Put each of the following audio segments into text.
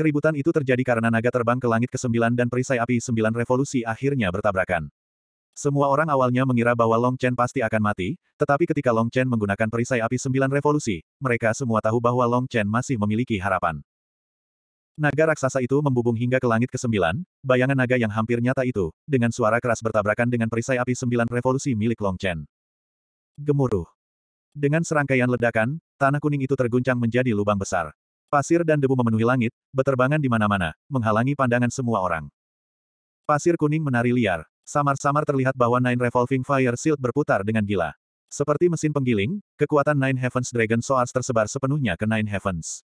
Keributan itu terjadi karena naga terbang ke langit ke-9 dan perisai api 9 revolusi akhirnya bertabrakan. Semua orang awalnya mengira bahwa Long Chen pasti akan mati, tetapi ketika Long Chen menggunakan perisai api 9 revolusi, mereka semua tahu bahwa Long Chen masih memiliki harapan. Naga raksasa itu membubung hingga ke langit ke-9, bayangan naga yang hampir nyata itu, dengan suara keras bertabrakan dengan perisai api 9 revolusi milik Long Chen. Gemuruh. Dengan serangkaian ledakan, tanah kuning itu terguncang menjadi lubang besar. Pasir dan debu memenuhi langit, beterbangan di mana-mana, menghalangi pandangan semua orang. Pasir kuning menari liar. Samar-samar terlihat bahwa Nine Revolving Fire Shield berputar dengan gila. Seperti mesin penggiling, kekuatan Nine Heavens Dragon Swords tersebar sepenuhnya ke Nine Heavens.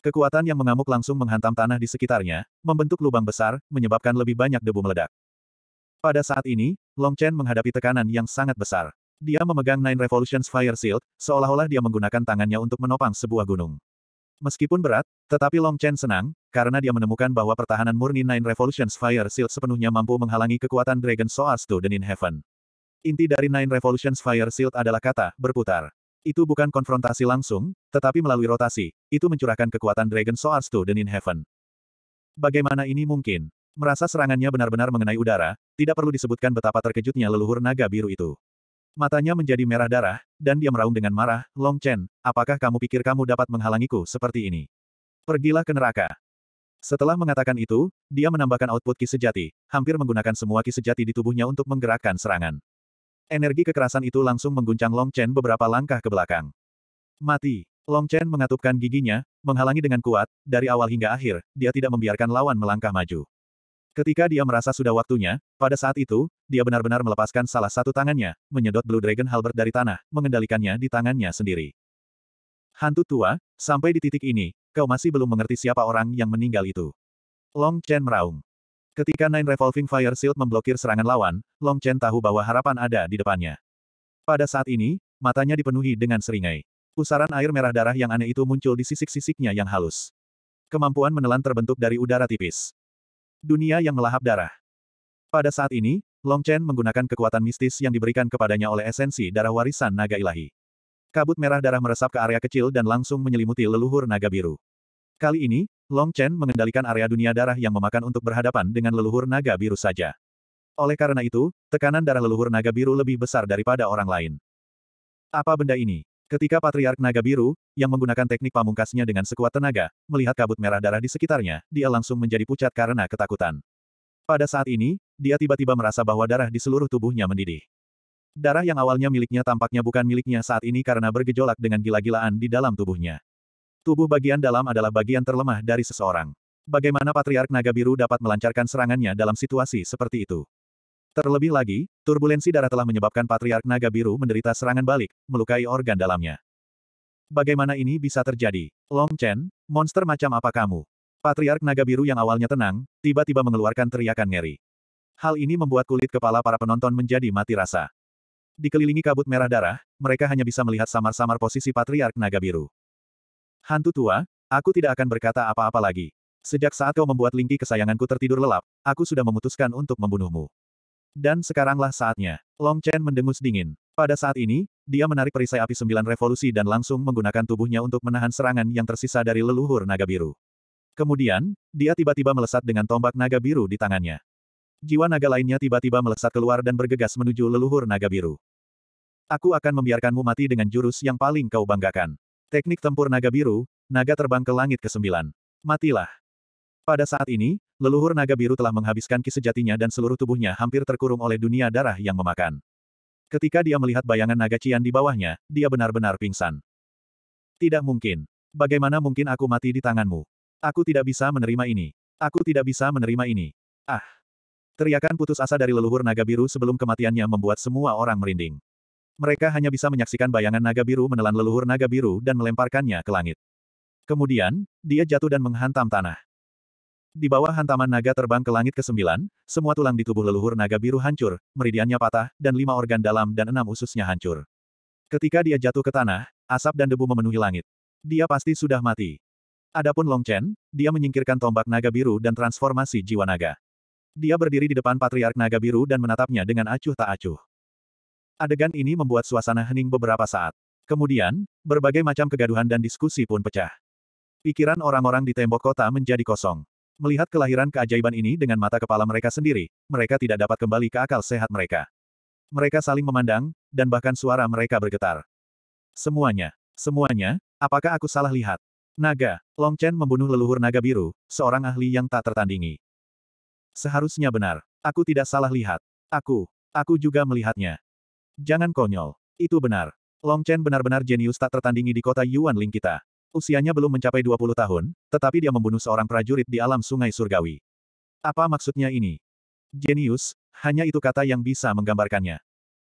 Kekuatan yang mengamuk langsung menghantam tanah di sekitarnya, membentuk lubang besar, menyebabkan lebih banyak debu meledak. Pada saat ini, Long Chen menghadapi tekanan yang sangat besar. Dia memegang Nine Revolutions Fire Shield, seolah-olah dia menggunakan tangannya untuk menopang sebuah gunung. Meskipun berat, tetapi Long Chen senang, karena dia menemukan bahwa pertahanan murni Nine Revolutions Fire Shield sepenuhnya mampu menghalangi kekuatan Dragon Swords to the In Heaven. Inti dari Nine Revolutions Fire Shield adalah kata, berputar. Itu bukan konfrontasi langsung, tetapi melalui rotasi, itu mencurahkan kekuatan Dragon Swords to the In Heaven. Bagaimana ini mungkin? Merasa serangannya benar-benar mengenai udara, tidak perlu disebutkan betapa terkejutnya leluhur naga biru itu. Matanya menjadi merah darah, dan dia meraung dengan marah, Long Chen, apakah kamu pikir kamu dapat menghalangiku seperti ini? Pergilah ke neraka. Setelah mengatakan itu, dia menambahkan output ki sejati, hampir menggunakan semua ki sejati di tubuhnya untuk menggerakkan serangan. Energi kekerasan itu langsung mengguncang Long Chen beberapa langkah ke belakang. Mati. Long Chen mengatupkan giginya, menghalangi dengan kuat, dari awal hingga akhir, dia tidak membiarkan lawan melangkah maju. Ketika dia merasa sudah waktunya, pada saat itu, dia benar-benar melepaskan salah satu tangannya, menyedot Blue Dragon Halberd dari tanah, mengendalikannya di tangannya sendiri. Hantu tua, sampai di titik ini, kau masih belum mengerti siapa orang yang meninggal itu. Long Chen meraung. Ketika Nine Revolving Fire Shield memblokir serangan lawan, Long Chen tahu bahwa harapan ada di depannya. Pada saat ini, matanya dipenuhi dengan seringai. Pusaran air merah darah yang aneh itu muncul di sisik-sisiknya yang halus. Kemampuan menelan terbentuk dari udara tipis. Dunia yang melahap darah. Pada saat ini, Long Chen menggunakan kekuatan mistis yang diberikan kepadanya oleh esensi darah warisan naga ilahi. Kabut merah darah meresap ke area kecil dan langsung menyelimuti leluhur naga biru. Kali ini, Long Chen mengendalikan area dunia darah yang memakan untuk berhadapan dengan leluhur naga biru saja. Oleh karena itu, tekanan darah leluhur naga biru lebih besar daripada orang lain. Apa benda ini? Ketika Patriark Naga Biru, yang menggunakan teknik pamungkasnya dengan sekuat tenaga, melihat kabut merah darah di sekitarnya, dia langsung menjadi pucat karena ketakutan. Pada saat ini, dia tiba-tiba merasa bahwa darah di seluruh tubuhnya mendidih. Darah yang awalnya miliknya tampaknya bukan miliknya saat ini karena bergejolak dengan gila-gilaan di dalam tubuhnya. Tubuh bagian dalam adalah bagian terlemah dari seseorang. Bagaimana Patriark Naga Biru dapat melancarkan serangannya dalam situasi seperti itu? Terlebih lagi, turbulensi darah telah menyebabkan Patriark Naga Biru menderita serangan balik, melukai organ dalamnya. Bagaimana ini bisa terjadi? Long Chen, monster macam apa kamu? Patriark Naga Biru yang awalnya tenang, tiba-tiba mengeluarkan teriakan ngeri. Hal ini membuat kulit kepala para penonton menjadi mati rasa. Dikelilingi kabut merah darah, mereka hanya bisa melihat samar-samar posisi Patriark Naga Biru. Hantu tua, aku tidak akan berkata apa-apa lagi. Sejak saat kau membuat lingki kesayanganku tertidur lelap, aku sudah memutuskan untuk membunuhmu. Dan sekaranglah saatnya. Long Chen mendengus dingin. Pada saat ini, dia menarik perisai api sembilan revolusi dan langsung menggunakan tubuhnya untuk menahan serangan yang tersisa dari leluhur naga biru. Kemudian, dia tiba-tiba melesat dengan tombak naga biru di tangannya. Jiwa naga lainnya tiba-tiba melesat keluar dan bergegas menuju leluhur naga biru. Aku akan membiarkanmu mati dengan jurus yang paling kau banggakan. Teknik tempur naga biru, naga terbang ke langit ke-9. Matilah. Pada saat ini, Leluhur naga biru telah menghabiskan ki sejatinya dan seluruh tubuhnya hampir terkurung oleh dunia darah yang memakan. Ketika dia melihat bayangan naga Cian di bawahnya, dia benar-benar pingsan. Tidak mungkin. Bagaimana mungkin aku mati di tanganmu? Aku tidak bisa menerima ini. Aku tidak bisa menerima ini. Ah! Teriakan putus asa dari leluhur naga biru sebelum kematiannya membuat semua orang merinding. Mereka hanya bisa menyaksikan bayangan naga biru menelan leluhur naga biru dan melemparkannya ke langit. Kemudian, dia jatuh dan menghantam tanah. Di bawah hantaman naga terbang ke langit ke-9, semua tulang di tubuh leluhur naga biru hancur, meridiannya patah, dan lima organ dalam dan enam ususnya hancur. Ketika dia jatuh ke tanah, asap dan debu memenuhi langit. Dia pasti sudah mati. Adapun Long Chen, dia menyingkirkan tombak naga biru dan transformasi jiwa naga. Dia berdiri di depan Patriark Naga Biru dan menatapnya dengan acuh tak acuh. Adegan ini membuat suasana hening beberapa saat. Kemudian, berbagai macam kegaduhan dan diskusi pun pecah. Pikiran orang-orang di tembok kota menjadi kosong. Melihat kelahiran keajaiban ini dengan mata kepala mereka sendiri, mereka tidak dapat kembali ke akal sehat mereka. Mereka saling memandang, dan bahkan suara mereka bergetar. Semuanya, semuanya, apakah aku salah lihat? Naga, Long Chen membunuh leluhur naga biru, seorang ahli yang tak tertandingi. Seharusnya benar. Aku tidak salah lihat. Aku, aku juga melihatnya. Jangan konyol. Itu benar. Long Chen benar-benar jenius tak tertandingi di kota Yuan Ling kita. Usianya belum mencapai 20 tahun, tetapi dia membunuh seorang prajurit di alam sungai surgawi. Apa maksudnya ini? Genius, hanya itu kata yang bisa menggambarkannya.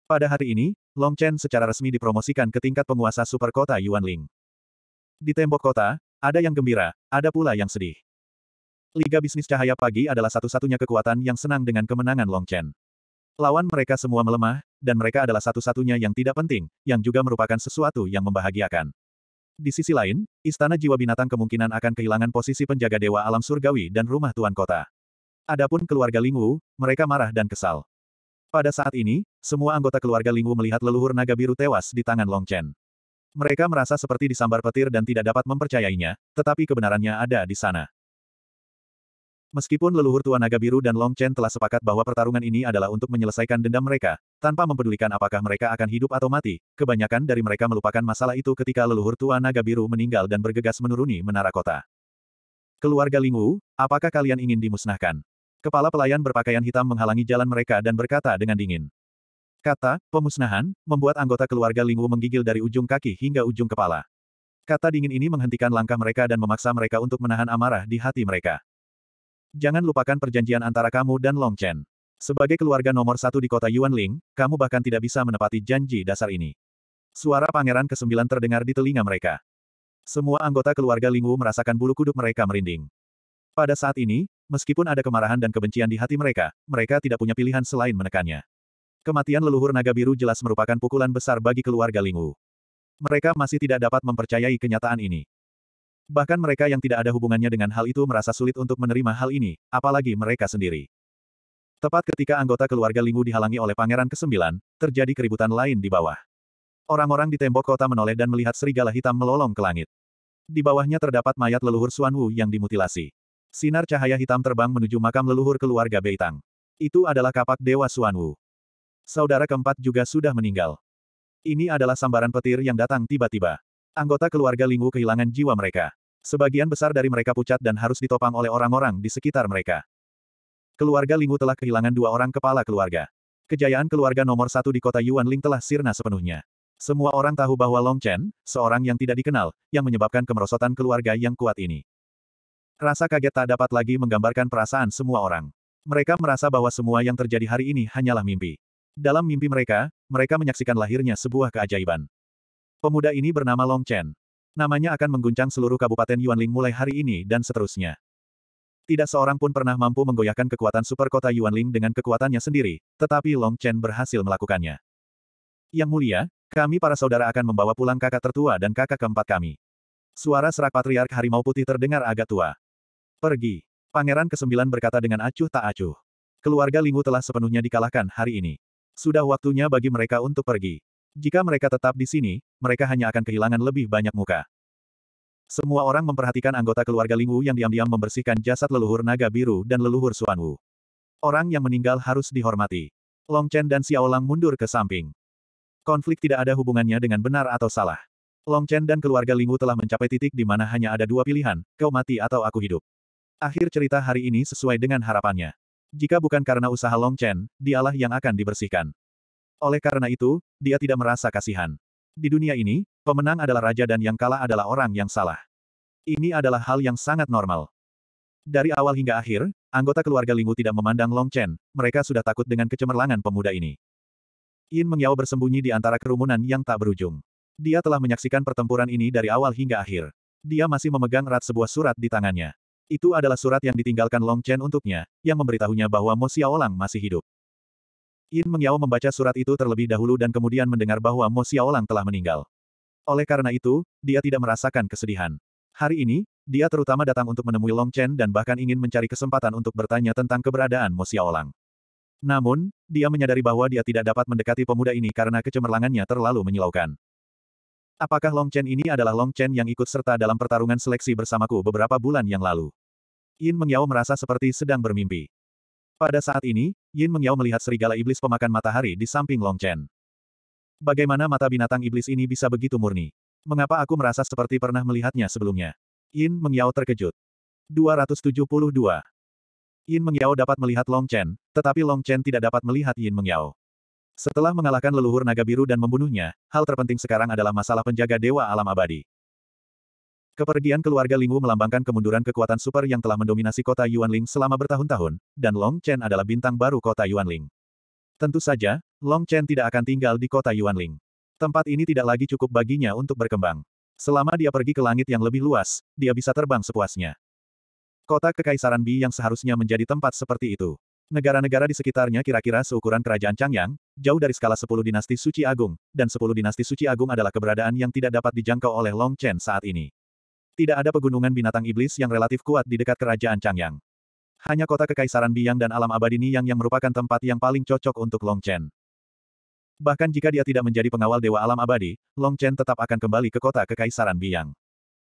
Pada hari ini, Long Chen secara resmi dipromosikan ke tingkat penguasa super kota Yuanling. Di tembok kota, ada yang gembira, ada pula yang sedih. Liga bisnis cahaya pagi adalah satu-satunya kekuatan yang senang dengan kemenangan Long Chen. Lawan mereka semua melemah, dan mereka adalah satu-satunya yang tidak penting, yang juga merupakan sesuatu yang membahagiakan. Di sisi lain, Istana Jiwa Binatang kemungkinan akan kehilangan posisi penjaga Dewa Alam Surgawi dan rumah Tuan Kota. Adapun keluarga Lingwu, mereka marah dan kesal. Pada saat ini, semua anggota keluarga Lingwu melihat leluhur naga biru tewas di tangan Long Chen. Mereka merasa seperti disambar petir dan tidak dapat mempercayainya, tetapi kebenarannya ada di sana. Meskipun leluhur tua naga biru dan Long Chen telah sepakat bahwa pertarungan ini adalah untuk menyelesaikan dendam mereka, tanpa mempedulikan apakah mereka akan hidup atau mati, kebanyakan dari mereka melupakan masalah itu ketika leluhur tua naga biru meninggal dan bergegas menuruni menara kota. Keluarga Lingwu, apakah kalian ingin dimusnahkan? Kepala pelayan berpakaian hitam menghalangi jalan mereka dan berkata dengan dingin. Kata, pemusnahan, membuat anggota keluarga Lingwu menggigil dari ujung kaki hingga ujung kepala. Kata dingin ini menghentikan langkah mereka dan memaksa mereka untuk menahan amarah di hati mereka. Jangan lupakan perjanjian antara kamu dan Long Chen. Sebagai keluarga nomor satu di kota Yuanling, kamu bahkan tidak bisa menepati janji dasar ini. Suara pangeran kesembilan terdengar di telinga mereka. Semua anggota keluarga Lingwu merasakan bulu kuduk mereka merinding. Pada saat ini, meskipun ada kemarahan dan kebencian di hati mereka, mereka tidak punya pilihan selain menekannya. Kematian leluhur naga biru jelas merupakan pukulan besar bagi keluarga Lingwu. Mereka masih tidak dapat mempercayai kenyataan ini. Bahkan mereka yang tidak ada hubungannya dengan hal itu merasa sulit untuk menerima hal ini, apalagi mereka sendiri. Tepat ketika anggota keluarga Lingwu dihalangi oleh Pangeran ke-9, terjadi keributan lain di bawah. Orang-orang di tembok kota menoleh dan melihat serigala hitam melolong ke langit. Di bawahnya terdapat mayat leluhur Xuan Wu yang dimutilasi. Sinar cahaya hitam terbang menuju makam leluhur keluarga Beitang. Itu adalah kapak Dewa Xuan Wu. Saudara keempat juga sudah meninggal. Ini adalah sambaran petir yang datang tiba-tiba. Anggota keluarga Lingwu kehilangan jiwa mereka. Sebagian besar dari mereka pucat dan harus ditopang oleh orang-orang di sekitar mereka. Keluarga Lingwu telah kehilangan dua orang kepala keluarga. Kejayaan keluarga nomor satu di kota Yuan Ling telah sirna sepenuhnya. Semua orang tahu bahwa Long Chen, seorang yang tidak dikenal, yang menyebabkan kemerosotan keluarga yang kuat ini. Rasa kaget tak dapat lagi menggambarkan perasaan semua orang. Mereka merasa bahwa semua yang terjadi hari ini hanyalah mimpi. Dalam mimpi mereka, mereka menyaksikan lahirnya sebuah keajaiban. Pemuda ini bernama Long Chen. Namanya akan mengguncang seluruh Kabupaten Yuanling mulai hari ini dan seterusnya. Tidak seorang pun pernah mampu menggoyahkan kekuatan super kota Yuanling dengan kekuatannya sendiri, tetapi Long Chen berhasil melakukannya. Yang mulia, kami para saudara akan membawa pulang kakak tertua dan kakak keempat kami. Suara serak patriark harimau putih terdengar agak tua. Pergi. Pangeran kesembilan berkata dengan acuh tak acuh. Keluarga Lingwu telah sepenuhnya dikalahkan hari ini. Sudah waktunya bagi mereka untuk pergi. Jika mereka tetap di sini, mereka hanya akan kehilangan lebih banyak muka. Semua orang memperhatikan anggota keluarga Lingwu yang diam-diam membersihkan jasad leluhur naga biru dan leluhur Suanwu. Orang yang meninggal harus dihormati. Long Chen dan Xiao Lang mundur ke samping. Konflik tidak ada hubungannya dengan benar atau salah. Long Chen dan keluarga Lingwu telah mencapai titik di mana hanya ada dua pilihan, kau mati atau aku hidup. Akhir cerita hari ini sesuai dengan harapannya. Jika bukan karena usaha Long Chen, dialah yang akan dibersihkan. Oleh karena itu, dia tidak merasa kasihan. Di dunia ini, pemenang adalah raja dan yang kalah adalah orang yang salah. Ini adalah hal yang sangat normal. Dari awal hingga akhir, anggota keluarga Lingwu tidak memandang Long Chen, mereka sudah takut dengan kecemerlangan pemuda ini. Yin Mengyao bersembunyi di antara kerumunan yang tak berujung. Dia telah menyaksikan pertempuran ini dari awal hingga akhir. Dia masih memegang erat sebuah surat di tangannya. Itu adalah surat yang ditinggalkan Long Chen untuknya, yang memberitahunya bahwa Mo Xiaolang masih hidup. Yin Mengyao membaca surat itu terlebih dahulu dan kemudian mendengar bahwa Mo Xiaolang telah meninggal. Oleh karena itu, dia tidak merasakan kesedihan. Hari ini, dia terutama datang untuk menemui Long Chen dan bahkan ingin mencari kesempatan untuk bertanya tentang keberadaan Mo Xiaolang. Namun, dia menyadari bahwa dia tidak dapat mendekati pemuda ini karena kecemerlangannya terlalu menyilaukan. Apakah Long Chen ini adalah Long Chen yang ikut serta dalam pertarungan seleksi bersamaku beberapa bulan yang lalu? Yin Mengyao merasa seperti sedang bermimpi. Pada saat ini, Yin Mengyao melihat serigala iblis pemakan matahari di samping Long Chen. Bagaimana mata binatang iblis ini bisa begitu murni? Mengapa aku merasa seperti pernah melihatnya sebelumnya? Yin Mengyao terkejut. 272. Yin Mengyao dapat melihat Long Chen, tetapi Long Chen tidak dapat melihat Yin Mengyao. Setelah mengalahkan leluhur naga biru dan membunuhnya, hal terpenting sekarang adalah masalah penjaga Dewa Alam Abadi. Kepergian keluarga Lingwu melambangkan kemunduran kekuatan super yang telah mendominasi kota Yuanling selama bertahun-tahun, dan Long Chen adalah bintang baru kota Yuanling. Tentu saja, Long Chen tidak akan tinggal di kota Yuanling. Tempat ini tidak lagi cukup baginya untuk berkembang. Selama dia pergi ke langit yang lebih luas, dia bisa terbang sepuasnya. Kota Kekaisaran Bi yang seharusnya menjadi tempat seperti itu. Negara-negara di sekitarnya kira-kira seukuran kerajaan Changyang, jauh dari skala 10 dinasti suci agung, dan 10 dinasti suci agung adalah keberadaan yang tidak dapat dijangkau oleh Long Chen saat ini. Tidak ada pegunungan binatang iblis yang relatif kuat di dekat kerajaan Changyang. Hanya kota kekaisaran Biang dan alam abadi ini yang merupakan tempat yang paling cocok untuk Long Chen. Bahkan jika dia tidak menjadi pengawal Dewa Alam Abadi, Long Chen tetap akan kembali ke kota kekaisaran Biang.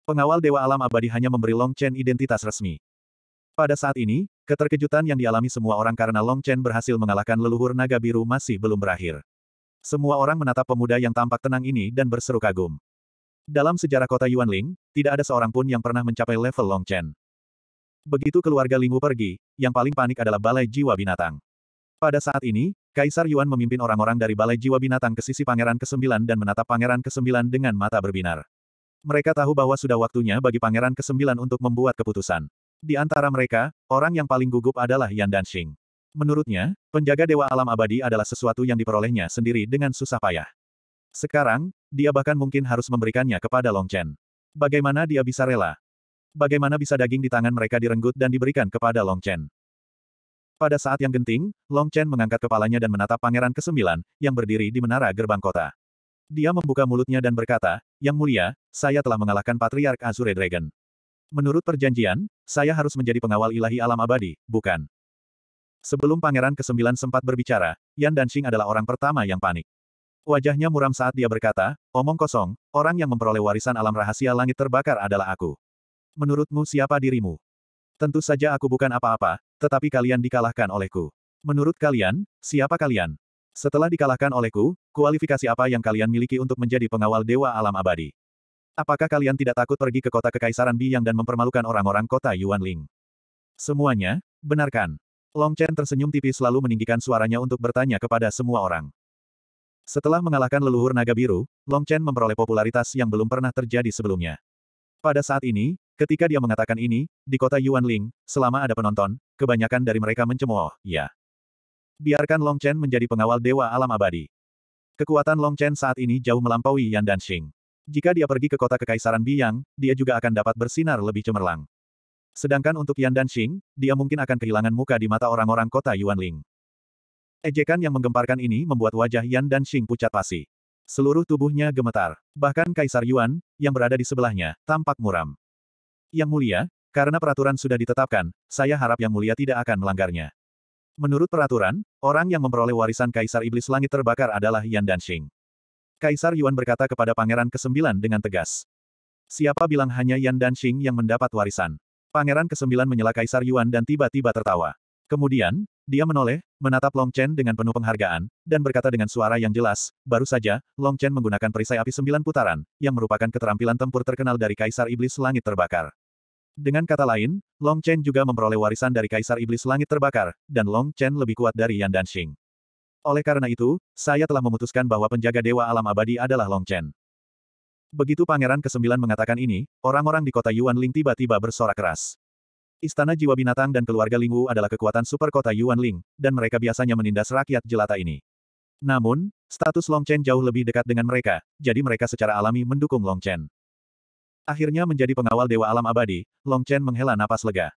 Pengawal Dewa Alam Abadi hanya memberi Long Chen identitas resmi. Pada saat ini, keterkejutan yang dialami semua orang karena Long Chen berhasil mengalahkan leluhur naga biru masih belum berakhir. Semua orang menatap pemuda yang tampak tenang ini dan berseru kagum. Dalam sejarah kota Yuanling, tidak ada seorang pun yang pernah mencapai level Long Chen. Begitu keluarga Lingwu pergi, yang paling panik adalah Balai Jiwa Binatang. Pada saat ini, Kaisar Yuan memimpin orang-orang dari Balai Jiwa Binatang ke sisi Pangeran ke-9 dan menatap Pangeran ke-9 dengan mata berbinar. Mereka tahu bahwa sudah waktunya bagi Pangeran ke-9 untuk membuat keputusan. Di antara mereka, orang yang paling gugup adalah Yan Danxing. Menurutnya, penjaga Dewa Alam Abadi adalah sesuatu yang diperolehnya sendiri dengan susah payah. Sekarang, dia bahkan mungkin harus memberikannya kepada Long Chen. Bagaimana dia bisa rela? Bagaimana bisa daging di tangan mereka direnggut dan diberikan kepada Long Chen? Pada saat yang genting, Long Chen mengangkat kepalanya dan menatap Pangeran ke-9, yang berdiri di menara gerbang kota. Dia membuka mulutnya dan berkata, Yang mulia, saya telah mengalahkan Patriark Azure Dragon. Menurut perjanjian, saya harus menjadi pengawal ilahi alam abadi, bukan? Sebelum Pangeran ke-9 sempat berbicara, Yan Danxing adalah orang pertama yang panik. Wajahnya muram saat dia berkata, omong kosong, orang yang memperoleh warisan alam rahasia langit terbakar adalah aku. Menurutmu siapa dirimu? Tentu saja aku bukan apa-apa, tetapi kalian dikalahkan olehku. Menurut kalian, siapa kalian? Setelah dikalahkan olehku, kualifikasi apa yang kalian miliki untuk menjadi pengawal Dewa Alam Abadi? Apakah kalian tidak takut pergi ke kota Kekaisaran Biyang dan mempermalukan orang-orang kota Yuanling? Semuanya, benarkan. Long Chen tersenyum tipis lalu meninggikan suaranya untuk bertanya kepada semua orang. Setelah mengalahkan leluhur naga biru, Long Chen memperoleh popularitas yang belum pernah terjadi sebelumnya. Pada saat ini, ketika dia mengatakan ini, di kota Yuanling, selama ada penonton, kebanyakan dari mereka mencemooh, ya. Biarkan Long Chen menjadi pengawal Dewa Alam Abadi. Kekuatan Long Chen saat ini jauh melampaui Yan Danxing. Jika dia pergi ke kota Kekaisaran Biyang, dia juga akan dapat bersinar lebih cemerlang. Sedangkan untuk Yan Danxing, dia mungkin akan kehilangan muka di mata orang-orang kota Yuanling. Ejekan yang menggemparkan ini membuat wajah Yan dan Xing pucat pasi. Seluruh tubuhnya gemetar. Bahkan Kaisar Yuan, yang berada di sebelahnya, tampak muram. Yang mulia, karena peraturan sudah ditetapkan, saya harap Yang mulia tidak akan melanggarnya. Menurut peraturan, orang yang memperoleh warisan Kaisar Iblis Langit terbakar adalah Yan dan Xing. Kaisar Yuan berkata kepada Pangeran ke-9 dengan tegas. Siapa bilang hanya Yan dan Xing yang mendapat warisan? Pangeran ke-9 menyela Kaisar Yuan dan tiba-tiba tertawa. Kemudian, dia menoleh, menatap Long Chen dengan penuh penghargaan, dan berkata dengan suara yang jelas, baru saja, Long Chen menggunakan perisai api sembilan putaran, yang merupakan keterampilan tempur terkenal dari Kaisar Iblis Langit Terbakar. Dengan kata lain, Long Chen juga memperoleh warisan dari Kaisar Iblis Langit Terbakar, dan Long Chen lebih kuat dari Yan Dan Xing. Oleh karena itu, saya telah memutuskan bahwa penjaga Dewa Alam Abadi adalah Long Chen. Begitu Pangeran Kesembilan mengatakan ini, orang-orang di kota Yuan Ling tiba-tiba bersorak keras. Istana Jiwa Binatang dan keluarga Lingwu adalah kekuatan super kota Yuan Ling, dan mereka biasanya menindas rakyat jelata ini. Namun, status Long Chen jauh lebih dekat dengan mereka, jadi mereka secara alami mendukung Long Chen. Akhirnya menjadi pengawal Dewa Alam Abadi, Long Chen menghela napas lega.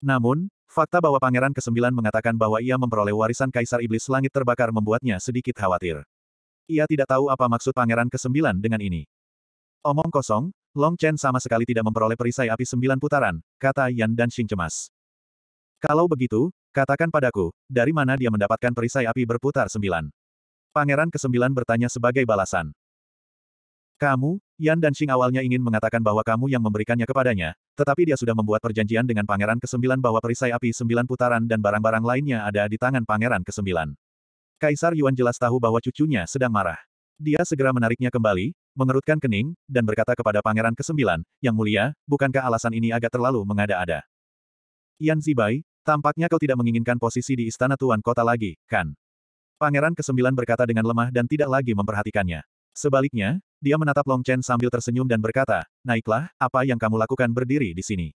Namun, fakta bahwa Pangeran ke-9 mengatakan bahwa ia memperoleh warisan Kaisar Iblis Langit terbakar membuatnya sedikit khawatir. Ia tidak tahu apa maksud Pangeran ke-9 dengan ini. Omong kosong, Long Chen sama sekali tidak memperoleh perisai api sembilan putaran, kata Yan dan Xing cemas. Kalau begitu, katakan padaku, dari mana dia mendapatkan perisai api berputar sembilan? Pangeran ke kesembilan bertanya sebagai balasan. Kamu, Yan dan Xing awalnya ingin mengatakan bahwa kamu yang memberikannya kepadanya, tetapi dia sudah membuat perjanjian dengan Pangeran ke kesembilan bahwa perisai api sembilan putaran dan barang-barang lainnya ada di tangan Pangeran ke kesembilan. Kaisar Yuan jelas tahu bahwa cucunya sedang marah. Dia segera menariknya kembali, mengerutkan kening, dan berkata kepada Pangeran Kesembilan, Yang Mulia, bukankah alasan ini agak terlalu mengada-ada? Yan Zibai, tampaknya kau tidak menginginkan posisi di istana Tuan Kota lagi, kan? Pangeran Kesembilan berkata dengan lemah dan tidak lagi memperhatikannya. Sebaliknya, dia menatap Long Chen sambil tersenyum dan berkata, Naiklah, apa yang kamu lakukan berdiri di sini?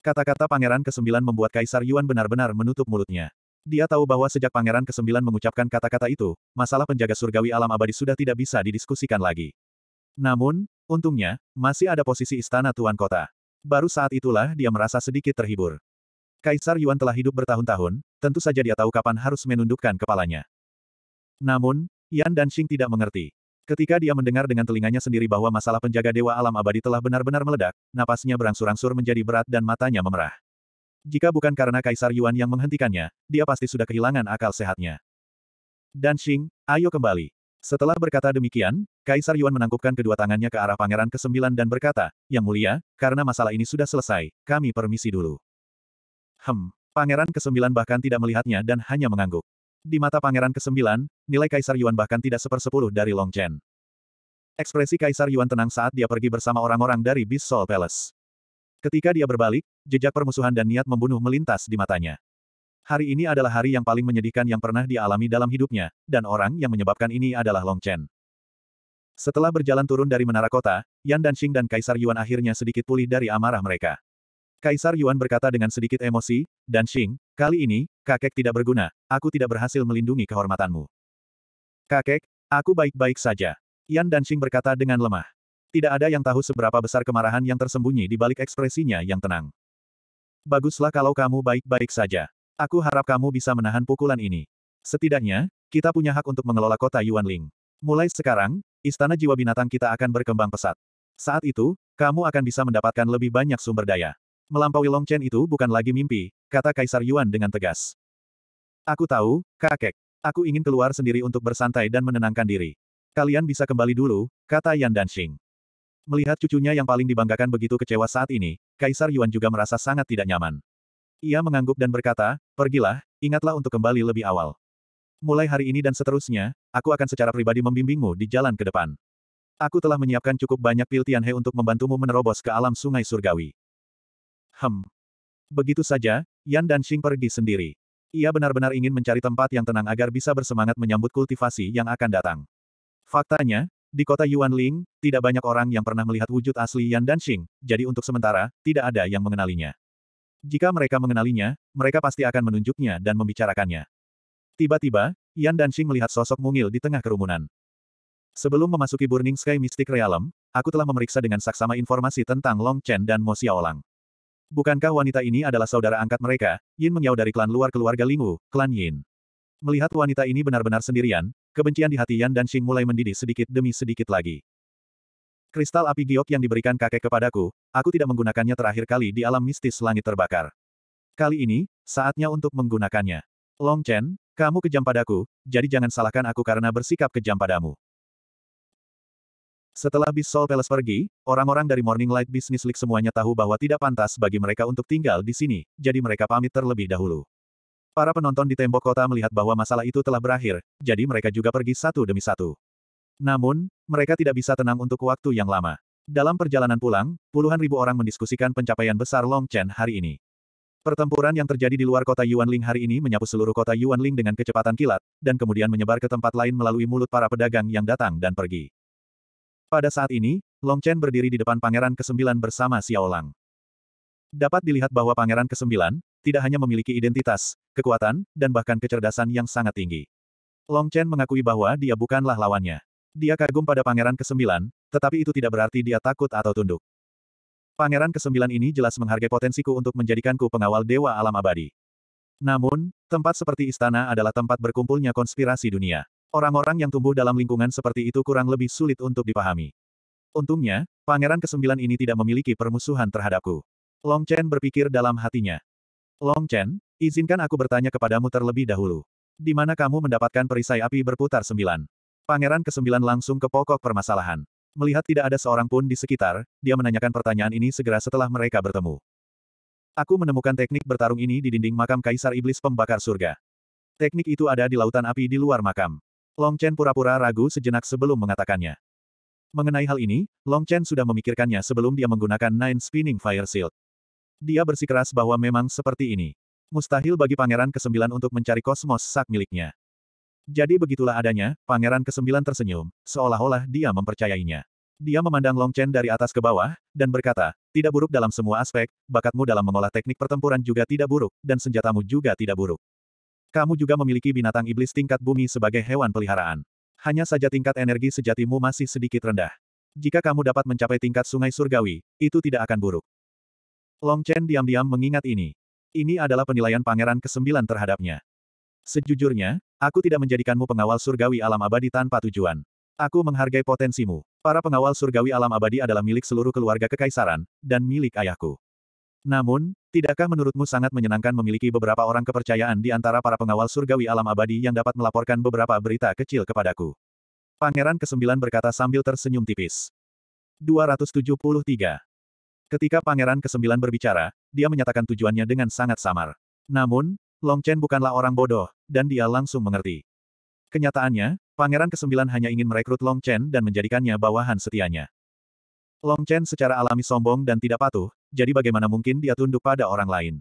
Kata-kata Pangeran Kesembilan membuat Kaisar Yuan benar-benar menutup mulutnya. Dia tahu bahwa sejak Pangeran ke-9 mengucapkan kata-kata itu, masalah penjaga surgawi alam abadi sudah tidak bisa didiskusikan lagi. Namun, untungnya, masih ada posisi istana Tuan Kota. Baru saat itulah dia merasa sedikit terhibur. Kaisar Yuan telah hidup bertahun-tahun, tentu saja dia tahu kapan harus menundukkan kepalanya. Namun, Yan dan Xing tidak mengerti. Ketika dia mendengar dengan telinganya sendiri bahwa masalah penjaga Dewa Alam Abadi telah benar-benar meledak, napasnya berangsur-angsur menjadi berat dan matanya memerah. Jika bukan karena Kaisar Yuan yang menghentikannya, dia pasti sudah kehilangan akal sehatnya. Dan Xing, ayo kembali. Setelah berkata demikian, Kaisar Yuan menangkupkan kedua tangannya ke arah Pangeran ke-9 dan berkata, Yang mulia, karena masalah ini sudah selesai, kami permisi dulu. Hem, Pangeran ke-9 bahkan tidak melihatnya dan hanya mengangguk. Di mata Pangeran ke-9, nilai Kaisar Yuan bahkan tidak sepersepuluh dari Long Chen. Ekspresi Kaisar Yuan tenang saat dia pergi bersama orang-orang dari Beast Soul Palace. Ketika dia berbalik, jejak permusuhan dan niat membunuh melintas di matanya. Hari ini adalah hari yang paling menyedihkan yang pernah dialami dalam hidupnya, dan orang yang menyebabkan ini adalah Long Chen. Setelah berjalan turun dari menara kota, Yan Xing dan Kaisar Yuan akhirnya sedikit pulih dari amarah mereka. Kaisar Yuan berkata dengan sedikit emosi, Xing, kali ini, kakek tidak berguna, aku tidak berhasil melindungi kehormatanmu. Kakek, aku baik-baik saja. Yan Xing berkata dengan lemah. Tidak ada yang tahu seberapa besar kemarahan yang tersembunyi di balik ekspresinya yang tenang. Baguslah kalau kamu baik-baik saja. Aku harap kamu bisa menahan pukulan ini. Setidaknya, kita punya hak untuk mengelola kota Yuanling. Mulai sekarang, istana jiwa binatang kita akan berkembang pesat. Saat itu, kamu akan bisa mendapatkan lebih banyak sumber daya. Melampaui Longchen itu bukan lagi mimpi, kata Kaisar Yuan dengan tegas. Aku tahu, kakek. Aku ingin keluar sendiri untuk bersantai dan menenangkan diri. Kalian bisa kembali dulu, kata Yan Danxing. Melihat cucunya yang paling dibanggakan begitu kecewa saat ini, Kaisar Yuan juga merasa sangat tidak nyaman. Ia mengangguk dan berkata, pergilah, ingatlah untuk kembali lebih awal. Mulai hari ini dan seterusnya, aku akan secara pribadi membimbingmu di jalan ke depan. Aku telah menyiapkan cukup banyak pil Tianhe untuk membantumu menerobos ke alam sungai surgawi. Hem. Begitu saja, Yan dan Xing pergi sendiri. Ia benar-benar ingin mencari tempat yang tenang agar bisa bersemangat menyambut kultivasi yang akan datang. Faktanya, di kota Yuanling, tidak banyak orang yang pernah melihat wujud asli Yan Danxing, jadi untuk sementara, tidak ada yang mengenalinya. Jika mereka mengenalinya, mereka pasti akan menunjuknya dan membicarakannya. Tiba-tiba, Yan Danxing melihat sosok mungil di tengah kerumunan. Sebelum memasuki Burning Sky Mystic Realm, aku telah memeriksa dengan saksama informasi tentang Long Chen dan Mo Xiaolang. Bukankah wanita ini adalah saudara angkat mereka, Yin Mengyao dari klan luar keluarga Lingwu, klan Yin. Melihat wanita ini benar-benar sendirian, Kebencian di hati Yan dan Xing mulai mendidih sedikit demi sedikit lagi. Kristal api giok yang diberikan kakek kepadaku, aku tidak menggunakannya terakhir kali di alam mistis langit terbakar. Kali ini, saatnya untuk menggunakannya. Long Chen, kamu kejam padaku, jadi jangan salahkan aku karena bersikap kejam padamu. Setelah Beast Soul Palace pergi, orang-orang dari Morning Light Business League semuanya tahu bahwa tidak pantas bagi mereka untuk tinggal di sini, jadi mereka pamit terlebih dahulu. Para penonton di tembok kota melihat bahwa masalah itu telah berakhir, jadi mereka juga pergi satu demi satu. Namun, mereka tidak bisa tenang untuk waktu yang lama. Dalam perjalanan pulang, puluhan ribu orang mendiskusikan pencapaian besar Long Chen hari ini. Pertempuran yang terjadi di luar kota Yuanling hari ini menyapu seluruh kota Yuanling dengan kecepatan kilat, dan kemudian menyebar ke tempat lain melalui mulut para pedagang yang datang dan pergi. Pada saat ini, Long Chen berdiri di depan Pangeran ke-9 bersama Xiaolang. Dapat dilihat bahwa Pangeran ke-9, tidak hanya memiliki identitas, kekuatan, dan bahkan kecerdasan yang sangat tinggi. Long Chen mengakui bahwa dia bukanlah lawannya. Dia kagum pada Pangeran ke-9, tetapi itu tidak berarti dia takut atau tunduk. Pangeran ke-9 ini jelas menghargai potensiku untuk menjadikanku pengawal Dewa Alam Abadi. Namun, tempat seperti istana adalah tempat berkumpulnya konspirasi dunia. Orang-orang yang tumbuh dalam lingkungan seperti itu kurang lebih sulit untuk dipahami. Untungnya, Pangeran ke-9 ini tidak memiliki permusuhan terhadapku. Long Chen berpikir dalam hatinya. Long Chen, izinkan aku bertanya kepadamu terlebih dahulu. Di mana kamu mendapatkan perisai api berputar sembilan? Pangeran kesembilan langsung ke pokok permasalahan. Melihat tidak ada seorang pun di sekitar, dia menanyakan pertanyaan ini segera setelah mereka bertemu. Aku menemukan teknik bertarung ini di dinding makam Kaisar Iblis Pembakar Surga. Teknik itu ada di lautan api di luar makam. Long Chen pura-pura ragu sejenak sebelum mengatakannya. Mengenai hal ini, Long Chen sudah memikirkannya sebelum dia menggunakan Nine Spinning Fire Shield. Dia bersikeras bahwa memang seperti ini. Mustahil bagi Pangeran ke-9 untuk mencari kosmos sak miliknya. Jadi begitulah adanya, Pangeran ke-9 tersenyum, seolah-olah dia mempercayainya. Dia memandang Long Chen dari atas ke bawah, dan berkata, tidak buruk dalam semua aspek, bakatmu dalam mengolah teknik pertempuran juga tidak buruk, dan senjatamu juga tidak buruk. Kamu juga memiliki binatang iblis tingkat bumi sebagai hewan peliharaan. Hanya saja tingkat energi sejatimu masih sedikit rendah. Jika kamu dapat mencapai tingkat sungai surgawi, itu tidak akan buruk. Long Chen diam-diam mengingat ini. Ini adalah penilaian pangeran kesembilan terhadapnya. Sejujurnya, aku tidak menjadikanmu pengawal surgawi alam abadi tanpa tujuan. Aku menghargai potensimu. Para pengawal surgawi alam abadi adalah milik seluruh keluarga kekaisaran, dan milik ayahku. Namun, tidakkah menurutmu sangat menyenangkan memiliki beberapa orang kepercayaan di antara para pengawal surgawi alam abadi yang dapat melaporkan beberapa berita kecil kepadaku? Pangeran kesembilan berkata sambil tersenyum tipis. 273. Ketika Pangeran ke-9 berbicara, dia menyatakan tujuannya dengan sangat samar. Namun, Long Chen bukanlah orang bodoh, dan dia langsung mengerti. Kenyataannya, Pangeran ke-9 hanya ingin merekrut Long Chen dan menjadikannya bawahan setianya. Long Chen secara alami sombong dan tidak patuh, jadi bagaimana mungkin dia tunduk pada orang lain.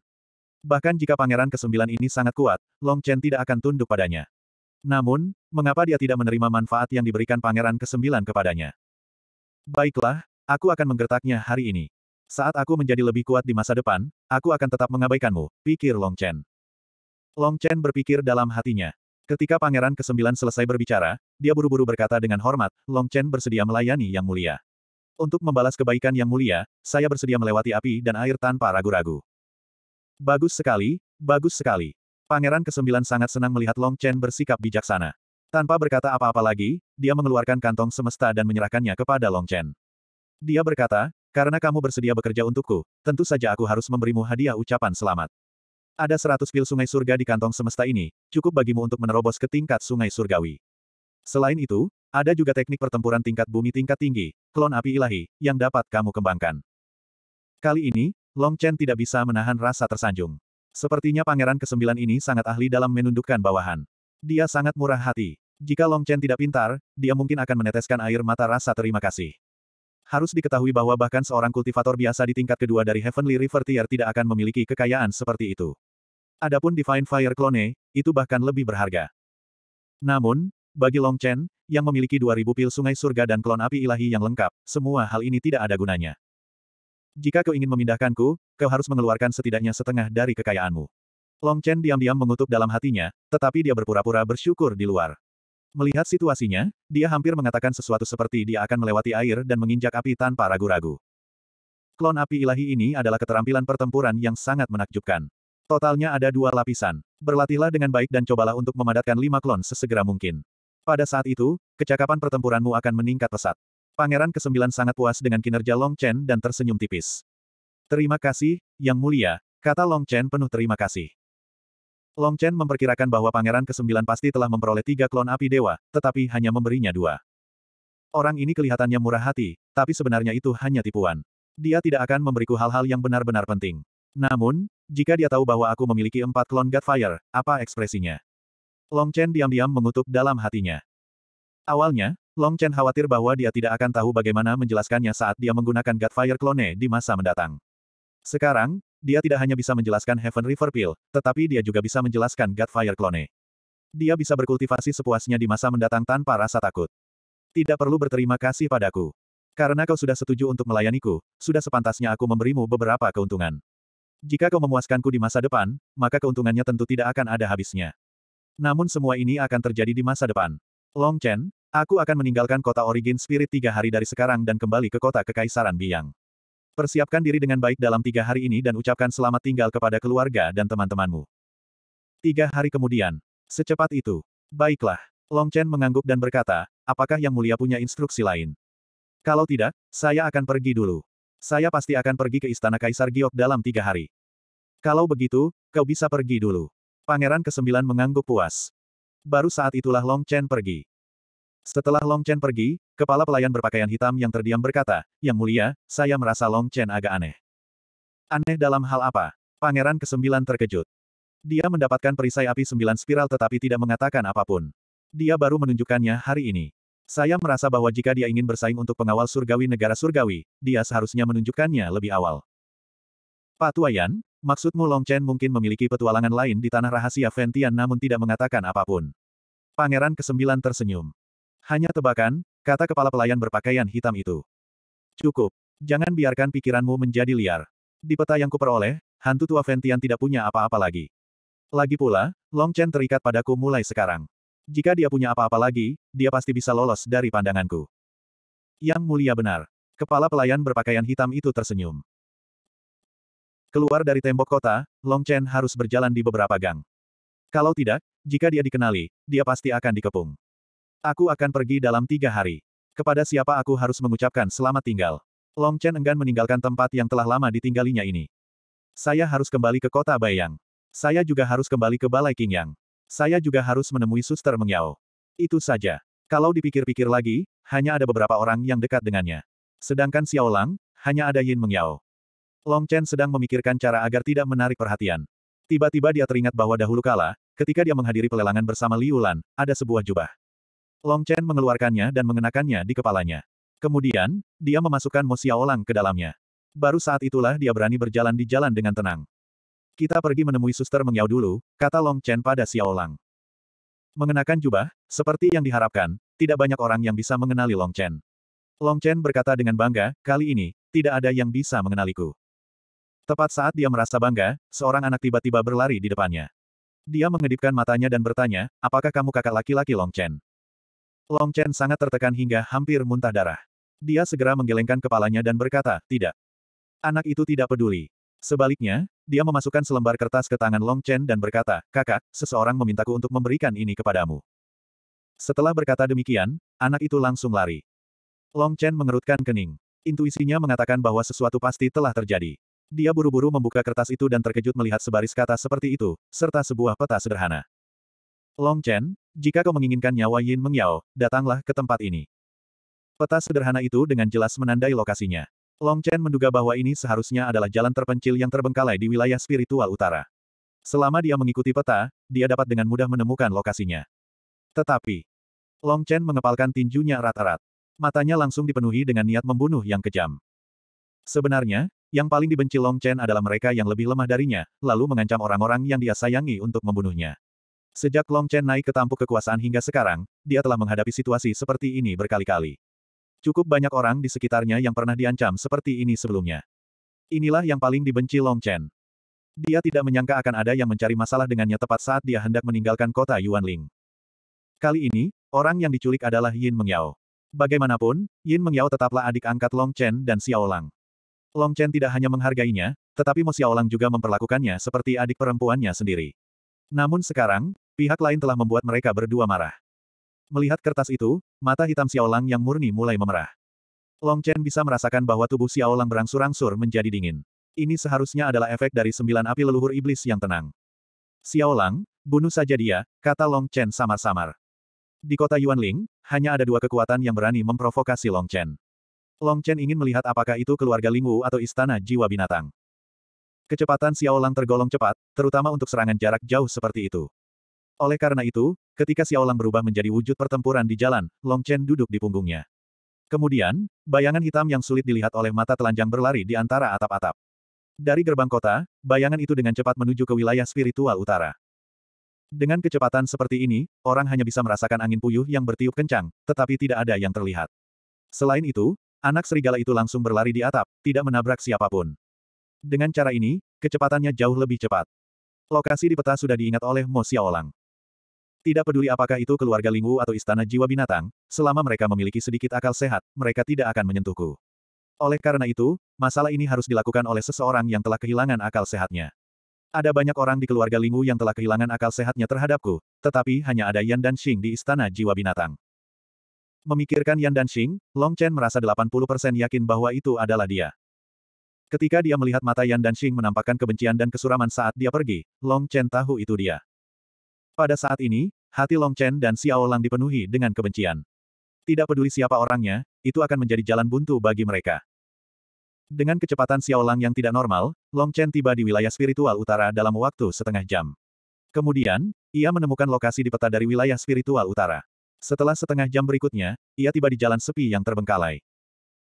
Bahkan jika Pangeran ke-9 ini sangat kuat, Long Chen tidak akan tunduk padanya. Namun, mengapa dia tidak menerima manfaat yang diberikan Pangeran ke-9 kepadanya? Baiklah, aku akan menggertaknya hari ini. Saat aku menjadi lebih kuat di masa depan, aku akan tetap mengabaikanmu, pikir Long Chen. Long Chen berpikir dalam hatinya. Ketika Pangeran ke-9 selesai berbicara, dia buru-buru berkata dengan hormat, Long Chen bersedia melayani Yang Mulia. Untuk membalas kebaikan Yang Mulia, saya bersedia melewati api dan air tanpa ragu-ragu. Bagus sekali, bagus sekali. Pangeran ke-9 sangat senang melihat Long Chen bersikap bijaksana. Tanpa berkata apa-apa lagi, dia mengeluarkan kantong semesta dan menyerahkannya kepada Long Chen. Dia berkata, karena kamu bersedia bekerja untukku, tentu saja aku harus memberimu hadiah ucapan selamat. Ada seratus pil sungai surga di kantong semesta ini, cukup bagimu untuk menerobos ke tingkat sungai surgawi. Selain itu, ada juga teknik pertempuran tingkat bumi tingkat tinggi, klon api ilahi, yang dapat kamu kembangkan. Kali ini, Long Chen tidak bisa menahan rasa tersanjung. Sepertinya pangeran kesembilan ini sangat ahli dalam menundukkan bawahan. Dia sangat murah hati. Jika Long Chen tidak pintar, dia mungkin akan meneteskan air mata rasa terima kasih. Harus diketahui bahwa bahkan seorang kultivator biasa di tingkat kedua dari Heavenly River Tier tidak akan memiliki kekayaan seperti itu. Adapun Divine Fire Clone, itu bahkan lebih berharga. Namun, bagi Long Chen, yang memiliki 2000 pil sungai surga dan klon api ilahi yang lengkap, semua hal ini tidak ada gunanya. Jika kau ingin memindahkanku, kau harus mengeluarkan setidaknya setengah dari kekayaanmu. Long Chen diam-diam mengutuk dalam hatinya, tetapi dia berpura-pura bersyukur di luar. Melihat situasinya, dia hampir mengatakan sesuatu seperti dia akan melewati air dan menginjak api tanpa ragu-ragu. Klon api ilahi ini adalah keterampilan pertempuran yang sangat menakjubkan. Totalnya ada dua lapisan. Berlatihlah dengan baik dan cobalah untuk memadatkan lima klon sesegera mungkin. Pada saat itu, kecakapan pertempuranmu akan meningkat pesat. Pangeran kesembilan sangat puas dengan kinerja Long Chen dan tersenyum tipis. Terima kasih, Yang Mulia, kata Long Chen penuh terima kasih. Long Chen memperkirakan bahwa Pangeran ke-9 pasti telah memperoleh tiga klon api dewa, tetapi hanya memberinya dua. Orang ini kelihatannya murah hati, tapi sebenarnya itu hanya tipuan. Dia tidak akan memberiku hal-hal yang benar-benar penting. Namun, jika dia tahu bahwa aku memiliki empat klon Godfire, apa ekspresinya? Long Chen diam-diam mengutuk dalam hatinya. Awalnya, Long Chen khawatir bahwa dia tidak akan tahu bagaimana menjelaskannya saat dia menggunakan Godfire klone di masa mendatang. Sekarang, dia tidak hanya bisa menjelaskan Heaven River Pill, tetapi dia juga bisa menjelaskan Godfire Clone. Dia bisa berkultivasi sepuasnya di masa mendatang tanpa rasa takut. Tidak perlu berterima kasih padaku. Karena kau sudah setuju untuk melayaniku, sudah sepantasnya aku memberimu beberapa keuntungan. Jika kau memuaskanku di masa depan, maka keuntungannya tentu tidak akan ada habisnya. Namun semua ini akan terjadi di masa depan. Long Chen, aku akan meninggalkan kota Origin Spirit tiga hari dari sekarang dan kembali ke kota Kekaisaran Biang. Persiapkan diri dengan baik dalam tiga hari ini dan ucapkan selamat tinggal kepada keluarga dan teman-temanmu. Tiga hari kemudian. Secepat itu. Baiklah. Long Chen mengangguk dan berkata, apakah Yang Mulia punya instruksi lain? Kalau tidak, saya akan pergi dulu. Saya pasti akan pergi ke Istana Kaisar Giok dalam tiga hari. Kalau begitu, kau bisa pergi dulu. Pangeran ke-9 mengangguk puas. Baru saat itulah Long Chen pergi. Setelah Long Chen pergi, kepala pelayan berpakaian hitam yang terdiam berkata, Yang mulia, saya merasa Long Chen agak aneh. Aneh dalam hal apa? Pangeran kesembilan terkejut. Dia mendapatkan perisai api sembilan spiral tetapi tidak mengatakan apapun. Dia baru menunjukkannya hari ini. Saya merasa bahwa jika dia ingin bersaing untuk pengawal surgawi negara surgawi, dia seharusnya menunjukkannya lebih awal. Pak Tuayan, maksudmu Long Chen mungkin memiliki petualangan lain di tanah rahasia Ventian namun tidak mengatakan apapun. Pangeran kesembilan tersenyum. Hanya tebakan, kata kepala pelayan berpakaian hitam itu. Cukup. Jangan biarkan pikiranmu menjadi liar. Di peta yang kuperoleh, hantu tua Ventian tidak punya apa-apa lagi. Lagi pula, Long Chen terikat padaku mulai sekarang. Jika dia punya apa-apa lagi, dia pasti bisa lolos dari pandanganku. Yang mulia benar. Kepala pelayan berpakaian hitam itu tersenyum. Keluar dari tembok kota, Long Chen harus berjalan di beberapa gang. Kalau tidak, jika dia dikenali, dia pasti akan dikepung. Aku akan pergi dalam tiga hari. Kepada siapa aku harus mengucapkan selamat tinggal? Long Chen enggan meninggalkan tempat yang telah lama ditinggalinya ini. Saya harus kembali ke kota Bayang. Saya juga harus kembali ke Balai Qingyang. Saya juga harus menemui Suster Mengyao. Itu saja. Kalau dipikir-pikir lagi, hanya ada beberapa orang yang dekat dengannya. Sedangkan Xiao Lang, hanya ada Yin Mengyao. Long Chen sedang memikirkan cara agar tidak menarik perhatian. Tiba-tiba dia teringat bahwa dahulu kala, ketika dia menghadiri pelelangan bersama Liu Lan, ada sebuah jubah. Long Chen mengeluarkannya dan mengenakannya di kepalanya. Kemudian, dia memasukkan Mo Xiaolang ke dalamnya. Baru saat itulah dia berani berjalan di jalan dengan tenang. Kita pergi menemui suster Mengyao dulu, kata Long Chen pada Xiaolang. Mengenakan jubah, seperti yang diharapkan, tidak banyak orang yang bisa mengenali Long Chen. Long Chen berkata dengan bangga, kali ini, tidak ada yang bisa mengenaliku. Tepat saat dia merasa bangga, seorang anak tiba-tiba berlari di depannya. Dia mengedipkan matanya dan bertanya, apakah kamu kakak laki-laki Long Chen? Long Chen sangat tertekan hingga hampir muntah darah. Dia segera menggelengkan kepalanya dan berkata, tidak. Anak itu tidak peduli. Sebaliknya, dia memasukkan selembar kertas ke tangan Long Chen dan berkata, kakak, seseorang memintaku untuk memberikan ini kepadamu. Setelah berkata demikian, anak itu langsung lari. Long Chen mengerutkan kening. Intuisinya mengatakan bahwa sesuatu pasti telah terjadi. Dia buru-buru membuka kertas itu dan terkejut melihat sebaris kata seperti itu, serta sebuah peta sederhana. Long Chen, jika kau menginginkan nyawa Yin Mengyao, datanglah ke tempat ini. Peta sederhana itu dengan jelas menandai lokasinya. Long Chen menduga bahwa ini seharusnya adalah jalan terpencil yang terbengkalai di wilayah spiritual utara. Selama dia mengikuti peta, dia dapat dengan mudah menemukan lokasinya. Tetapi, Long Chen mengepalkan tinjunya erat-erat. Matanya langsung dipenuhi dengan niat membunuh yang kejam. Sebenarnya, yang paling dibenci Long Chen adalah mereka yang lebih lemah darinya, lalu mengancam orang-orang yang dia sayangi untuk membunuhnya. Sejak Long Chen naik ke tampuk kekuasaan hingga sekarang, dia telah menghadapi situasi seperti ini berkali-kali. Cukup banyak orang di sekitarnya yang pernah diancam seperti ini sebelumnya. Inilah yang paling dibenci Long Chen. Dia tidak menyangka akan ada yang mencari masalah dengannya tepat saat dia hendak meninggalkan kota Yuanling. Kali ini, orang yang diculik adalah Yin Mengyao. Bagaimanapun, Yin Mengyao tetaplah adik angkat Long Chen dan Xiao Lang. Long Chen tidak hanya menghargainya, tetapi Mo Xiao Lang juga memperlakukannya seperti adik perempuannya sendiri. Namun sekarang, Pihak lain telah membuat mereka berdua marah. Melihat kertas itu, mata hitam Xiaolang yang murni mulai memerah. Long Chen bisa merasakan bahwa tubuh Xiaolang berangsur-angsur menjadi dingin. Ini seharusnya adalah efek dari sembilan api leluhur iblis yang tenang. Xiaolang, bunuh saja dia, kata Long Chen samar-samar. Di kota Yuanling, hanya ada dua kekuatan yang berani memprovokasi Long Chen. Long Chen ingin melihat apakah itu keluarga Lingwu atau istana jiwa binatang. Kecepatan Xiaolang tergolong cepat, terutama untuk serangan jarak jauh seperti itu. Oleh karena itu, ketika Xiaolang berubah menjadi wujud pertempuran di jalan, Long Chen duduk di punggungnya. Kemudian, bayangan hitam yang sulit dilihat oleh mata telanjang berlari di antara atap-atap. Dari gerbang kota, bayangan itu dengan cepat menuju ke wilayah spiritual utara. Dengan kecepatan seperti ini, orang hanya bisa merasakan angin puyuh yang bertiup kencang, tetapi tidak ada yang terlihat. Selain itu, anak serigala itu langsung berlari di atap, tidak menabrak siapapun. Dengan cara ini, kecepatannya jauh lebih cepat. Lokasi di peta sudah diingat oleh Mo Xiaolang. Tidak peduli apakah itu keluarga Lingwu atau istana jiwa binatang, selama mereka memiliki sedikit akal sehat, mereka tidak akan menyentuhku. Oleh karena itu, masalah ini harus dilakukan oleh seseorang yang telah kehilangan akal sehatnya. Ada banyak orang di keluarga Lingwu yang telah kehilangan akal sehatnya terhadapku, tetapi hanya ada Yan dan Xing di istana jiwa binatang. Memikirkan Yan dan Xing, Long Chen merasa 80% yakin bahwa itu adalah dia. Ketika dia melihat mata Yan dan Xing menampakkan kebencian dan kesuraman saat dia pergi, Long Chen tahu itu dia. Pada saat ini, Hati Long Chen dan Xiao Lang dipenuhi dengan kebencian. Tidak peduli siapa orangnya, itu akan menjadi jalan buntu bagi mereka. Dengan kecepatan Xiao Lang yang tidak normal, Long Chen tiba di wilayah spiritual utara dalam waktu setengah jam. Kemudian, ia menemukan lokasi di peta dari wilayah spiritual utara. Setelah setengah jam berikutnya, ia tiba di jalan sepi yang terbengkalai.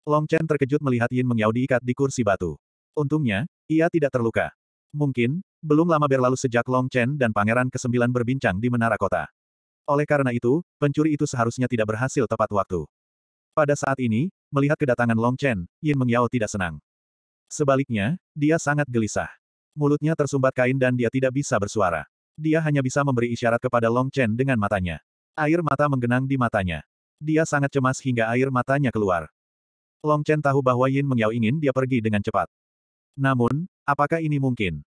Long Chen terkejut melihat Yin Mengyao diikat di kursi batu. Untungnya, ia tidak terluka. Mungkin, belum lama berlalu sejak Long Chen dan Pangeran ke-9 berbincang di menara kota. Oleh karena itu, pencuri itu seharusnya tidak berhasil tepat waktu. Pada saat ini, melihat kedatangan Long Chen, Yin Mengyao tidak senang. Sebaliknya, dia sangat gelisah. Mulutnya tersumbat kain dan dia tidak bisa bersuara. Dia hanya bisa memberi isyarat kepada Long Chen dengan matanya. Air mata menggenang di matanya. Dia sangat cemas hingga air matanya keluar. Long Chen tahu bahwa Yin Mengyao ingin dia pergi dengan cepat. Namun, apakah ini mungkin?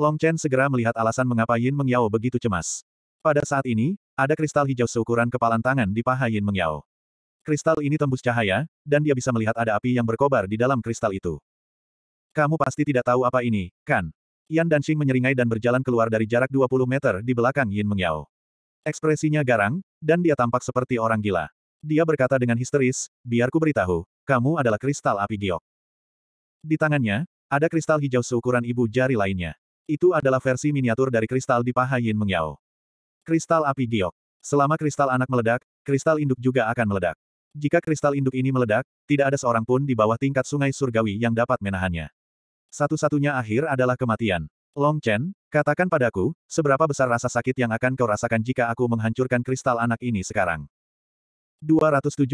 Long Chen segera melihat alasan mengapa Yin Mengyao begitu cemas. Pada saat ini, ada kristal hijau seukuran kepalan tangan di paha Yin Mengyao. Kristal ini tembus cahaya, dan dia bisa melihat ada api yang berkobar di dalam kristal itu. Kamu pasti tidak tahu apa ini, kan? Yan Danxing menyeringai dan berjalan keluar dari jarak 20 meter di belakang Yin Mengyao. Ekspresinya garang, dan dia tampak seperti orang gila. Dia berkata dengan histeris, Biarku beritahu, kamu adalah kristal api giok. Di tangannya, ada kristal hijau seukuran ibu jari lainnya. Itu adalah versi miniatur dari kristal di paha Yin Mengyao. Kristal api giok. Selama kristal anak meledak, kristal induk juga akan meledak. Jika kristal induk ini meledak, tidak ada seorang pun di bawah tingkat sungai surgawi yang dapat menahannya. Satu-satunya akhir adalah kematian. Long Chen, katakan padaku, seberapa besar rasa sakit yang akan kau rasakan jika aku menghancurkan kristal anak ini sekarang. 274.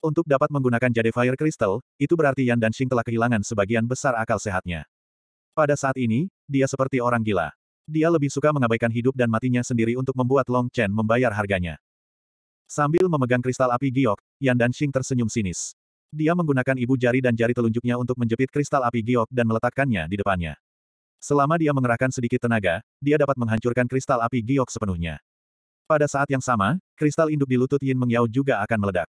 Untuk dapat menggunakan Jade Fire Crystal, itu berarti Yan dan Danxing telah kehilangan sebagian besar akal sehatnya. Pada saat ini, dia seperti orang gila. Dia lebih suka mengabaikan hidup dan matinya sendiri untuk membuat Long Chen membayar harganya. Sambil memegang kristal api giok, Yan Xing tersenyum sinis. Dia menggunakan ibu jari dan jari telunjuknya untuk menjepit kristal api giok dan meletakkannya di depannya. Selama dia mengerahkan sedikit tenaga, dia dapat menghancurkan kristal api giok sepenuhnya. Pada saat yang sama, kristal induk di lutut Yin Mengyao juga akan meledak.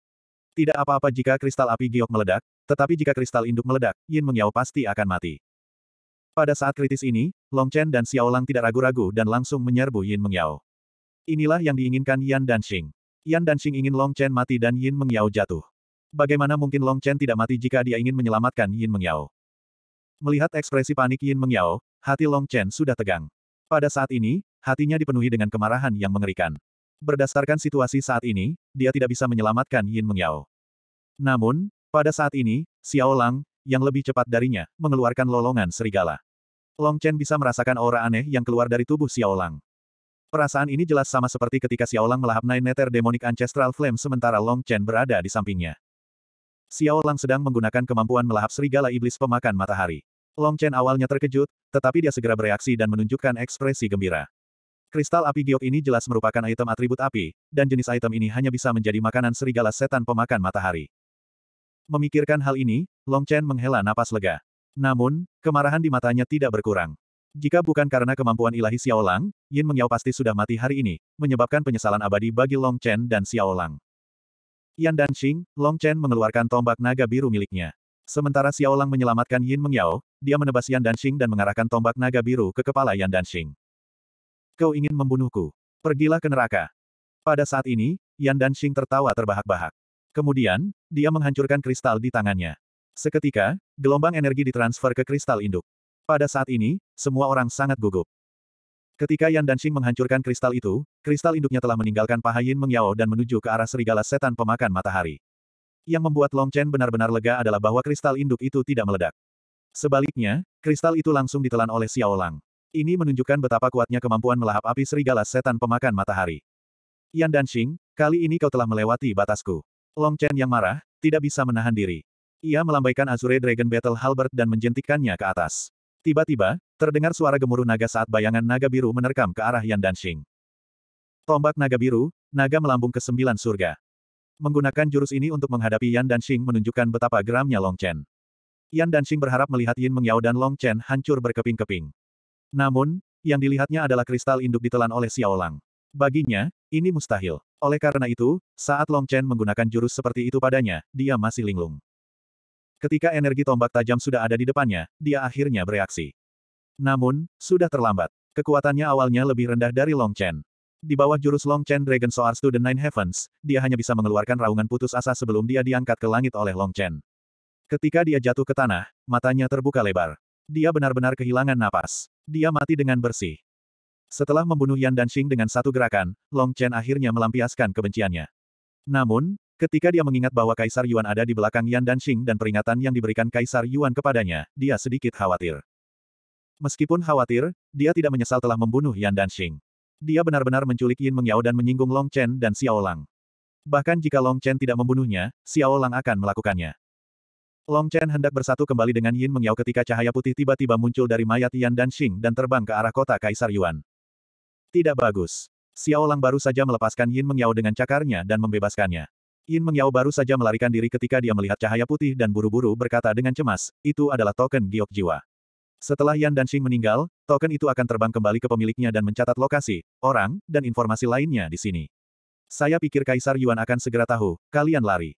Tidak apa-apa jika kristal api giok meledak, tetapi jika kristal induk meledak, Yin Mengyao pasti akan mati. Pada saat kritis ini, Long Chen dan Xiao Lang tidak ragu-ragu dan langsung menyerbu Yin Mengyao. Inilah yang diinginkan Yan Danxing. Yan Danxing ingin Long Chen mati dan Yin Mengyao jatuh. Bagaimana mungkin Long Chen tidak mati jika dia ingin menyelamatkan Yin Mengyao? Melihat ekspresi panik Yin Mengyao, hati Long Chen sudah tegang. Pada saat ini, hatinya dipenuhi dengan kemarahan yang mengerikan. Berdasarkan situasi saat ini, dia tidak bisa menyelamatkan Yin Mengyao. Namun, pada saat ini, Xiao Lang, yang lebih cepat darinya, mengeluarkan lolongan serigala. Long Chen bisa merasakan aura aneh yang keluar dari tubuh Xiao Lang. Perasaan ini jelas sama seperti ketika Xiao Lang melahap Nine Nether Demonic Ancestral Flame sementara Long Chen berada di sampingnya. Xiao Lang sedang menggunakan kemampuan melahap serigala iblis pemakan matahari. Long Chen awalnya terkejut, tetapi dia segera bereaksi dan menunjukkan ekspresi gembira. Kristal api giok ini jelas merupakan item atribut api, dan jenis item ini hanya bisa menjadi makanan serigala setan pemakan matahari. Memikirkan hal ini, Long Chen menghela napas lega. Namun, kemarahan di matanya tidak berkurang. Jika bukan karena kemampuan ilahi Xiao Lang, Yin Mengyao pasti sudah mati hari ini, menyebabkan penyesalan abadi bagi Long Chen dan Xiao Lang. Yan Xing, Long Chen mengeluarkan tombak naga biru miliknya. Sementara Xiao Lang menyelamatkan Yin Mengyao, dia menebas Yan Xing dan mengarahkan tombak naga biru ke kepala Yan Xing. Kau ingin membunuhku? Pergilah ke neraka. Pada saat ini, Yan Xing tertawa terbahak-bahak. Kemudian, dia menghancurkan kristal di tangannya. Seketika, gelombang energi ditransfer ke kristal induk. Pada saat ini, semua orang sangat gugup. Ketika Yan Danxing menghancurkan kristal itu, kristal induknya telah meninggalkan paha Yin Mengyao dan menuju ke arah serigala setan pemakan matahari. Yang membuat Long Chen benar-benar lega adalah bahwa kristal induk itu tidak meledak. Sebaliknya, kristal itu langsung ditelan oleh Xiao Lang. Ini menunjukkan betapa kuatnya kemampuan melahap api serigala setan pemakan matahari. Yan Danxing, kali ini kau telah melewati batasku. Long Chen yang marah, tidak bisa menahan diri. Ia melambaikan Azure Dragon Battle Halberd dan menjentikkannya ke atas. Tiba-tiba, terdengar suara gemuruh naga saat bayangan naga biru menerkam ke arah Yan Danxing. Tombak naga biru, naga melambung ke sembilan surga. Menggunakan jurus ini untuk menghadapi Yan Danxing menunjukkan betapa geramnya Long Chen. Yan Danxing berharap melihat Yin Mengyao dan Long Chen hancur berkeping-keping. Namun, yang dilihatnya adalah kristal induk ditelan oleh Xiao Lang. Baginya, ini mustahil. Oleh karena itu, saat Long Chen menggunakan jurus seperti itu padanya, dia masih linglung. Ketika energi tombak tajam sudah ada di depannya, dia akhirnya bereaksi. Namun, sudah terlambat. Kekuatannya awalnya lebih rendah dari Long Chen. Di bawah jurus Long Chen Dragon Swords to the Nine Heavens, dia hanya bisa mengeluarkan raungan putus asa sebelum dia diangkat ke langit oleh Long Chen. Ketika dia jatuh ke tanah, matanya terbuka lebar. Dia benar-benar kehilangan napas. Dia mati dengan bersih. Setelah membunuh Yan Danxing dengan satu gerakan, Long Chen akhirnya melampiaskan kebenciannya. Namun, ketika dia mengingat bahwa Kaisar Yuan ada di belakang Yan Danxing dan peringatan yang diberikan Kaisar Yuan kepadanya, dia sedikit khawatir. Meskipun khawatir, dia tidak menyesal telah membunuh Yan Danxing. Dia benar-benar menculik Yin Mengyao dan menyinggung Long Chen dan Xiao Lang. Bahkan jika Long Chen tidak membunuhnya, Xiao Lang akan melakukannya. Long Chen hendak bersatu kembali dengan Yin Mengyao ketika cahaya putih tiba-tiba muncul dari mayat Yan Danxing dan terbang ke arah kota Kaisar Yuan. Tidak bagus. Xiao Lang baru saja melepaskan Yin Mengyao dengan cakarnya dan membebaskannya. Yin Mengyao baru saja melarikan diri ketika dia melihat cahaya putih dan buru-buru berkata dengan cemas, itu adalah token giok jiwa. Setelah Yan dan Xing meninggal, token itu akan terbang kembali ke pemiliknya dan mencatat lokasi, orang, dan informasi lainnya di sini. Saya pikir Kaisar Yuan akan segera tahu, kalian lari.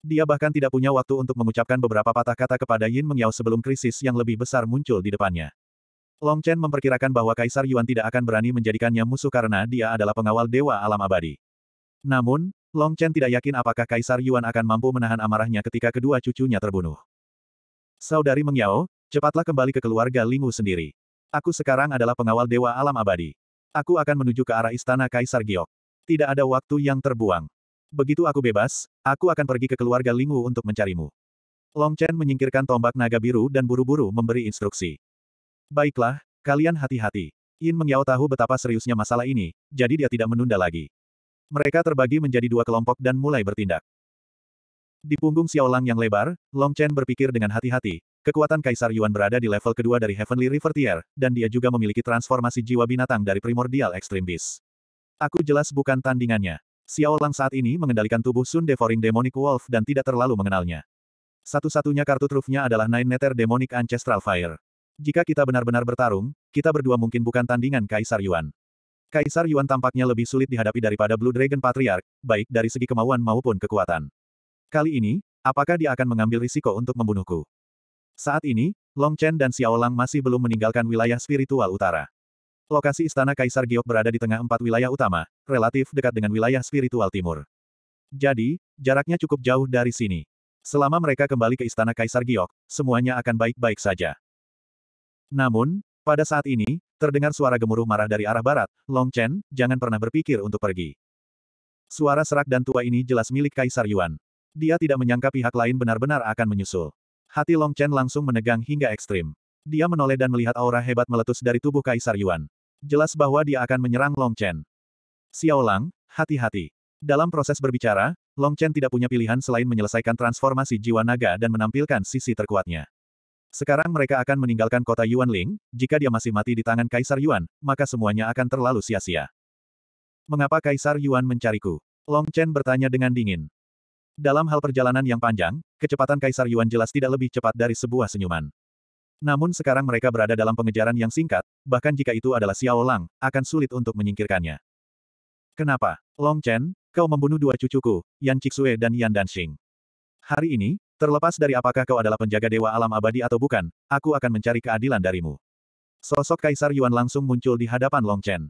Dia bahkan tidak punya waktu untuk mengucapkan beberapa patah kata kepada Yin Mengyao sebelum krisis yang lebih besar muncul di depannya. Long Chen memperkirakan bahwa Kaisar Yuan tidak akan berani menjadikannya musuh karena dia adalah pengawal Dewa Alam Abadi. Namun, Long Chen tidak yakin apakah Kaisar Yuan akan mampu menahan amarahnya ketika kedua cucunya terbunuh. Saudari Mengyao, cepatlah kembali ke keluarga Lingu sendiri. Aku sekarang adalah pengawal Dewa Alam Abadi. Aku akan menuju ke arah istana Kaisar Giok. Tidak ada waktu yang terbuang. Begitu aku bebas, aku akan pergi ke keluarga Lingu untuk mencarimu. Long Chen menyingkirkan tombak naga biru dan buru-buru memberi instruksi. Baiklah, kalian hati-hati. Yin Mengyao tahu betapa seriusnya masalah ini, jadi dia tidak menunda lagi. Mereka terbagi menjadi dua kelompok dan mulai bertindak. Di punggung Xiao Lang yang lebar, Long Chen berpikir dengan hati-hati, kekuatan Kaisar Yuan berada di level kedua dari Heavenly River Tier, dan dia juga memiliki transformasi jiwa binatang dari Primordial Extreme Beast. Aku jelas bukan tandingannya. Xiao Lang saat ini mengendalikan tubuh Sun Devouring Demonic Wolf dan tidak terlalu mengenalnya. Satu-satunya kartu trufnya adalah Nine Nether Demonic Ancestral Fire. Jika kita benar-benar bertarung, kita berdua mungkin bukan tandingan Kaisar Yuan. Kaisar Yuan tampaknya lebih sulit dihadapi daripada Blue Dragon Patriarch, baik dari segi kemauan maupun kekuatan. Kali ini, apakah dia akan mengambil risiko untuk membunuhku? Saat ini, Long Chen dan Xiao Lang masih belum meninggalkan wilayah spiritual utara. Lokasi istana Kaisar Giok berada di tengah empat wilayah utama, relatif dekat dengan wilayah spiritual timur. Jadi, jaraknya cukup jauh dari sini. Selama mereka kembali ke istana Kaisar Giok, semuanya akan baik-baik saja. Namun, pada saat ini, terdengar suara gemuruh marah dari arah barat, Long Chen, jangan pernah berpikir untuk pergi. Suara serak dan tua ini jelas milik Kaisar Yuan. Dia tidak menyangka pihak lain benar-benar akan menyusul. Hati Long Chen langsung menegang hingga ekstrim. Dia menoleh dan melihat aura hebat meletus dari tubuh Kaisar Yuan. Jelas bahwa dia akan menyerang Long Chen. Xiao Lang, hati-hati. Dalam proses berbicara, Long Chen tidak punya pilihan selain menyelesaikan transformasi jiwa naga dan menampilkan sisi terkuatnya. Sekarang mereka akan meninggalkan kota Yuanling, jika dia masih mati di tangan Kaisar Yuan, maka semuanya akan terlalu sia-sia. Mengapa Kaisar Yuan mencariku? Long Chen bertanya dengan dingin. Dalam hal perjalanan yang panjang, kecepatan Kaisar Yuan jelas tidak lebih cepat dari sebuah senyuman. Namun sekarang mereka berada dalam pengejaran yang singkat, bahkan jika itu adalah Xiao Lang, akan sulit untuk menyingkirkannya. Kenapa? Long Chen, kau membunuh dua cucuku, Yan Cixue dan Yan Danxing. Hari ini, Terlepas dari apakah kau adalah penjaga dewa alam abadi atau bukan, aku akan mencari keadilan darimu. Sosok Kaisar Yuan langsung muncul di hadapan Long Chen.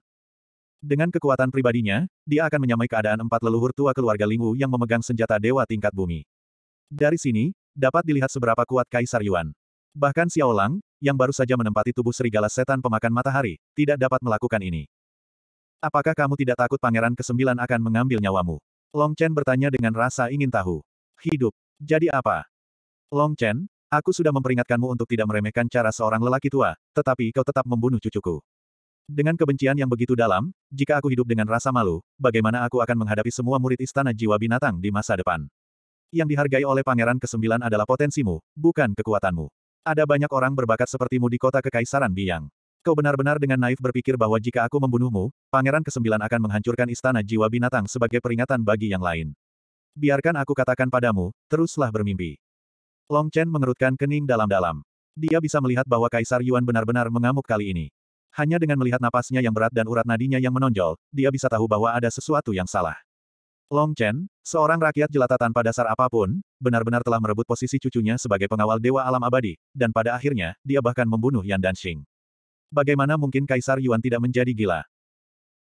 Dengan kekuatan pribadinya, dia akan menyamai keadaan empat leluhur tua keluarga Lingwu yang memegang senjata dewa tingkat bumi. Dari sini, dapat dilihat seberapa kuat Kaisar Yuan. Bahkan Xiao Lang, yang baru saja menempati tubuh serigala setan pemakan matahari, tidak dapat melakukan ini. Apakah kamu tidak takut pangeran kesembilan akan mengambil nyawamu? Long Chen bertanya dengan rasa ingin tahu. Hidup. Jadi apa? Long Chen, aku sudah memperingatkanmu untuk tidak meremehkan cara seorang lelaki tua, tetapi kau tetap membunuh cucuku. Dengan kebencian yang begitu dalam, jika aku hidup dengan rasa malu, bagaimana aku akan menghadapi semua murid istana jiwa binatang di masa depan? Yang dihargai oleh pangeran kesembilan adalah potensimu, bukan kekuatanmu. Ada banyak orang berbakat sepertimu di kota kekaisaran Biang. Kau benar-benar dengan naif berpikir bahwa jika aku membunuhmu, pangeran kesembilan akan menghancurkan istana jiwa binatang sebagai peringatan bagi yang lain. Biarkan aku katakan padamu, teruslah bermimpi. Long Chen mengerutkan kening dalam-dalam. Dia bisa melihat bahwa Kaisar Yuan benar-benar mengamuk kali ini. Hanya dengan melihat napasnya yang berat dan urat nadinya yang menonjol, dia bisa tahu bahwa ada sesuatu yang salah. Long Chen, seorang rakyat jelata tanpa dasar apapun, benar-benar telah merebut posisi cucunya sebagai pengawal Dewa Alam Abadi, dan pada akhirnya, dia bahkan membunuh Yan Danxing. Bagaimana mungkin Kaisar Yuan tidak menjadi gila?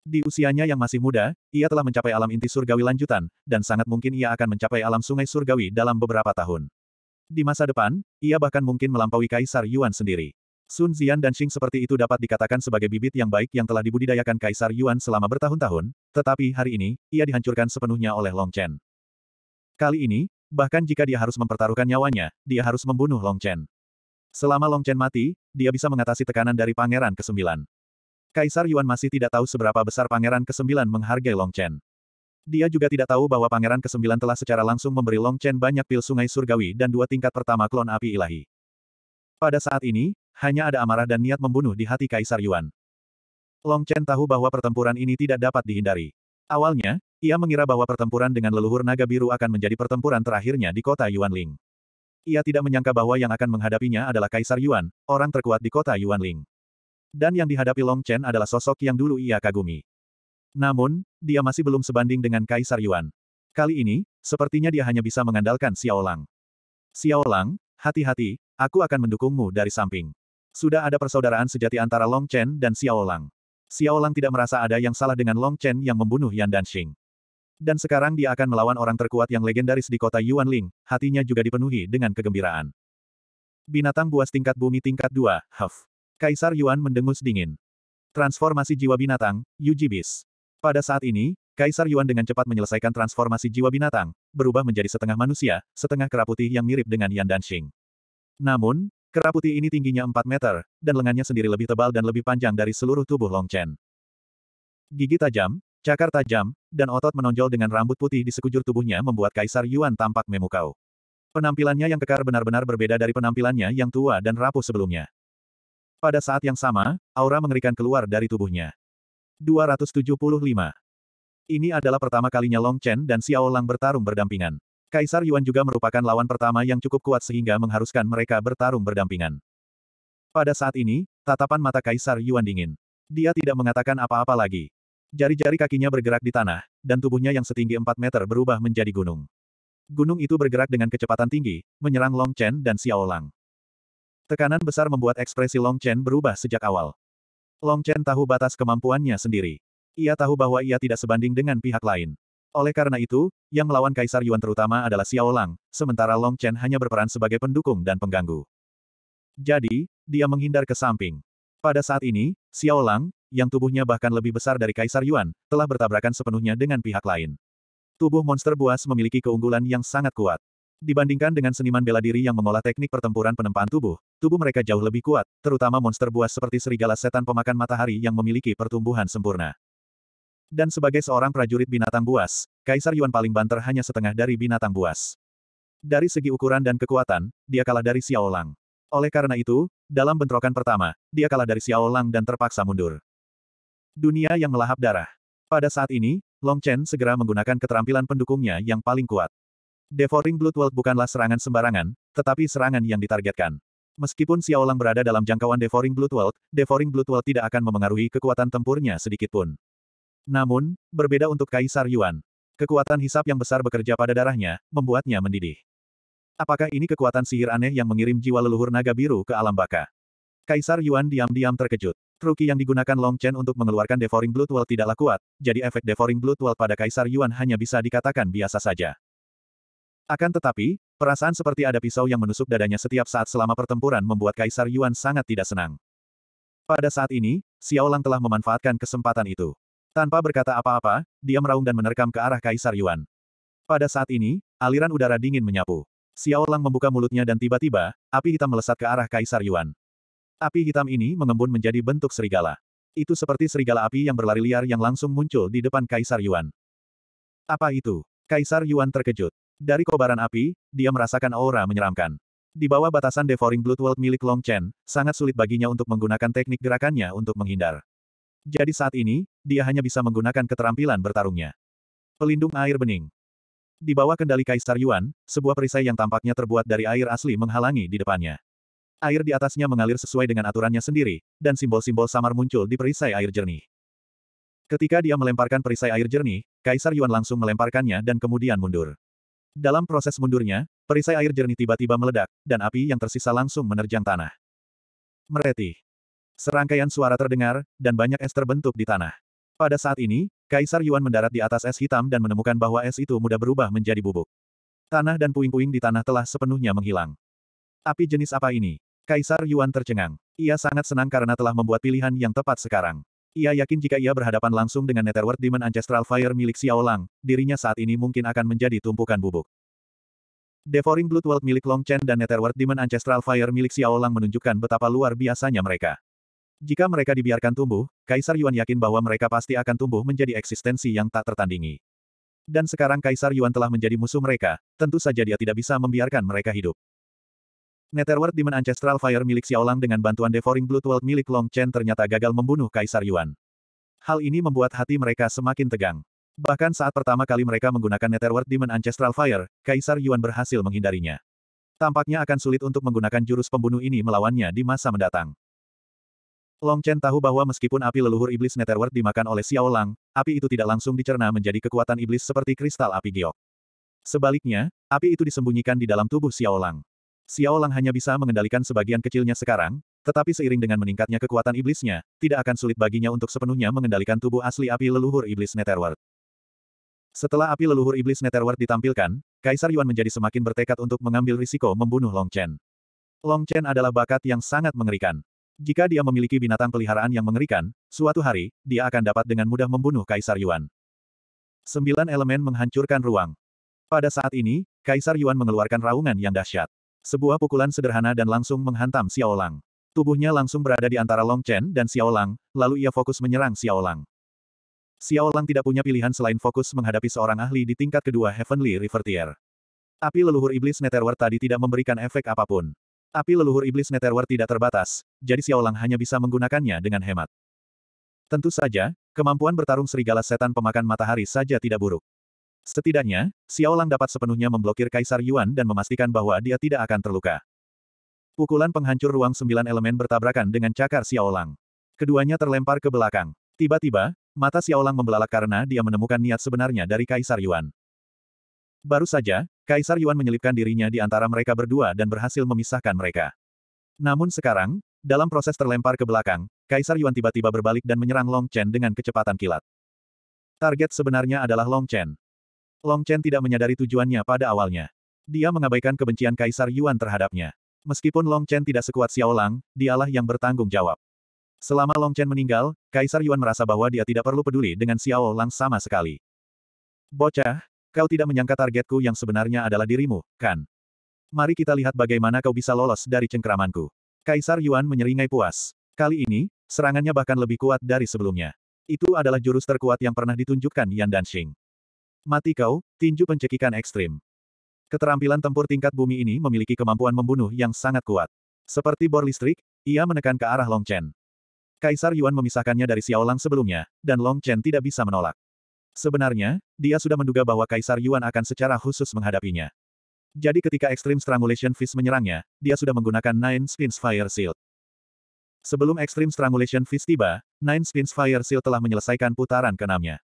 Di usianya yang masih muda, ia telah mencapai alam inti surgawi lanjutan, dan sangat mungkin ia akan mencapai alam sungai surgawi dalam beberapa tahun. Di masa depan, ia bahkan mungkin melampaui Kaisar Yuan sendiri. Sun Zian dan Xing seperti itu dapat dikatakan sebagai bibit yang baik yang telah dibudidayakan Kaisar Yuan selama bertahun-tahun, tetapi hari ini, ia dihancurkan sepenuhnya oleh Long Chen. Kali ini, bahkan jika dia harus mempertaruhkan nyawanya, dia harus membunuh Long Chen. Selama Long Chen mati, dia bisa mengatasi tekanan dari Pangeran ke-9. Kaisar Yuan masih tidak tahu seberapa besar Pangeran ke-9 menghargai Long Chen. Dia juga tidak tahu bahwa Pangeran ke-9 telah secara langsung memberi Long Chen banyak pil sungai surgawi dan dua tingkat pertama klon api ilahi. Pada saat ini, hanya ada amarah dan niat membunuh di hati Kaisar Yuan. Long Chen tahu bahwa pertempuran ini tidak dapat dihindari. Awalnya, ia mengira bahwa pertempuran dengan leluhur naga biru akan menjadi pertempuran terakhirnya di kota Yuanling. Ia tidak menyangka bahwa yang akan menghadapinya adalah Kaisar Yuan, orang terkuat di kota Yuanling. Dan yang dihadapi Long Chen adalah sosok yang dulu ia kagumi. Namun, dia masih belum sebanding dengan Kaisar Yuan. Kali ini, sepertinya dia hanya bisa mengandalkan Xiao Lang. Xiao Lang, hati-hati, aku akan mendukungmu dari samping. Sudah ada persaudaraan sejati antara Long Chen dan Xiao Lang. Xiao Lang tidak merasa ada yang salah dengan Long Chen yang membunuh Yan Danxing. Dan sekarang dia akan melawan orang terkuat yang legendaris di kota Yuanling, hatinya juga dipenuhi dengan kegembiraan. Binatang buas tingkat bumi tingkat 2, Huff. Kaisar Yuan mendengus dingin. Transformasi jiwa binatang, Yu Jibis. Pada saat ini, Kaisar Yuan dengan cepat menyelesaikan transformasi jiwa binatang, berubah menjadi setengah manusia, setengah kera putih yang mirip dengan Yan Danxing. Namun, kera putih ini tingginya 4 meter, dan lengannya sendiri lebih tebal dan lebih panjang dari seluruh tubuh Long Chen. Gigi tajam, cakar tajam, dan otot menonjol dengan rambut putih di sekujur tubuhnya membuat Kaisar Yuan tampak memukau. Penampilannya yang kekar benar-benar berbeda dari penampilannya yang tua dan rapuh sebelumnya. Pada saat yang sama, aura mengerikan keluar dari tubuhnya. 275. Ini adalah pertama kalinya Long Chen dan Xiao Lang bertarung berdampingan. Kaisar Yuan juga merupakan lawan pertama yang cukup kuat sehingga mengharuskan mereka bertarung berdampingan. Pada saat ini, tatapan mata Kaisar Yuan dingin. Dia tidak mengatakan apa-apa lagi. Jari-jari kakinya bergerak di tanah, dan tubuhnya yang setinggi 4 meter berubah menjadi gunung. Gunung itu bergerak dengan kecepatan tinggi, menyerang Long Chen dan Xiao Lang. Tekanan besar membuat ekspresi Long Chen berubah sejak awal. Long Chen tahu batas kemampuannya sendiri. Ia tahu bahwa ia tidak sebanding dengan pihak lain. Oleh karena itu, yang melawan Kaisar Yuan terutama adalah Xiao Lang, sementara Long Chen hanya berperan sebagai pendukung dan pengganggu. Jadi, dia menghindar ke samping. Pada saat ini, Xiao Lang, yang tubuhnya bahkan lebih besar dari Kaisar Yuan, telah bertabrakan sepenuhnya dengan pihak lain. Tubuh monster buas memiliki keunggulan yang sangat kuat. Dibandingkan dengan seniman bela diri yang mengolah teknik pertempuran penempaan tubuh, tubuh mereka jauh lebih kuat, terutama monster buas seperti serigala setan pemakan matahari yang memiliki pertumbuhan sempurna. Dan sebagai seorang prajurit binatang buas, Kaisar Yuan paling banter hanya setengah dari binatang buas. Dari segi ukuran dan kekuatan, dia kalah dari Xiao Lang. Oleh karena itu, dalam bentrokan pertama, dia kalah dari Xiao Lang dan terpaksa mundur. Dunia yang melahap darah. Pada saat ini, Long Chen segera menggunakan keterampilan pendukungnya yang paling kuat. Devouring Blood World bukanlah serangan sembarangan, tetapi serangan yang ditargetkan. Meskipun Xiaolang berada dalam jangkauan Devouring Blood World, Devouring Blood World tidak akan memengaruhi kekuatan tempurnya sedikitpun. Namun, berbeda untuk Kaisar Yuan. Kekuatan hisap yang besar bekerja pada darahnya, membuatnya mendidih. Apakah ini kekuatan sihir aneh yang mengirim jiwa leluhur naga biru ke alam baka? Kaisar Yuan diam-diam terkejut. Truki yang digunakan Long Chen untuk mengeluarkan Devouring Blood World tidaklah kuat, jadi efek Devouring Blood World pada Kaisar Yuan hanya bisa dikatakan biasa saja. Akan tetapi, perasaan seperti ada pisau yang menusuk dadanya setiap saat selama pertempuran membuat Kaisar Yuan sangat tidak senang. Pada saat ini, Xiao Lang telah memanfaatkan kesempatan itu. Tanpa berkata apa-apa, dia meraung dan menerkam ke arah Kaisar Yuan. Pada saat ini, aliran udara dingin menyapu. Xiao Lang membuka mulutnya dan tiba-tiba, api hitam melesat ke arah Kaisar Yuan. Api hitam ini mengembun menjadi bentuk serigala. Itu seperti serigala api yang berlari liar yang langsung muncul di depan Kaisar Yuan. Apa itu? Kaisar Yuan terkejut. Dari kobaran api, dia merasakan aura menyeramkan. Di bawah batasan devouring blood world milik Long Chen, sangat sulit baginya untuk menggunakan teknik gerakannya untuk menghindar. Jadi saat ini, dia hanya bisa menggunakan keterampilan bertarungnya. Pelindung air bening. Di bawah kendali Kaisar Yuan, sebuah perisai yang tampaknya terbuat dari air asli menghalangi di depannya. Air di atasnya mengalir sesuai dengan aturannya sendiri, dan simbol-simbol samar muncul di perisai air jernih. Ketika dia melemparkan perisai air jernih, Kaisar Yuan langsung melemparkannya dan kemudian mundur. Dalam proses mundurnya, perisai air jernih tiba-tiba meledak, dan api yang tersisa langsung menerjang tanah. Mereti. Serangkaian suara terdengar, dan banyak es terbentuk di tanah. Pada saat ini, Kaisar Yuan mendarat di atas es hitam dan menemukan bahwa es itu mudah berubah menjadi bubuk. Tanah dan puing-puing di tanah telah sepenuhnya menghilang. Api jenis apa ini? Kaisar Yuan tercengang. Ia sangat senang karena telah membuat pilihan yang tepat sekarang. Ia yakin jika ia berhadapan langsung dengan Netherworld Demon Ancestral Fire milik Xiao Lang, dirinya saat ini mungkin akan menjadi tumpukan bubuk. Devouring Blood World milik Long Chen dan Netherworld Demon Ancestral Fire milik Xiao Lang menunjukkan betapa luar biasanya mereka. Jika mereka dibiarkan tumbuh, Kaisar Yuan yakin bahwa mereka pasti akan tumbuh menjadi eksistensi yang tak tertandingi. Dan sekarang Kaisar Yuan telah menjadi musuh mereka, tentu saja dia tidak bisa membiarkan mereka hidup. Netherworld Demon Ancestral Fire milik Xiaolang dengan bantuan Devouring Blood World milik Long Chen ternyata gagal membunuh Kaisar Yuan. Hal ini membuat hati mereka semakin tegang. Bahkan saat pertama kali mereka menggunakan Netherworld Demon Ancestral Fire, Kaisar Yuan berhasil menghindarinya. Tampaknya akan sulit untuk menggunakan jurus pembunuh ini melawannya di masa mendatang. Long Chen tahu bahwa meskipun api leluhur iblis Netherworld dimakan oleh Xiao Lang, api itu tidak langsung dicerna menjadi kekuatan iblis seperti kristal api giok. Sebaliknya, api itu disembunyikan di dalam tubuh Xiao Lang. Xiao Lang hanya bisa mengendalikan sebagian kecilnya sekarang, tetapi seiring dengan meningkatnya kekuatan iblisnya, tidak akan sulit baginya untuk sepenuhnya mengendalikan tubuh asli api leluhur iblis Netherworld. Setelah api leluhur iblis Netherworld ditampilkan, Kaisar Yuan menjadi semakin bertekad untuk mengambil risiko membunuh Long Chen. Long Chen adalah bakat yang sangat mengerikan. Jika dia memiliki binatang peliharaan yang mengerikan, suatu hari, dia akan dapat dengan mudah membunuh Kaisar Yuan. Sembilan elemen menghancurkan ruang. Pada saat ini, Kaisar Yuan mengeluarkan raungan yang dahsyat. Sebuah pukulan sederhana dan langsung menghantam Xiao Lang. Tubuhnya langsung berada di antara Long Chen dan Xiao Lang, lalu ia fokus menyerang Xiao Lang. Xiao Lang tidak punya pilihan selain fokus menghadapi seorang ahli di tingkat kedua Heavenly River Tier. Api leluhur iblis Netherworld tadi tidak memberikan efek apapun. Api leluhur iblis Netherworld tidak terbatas, jadi Xiao Lang hanya bisa menggunakannya dengan hemat. Tentu saja, kemampuan bertarung serigala setan pemakan matahari saja tidak buruk. Setidaknya, Xiao Lang dapat sepenuhnya memblokir Kaisar Yuan dan memastikan bahwa dia tidak akan terluka. Pukulan penghancur ruang sembilan elemen bertabrakan dengan cakar Xiao Lang. Keduanya terlempar ke belakang. Tiba-tiba, mata Xiao Lang membelalak karena dia menemukan niat sebenarnya dari Kaisar Yuan. Baru saja, Kaisar Yuan menyelipkan dirinya di antara mereka berdua dan berhasil memisahkan mereka. Namun sekarang, dalam proses terlempar ke belakang, Kaisar Yuan tiba-tiba berbalik dan menyerang Long Chen dengan kecepatan kilat. Target sebenarnya adalah Long Chen. Long Chen tidak menyadari tujuannya pada awalnya. Dia mengabaikan kebencian Kaisar Yuan terhadapnya. Meskipun Long Chen tidak sekuat Xiao Lang, dialah yang bertanggung jawab. Selama Long Chen meninggal, Kaisar Yuan merasa bahwa dia tidak perlu peduli dengan Xiao Lang sama sekali. Bocah, kau tidak menyangka targetku yang sebenarnya adalah dirimu, kan? Mari kita lihat bagaimana kau bisa lolos dari cengkramanku. Kaisar Yuan menyeringai puas. Kali ini, serangannya bahkan lebih kuat dari sebelumnya. Itu adalah jurus terkuat yang pernah ditunjukkan Yan Danxing. Mati kau, tinju pencekikan ekstrim. Keterampilan tempur tingkat bumi ini memiliki kemampuan membunuh yang sangat kuat. Seperti bor listrik, ia menekan ke arah Long Chen. Kaisar Yuan memisahkannya dari Xiao Lang sebelumnya, dan Long Chen tidak bisa menolak. Sebenarnya, dia sudah menduga bahwa Kaisar Yuan akan secara khusus menghadapinya. Jadi ketika Extreme Strangulation Fist menyerangnya, dia sudah menggunakan Nine Spins Fire Shield. Sebelum Extreme Strangulation Fist tiba, Nine Spins Fire Shield telah menyelesaikan putaran keenamnya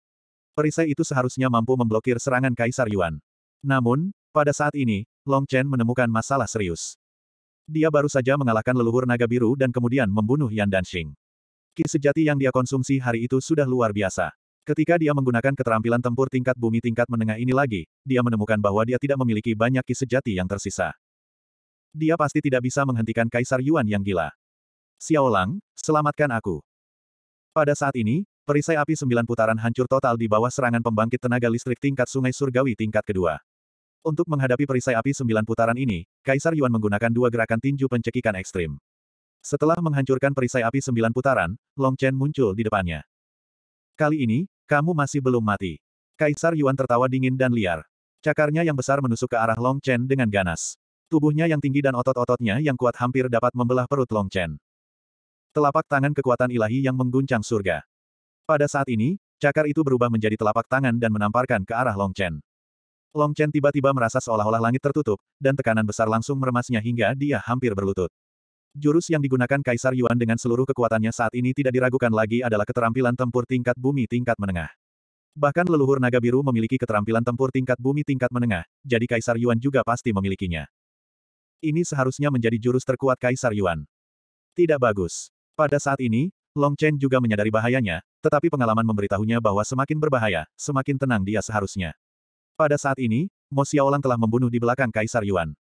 perisai itu seharusnya mampu memblokir serangan Kaisar Yuan. Namun, pada saat ini, Long Chen menemukan masalah serius. Dia baru saja mengalahkan leluhur naga biru dan kemudian membunuh Yan Danxing. Ki sejati yang dia konsumsi hari itu sudah luar biasa. Ketika dia menggunakan keterampilan tempur tingkat bumi tingkat menengah ini lagi, dia menemukan bahwa dia tidak memiliki banyak ki sejati yang tersisa. Dia pasti tidak bisa menghentikan Kaisar Yuan yang gila. Xiaolang, selamatkan aku. Pada saat ini, Perisai api sembilan putaran hancur total di bawah serangan pembangkit tenaga listrik tingkat sungai surgawi tingkat kedua. Untuk menghadapi perisai api sembilan putaran ini, Kaisar Yuan menggunakan dua gerakan tinju pencekikan ekstrim. Setelah menghancurkan perisai api sembilan putaran, Long Chen muncul di depannya. Kali ini, kamu masih belum mati. Kaisar Yuan tertawa dingin dan liar. Cakarnya yang besar menusuk ke arah Long Chen dengan ganas. Tubuhnya yang tinggi dan otot-ototnya yang kuat hampir dapat membelah perut Long Chen. Telapak tangan kekuatan ilahi yang mengguncang surga. Pada saat ini, cakar itu berubah menjadi telapak tangan dan menamparkan ke arah Long Chen. Long Chen tiba-tiba merasa seolah-olah langit tertutup, dan tekanan besar langsung meremasnya hingga dia hampir berlutut. Jurus yang digunakan Kaisar Yuan dengan seluruh kekuatannya saat ini tidak diragukan lagi adalah keterampilan tempur tingkat bumi tingkat menengah. Bahkan leluhur naga biru memiliki keterampilan tempur tingkat bumi tingkat menengah, jadi Kaisar Yuan juga pasti memilikinya. Ini seharusnya menjadi jurus terkuat Kaisar Yuan. Tidak bagus. Pada saat ini, Long Chen juga menyadari bahayanya, tetapi pengalaman memberitahunya bahwa semakin berbahaya, semakin tenang dia seharusnya. Pada saat ini, Mo Xiaolang telah membunuh di belakang Kaisar Yuan.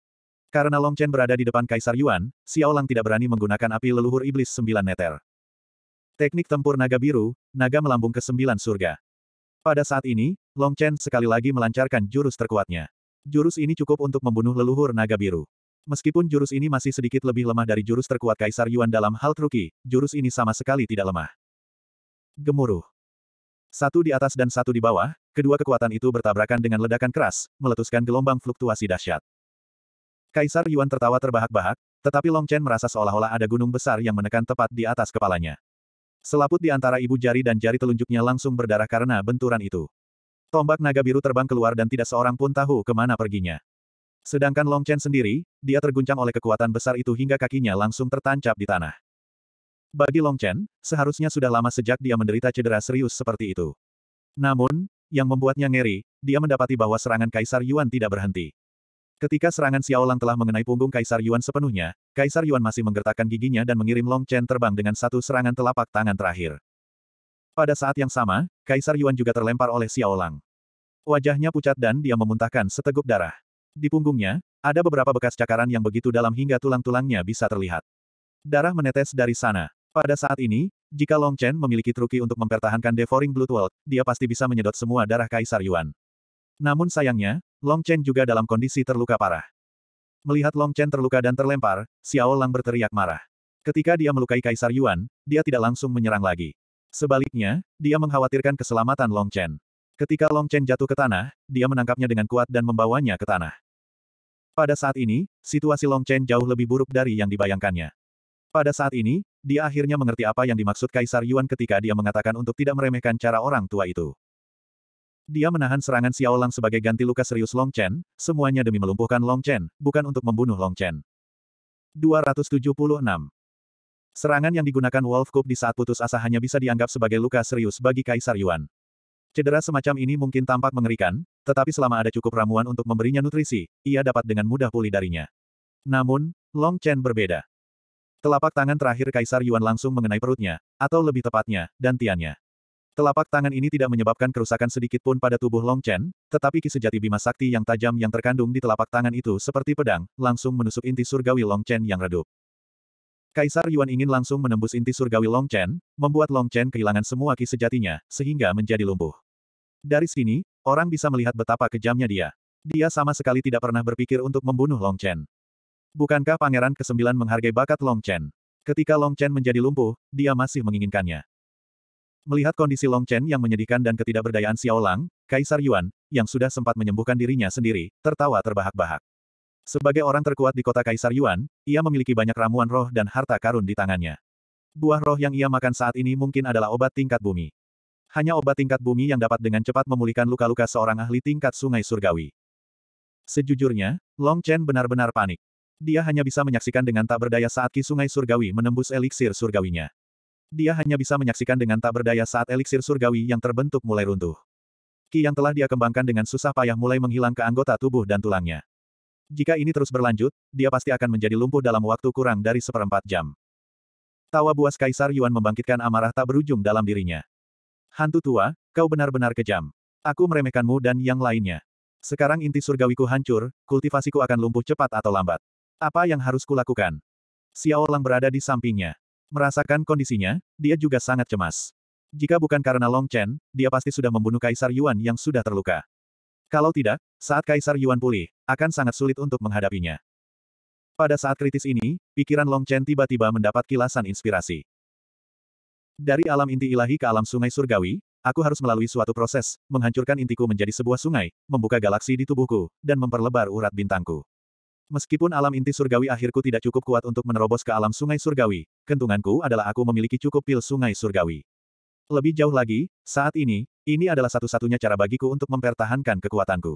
Karena Long Chen berada di depan Kaisar Yuan, Xiaolang tidak berani menggunakan api leluhur iblis sembilan meter. Teknik tempur naga biru, naga melambung ke sembilan surga. Pada saat ini, Long Chen sekali lagi melancarkan jurus terkuatnya. Jurus ini cukup untuk membunuh leluhur naga biru. Meskipun jurus ini masih sedikit lebih lemah dari jurus terkuat Kaisar Yuan dalam hal truki, jurus ini sama sekali tidak lemah. Gemuruh. Satu di atas dan satu di bawah, kedua kekuatan itu bertabrakan dengan ledakan keras, meletuskan gelombang fluktuasi dahsyat. Kaisar Yuan tertawa terbahak-bahak, tetapi Long Chen merasa seolah-olah ada gunung besar yang menekan tepat di atas kepalanya. Selaput di antara ibu jari dan jari telunjuknya langsung berdarah karena benturan itu. Tombak naga biru terbang keluar dan tidak seorang pun tahu kemana perginya. Sedangkan Long Chen sendiri, dia terguncang oleh kekuatan besar itu hingga kakinya langsung tertancap di tanah. Bagi Long Chen, seharusnya sudah lama sejak dia menderita cedera serius seperti itu. Namun, yang membuatnya ngeri, dia mendapati bahwa serangan Kaisar Yuan tidak berhenti. Ketika serangan Xiaolang telah mengenai punggung Kaisar Yuan sepenuhnya, Kaisar Yuan masih menggertakkan giginya dan mengirim Long Chen terbang dengan satu serangan telapak tangan terakhir. Pada saat yang sama, Kaisar Yuan juga terlempar oleh Xiaolang. Wajahnya pucat dan dia memuntahkan seteguk darah. Di punggungnya, ada beberapa bekas cakaran yang begitu dalam hingga tulang-tulangnya bisa terlihat. Darah menetes dari sana. Pada saat ini, jika Long Chen memiliki truki untuk mempertahankan Devouring Blood World, dia pasti bisa menyedot semua darah Kaisar Yuan. Namun sayangnya, Long Chen juga dalam kondisi terluka parah. Melihat Long Chen terluka dan terlempar, Xiao Lang berteriak marah. Ketika dia melukai Kaisar Yuan, dia tidak langsung menyerang lagi. Sebaliknya, dia mengkhawatirkan keselamatan Long Chen. Ketika Long Chen jatuh ke tanah, dia menangkapnya dengan kuat dan membawanya ke tanah. Pada saat ini, situasi Long Chen jauh lebih buruk dari yang dibayangkannya. Pada saat ini, dia akhirnya mengerti apa yang dimaksud Kaisar Yuan ketika dia mengatakan untuk tidak meremehkan cara orang tua itu. Dia menahan serangan Xiao Lang sebagai ganti luka serius Long Chen, semuanya demi melumpuhkan Long Chen, bukan untuk membunuh Long Chen. 276. Serangan yang digunakan Wolf Cup di saat putus asa hanya bisa dianggap sebagai luka serius bagi Kaisar Yuan. Cedera semacam ini mungkin tampak mengerikan, tetapi selama ada cukup ramuan untuk memberinya nutrisi, ia dapat dengan mudah pulih darinya. Namun, Long Chen berbeda. Telapak tangan terakhir Kaisar Yuan langsung mengenai perutnya, atau lebih tepatnya, dantiannya. Telapak tangan ini tidak menyebabkan kerusakan sedikit pun pada tubuh Long Chen, tetapi ki sejati bima sakti yang tajam yang terkandung di telapak tangan itu seperti pedang, langsung menusuk inti surgawi Long Chen yang redup. Kaisar Yuan ingin langsung menembus inti surgawi Long Chen, membuat Long Chen kehilangan semua ki sejatinya, sehingga menjadi lumpuh. Dari sini, orang bisa melihat betapa kejamnya dia. Dia sama sekali tidak pernah berpikir untuk membunuh Long Chen. Bukankah Pangeran ke-9 menghargai bakat Long Chen? Ketika Long Chen menjadi lumpuh, dia masih menginginkannya. Melihat kondisi Long Chen yang menyedihkan dan ketidakberdayaan Xiao Lang, Kaisar Yuan, yang sudah sempat menyembuhkan dirinya sendiri, tertawa terbahak-bahak. Sebagai orang terkuat di kota Kaisar Yuan, ia memiliki banyak ramuan roh dan harta karun di tangannya. Buah roh yang ia makan saat ini mungkin adalah obat tingkat bumi hanya obat tingkat bumi yang dapat dengan cepat memulihkan luka-luka seorang ahli tingkat sungai surgawi. Sejujurnya, Long Chen benar-benar panik. Dia hanya bisa menyaksikan dengan tak berdaya saat ki sungai surgawi menembus eliksir surgawinya. Dia hanya bisa menyaksikan dengan tak berdaya saat eliksir surgawi yang terbentuk mulai runtuh. Ki yang telah dia kembangkan dengan susah payah mulai menghilang ke anggota tubuh dan tulangnya. Jika ini terus berlanjut, dia pasti akan menjadi lumpuh dalam waktu kurang dari seperempat jam. Tawa buas Kaisar Yuan membangkitkan amarah tak berujung dalam dirinya. Hantu tua, kau benar-benar kejam. Aku meremehkanmu dan yang lainnya. Sekarang inti surgawiku hancur, kultivasiku akan lumpuh cepat atau lambat. Apa yang harus kulakukan? Xiao Lang berada di sampingnya. Merasakan kondisinya, dia juga sangat cemas. Jika bukan karena Long Chen, dia pasti sudah membunuh Kaisar Yuan yang sudah terluka. Kalau tidak, saat Kaisar Yuan pulih, akan sangat sulit untuk menghadapinya. Pada saat kritis ini, pikiran Long Chen tiba-tiba mendapat kilasan inspirasi. Dari alam inti ilahi ke alam sungai surgawi, aku harus melalui suatu proses, menghancurkan intiku menjadi sebuah sungai, membuka galaksi di tubuhku, dan memperlebar urat bintangku. Meskipun alam inti surgawi akhirku tidak cukup kuat untuk menerobos ke alam sungai surgawi, kentunganku adalah aku memiliki cukup pil sungai surgawi. Lebih jauh lagi, saat ini, ini adalah satu-satunya cara bagiku untuk mempertahankan kekuatanku.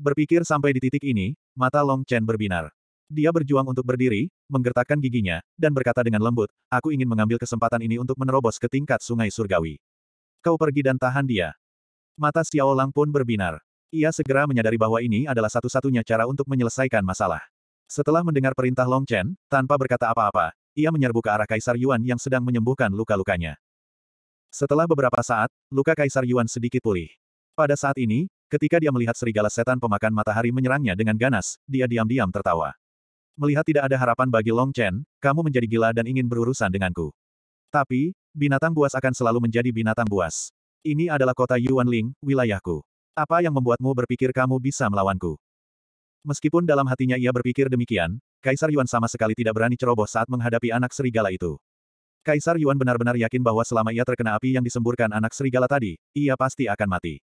Berpikir sampai di titik ini, mata Long Chen berbinar. Dia berjuang untuk berdiri, menggertakkan giginya, dan berkata dengan lembut, aku ingin mengambil kesempatan ini untuk menerobos ke tingkat sungai surgawi. Kau pergi dan tahan dia. Mata Xiao Lang pun berbinar. Ia segera menyadari bahwa ini adalah satu-satunya cara untuk menyelesaikan masalah. Setelah mendengar perintah Long Chen, tanpa berkata apa-apa, ia menyerbu ke arah Kaisar Yuan yang sedang menyembuhkan luka-lukanya. Setelah beberapa saat, luka Kaisar Yuan sedikit pulih. Pada saat ini, ketika dia melihat serigala setan pemakan matahari menyerangnya dengan ganas, dia diam-diam tertawa. Melihat tidak ada harapan bagi Long Chen, kamu menjadi gila dan ingin berurusan denganku. Tapi, binatang buas akan selalu menjadi binatang buas. Ini adalah kota Yuanling, wilayahku. Apa yang membuatmu berpikir kamu bisa melawanku? Meskipun dalam hatinya ia berpikir demikian, Kaisar Yuan sama sekali tidak berani ceroboh saat menghadapi anak serigala itu. Kaisar Yuan benar-benar yakin bahwa selama ia terkena api yang disemburkan anak serigala tadi, ia pasti akan mati.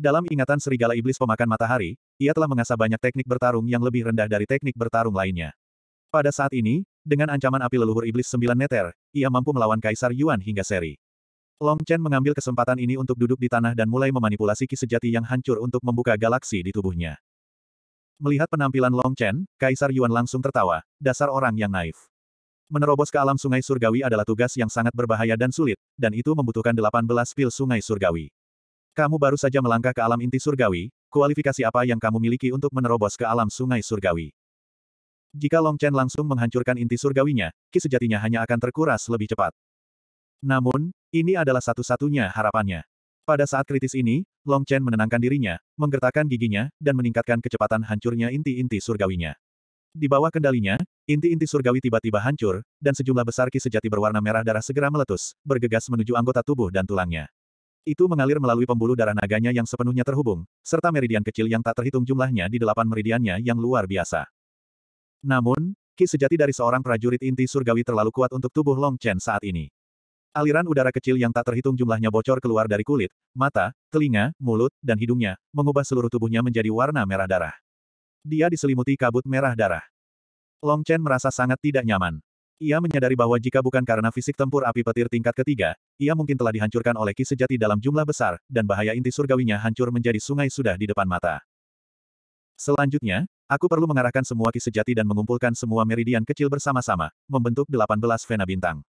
Dalam ingatan serigala iblis pemakan matahari, ia telah mengasah banyak teknik bertarung yang lebih rendah dari teknik bertarung lainnya. Pada saat ini, dengan ancaman api leluhur iblis sembilan meter, ia mampu melawan Kaisar Yuan hingga seri. Long Chen mengambil kesempatan ini untuk duduk di tanah dan mulai memanipulasi ki sejati yang hancur untuk membuka galaksi di tubuhnya. Melihat penampilan Long Chen, Kaisar Yuan langsung tertawa, dasar orang yang naif. Menerobos ke alam sungai surgawi adalah tugas yang sangat berbahaya dan sulit, dan itu membutuhkan 18 pil sungai surgawi. Kamu baru saja melangkah ke alam inti surgawi, kualifikasi apa yang kamu miliki untuk menerobos ke alam sungai surgawi? Jika Long Chen langsung menghancurkan inti surgawinya, ki sejatinya hanya akan terkuras lebih cepat. Namun, ini adalah satu-satunya harapannya. Pada saat kritis ini, Long Chen menenangkan dirinya, menggertakkan giginya, dan meningkatkan kecepatan hancurnya inti-inti surgawinya. Di bawah kendalinya, inti-inti surgawi tiba-tiba hancur, dan sejumlah besar ki sejati berwarna merah darah segera meletus, bergegas menuju anggota tubuh dan tulangnya. Itu mengalir melalui pembuluh darah naganya yang sepenuhnya terhubung, serta meridian kecil yang tak terhitung jumlahnya di delapan meridiannya yang luar biasa. Namun, ki sejati dari seorang prajurit inti surgawi terlalu kuat untuk tubuh Long Chen saat ini. Aliran udara kecil yang tak terhitung jumlahnya bocor keluar dari kulit, mata, telinga, mulut, dan hidungnya, mengubah seluruh tubuhnya menjadi warna merah darah. Dia diselimuti kabut merah darah. Long Chen merasa sangat tidak nyaman. Ia menyadari bahwa jika bukan karena fisik tempur api petir tingkat ketiga, ia mungkin telah dihancurkan oleh ki sejati dalam jumlah besar, dan bahaya inti surgawinya hancur menjadi sungai sudah di depan mata. Selanjutnya, aku perlu mengarahkan semua ki sejati dan mengumpulkan semua meridian kecil bersama-sama, membentuk 18 vena bintang.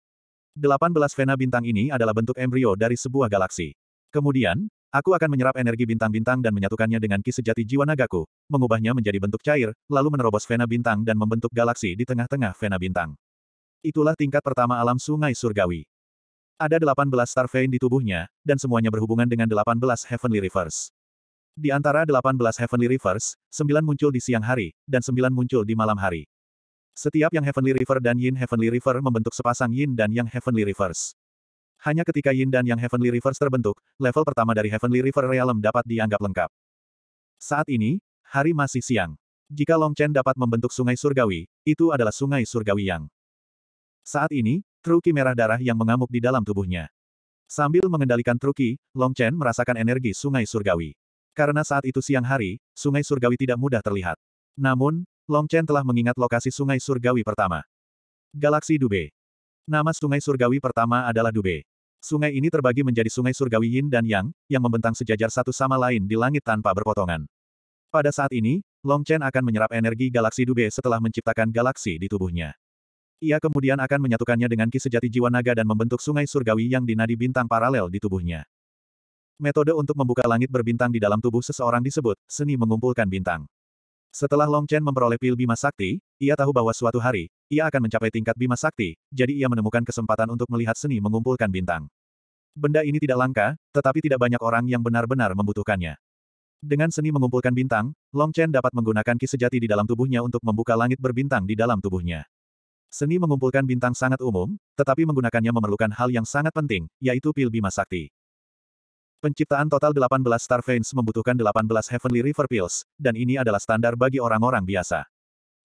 18 vena bintang ini adalah bentuk embrio dari sebuah galaksi. Kemudian, Aku akan menyerap energi bintang-bintang dan menyatukannya dengan ki sejati jiwa nagaku, mengubahnya menjadi bentuk cair, lalu menerobos vena bintang dan membentuk galaksi di tengah-tengah vena bintang. Itulah tingkat pertama alam sungai surgawi. Ada 18 star vein di tubuhnya, dan semuanya berhubungan dengan 18 heavenly rivers. Di antara 18 heavenly rivers, 9 muncul di siang hari, dan 9 muncul di malam hari. Setiap yang heavenly river dan yin heavenly river membentuk sepasang yin dan yang heavenly rivers. Hanya ketika yin dan yang heavenly rivers terbentuk, level pertama dari heavenly river realm dapat dianggap lengkap. Saat ini, hari masih siang. Jika Long Chen dapat membentuk sungai surgawi, itu adalah sungai surgawi yang saat ini, Truki merah darah yang mengamuk di dalam tubuhnya. Sambil mengendalikan Truki, Long Chen merasakan energi sungai surgawi. Karena saat itu siang hari, sungai surgawi tidak mudah terlihat. Namun, Long Chen telah mengingat lokasi sungai surgawi pertama. Galaksi Dube. Nama sungai surgawi pertama adalah Dube. Sungai ini terbagi menjadi sungai surgawi Yin dan Yang, yang membentang sejajar satu sama lain di langit tanpa berpotongan. Pada saat ini, Long Chen akan menyerap energi galaksi Dube setelah menciptakan galaksi di tubuhnya. Ia kemudian akan menyatukannya dengan ki sejati jiwa naga dan membentuk sungai surgawi yang dinadi bintang paralel di tubuhnya. Metode untuk membuka langit berbintang di dalam tubuh seseorang disebut, seni mengumpulkan bintang. Setelah Long Chen memperoleh pil Bima Sakti, ia tahu bahwa suatu hari, ia akan mencapai tingkat Bima Sakti, jadi ia menemukan kesempatan untuk melihat seni mengumpulkan bintang. Benda ini tidak langka, tetapi tidak banyak orang yang benar-benar membutuhkannya. Dengan seni mengumpulkan bintang, Long Chen dapat menggunakan ki sejati di dalam tubuhnya untuk membuka langit berbintang di dalam tubuhnya. Seni mengumpulkan bintang sangat umum, tetapi menggunakannya memerlukan hal yang sangat penting, yaitu pil Bima Sakti. Penciptaan total 18 Star Veins membutuhkan 18 Heavenly River Pills, dan ini adalah standar bagi orang-orang biasa.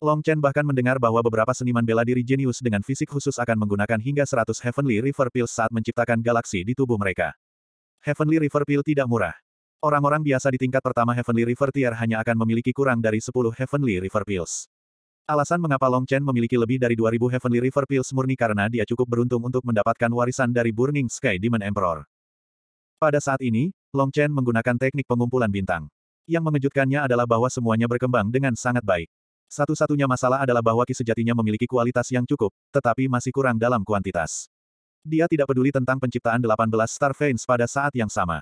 Long Chen bahkan mendengar bahwa beberapa seniman bela diri jenius dengan fisik khusus akan menggunakan hingga 100 Heavenly River Pills saat menciptakan galaksi di tubuh mereka. Heavenly River Pill tidak murah. Orang-orang biasa di tingkat pertama Heavenly River Tier hanya akan memiliki kurang dari 10 Heavenly River Pills. Alasan mengapa Long Chen memiliki lebih dari 2000 Heavenly River Pills murni karena dia cukup beruntung untuk mendapatkan warisan dari Burning Sky Demon Emperor. Pada saat ini, Long Chen menggunakan teknik pengumpulan bintang. Yang mengejutkannya adalah bahwa semuanya berkembang dengan sangat baik. Satu-satunya masalah adalah bahwa Ki sejatinya memiliki kualitas yang cukup, tetapi masih kurang dalam kuantitas. Dia tidak peduli tentang penciptaan 18 Star Veins pada saat yang sama.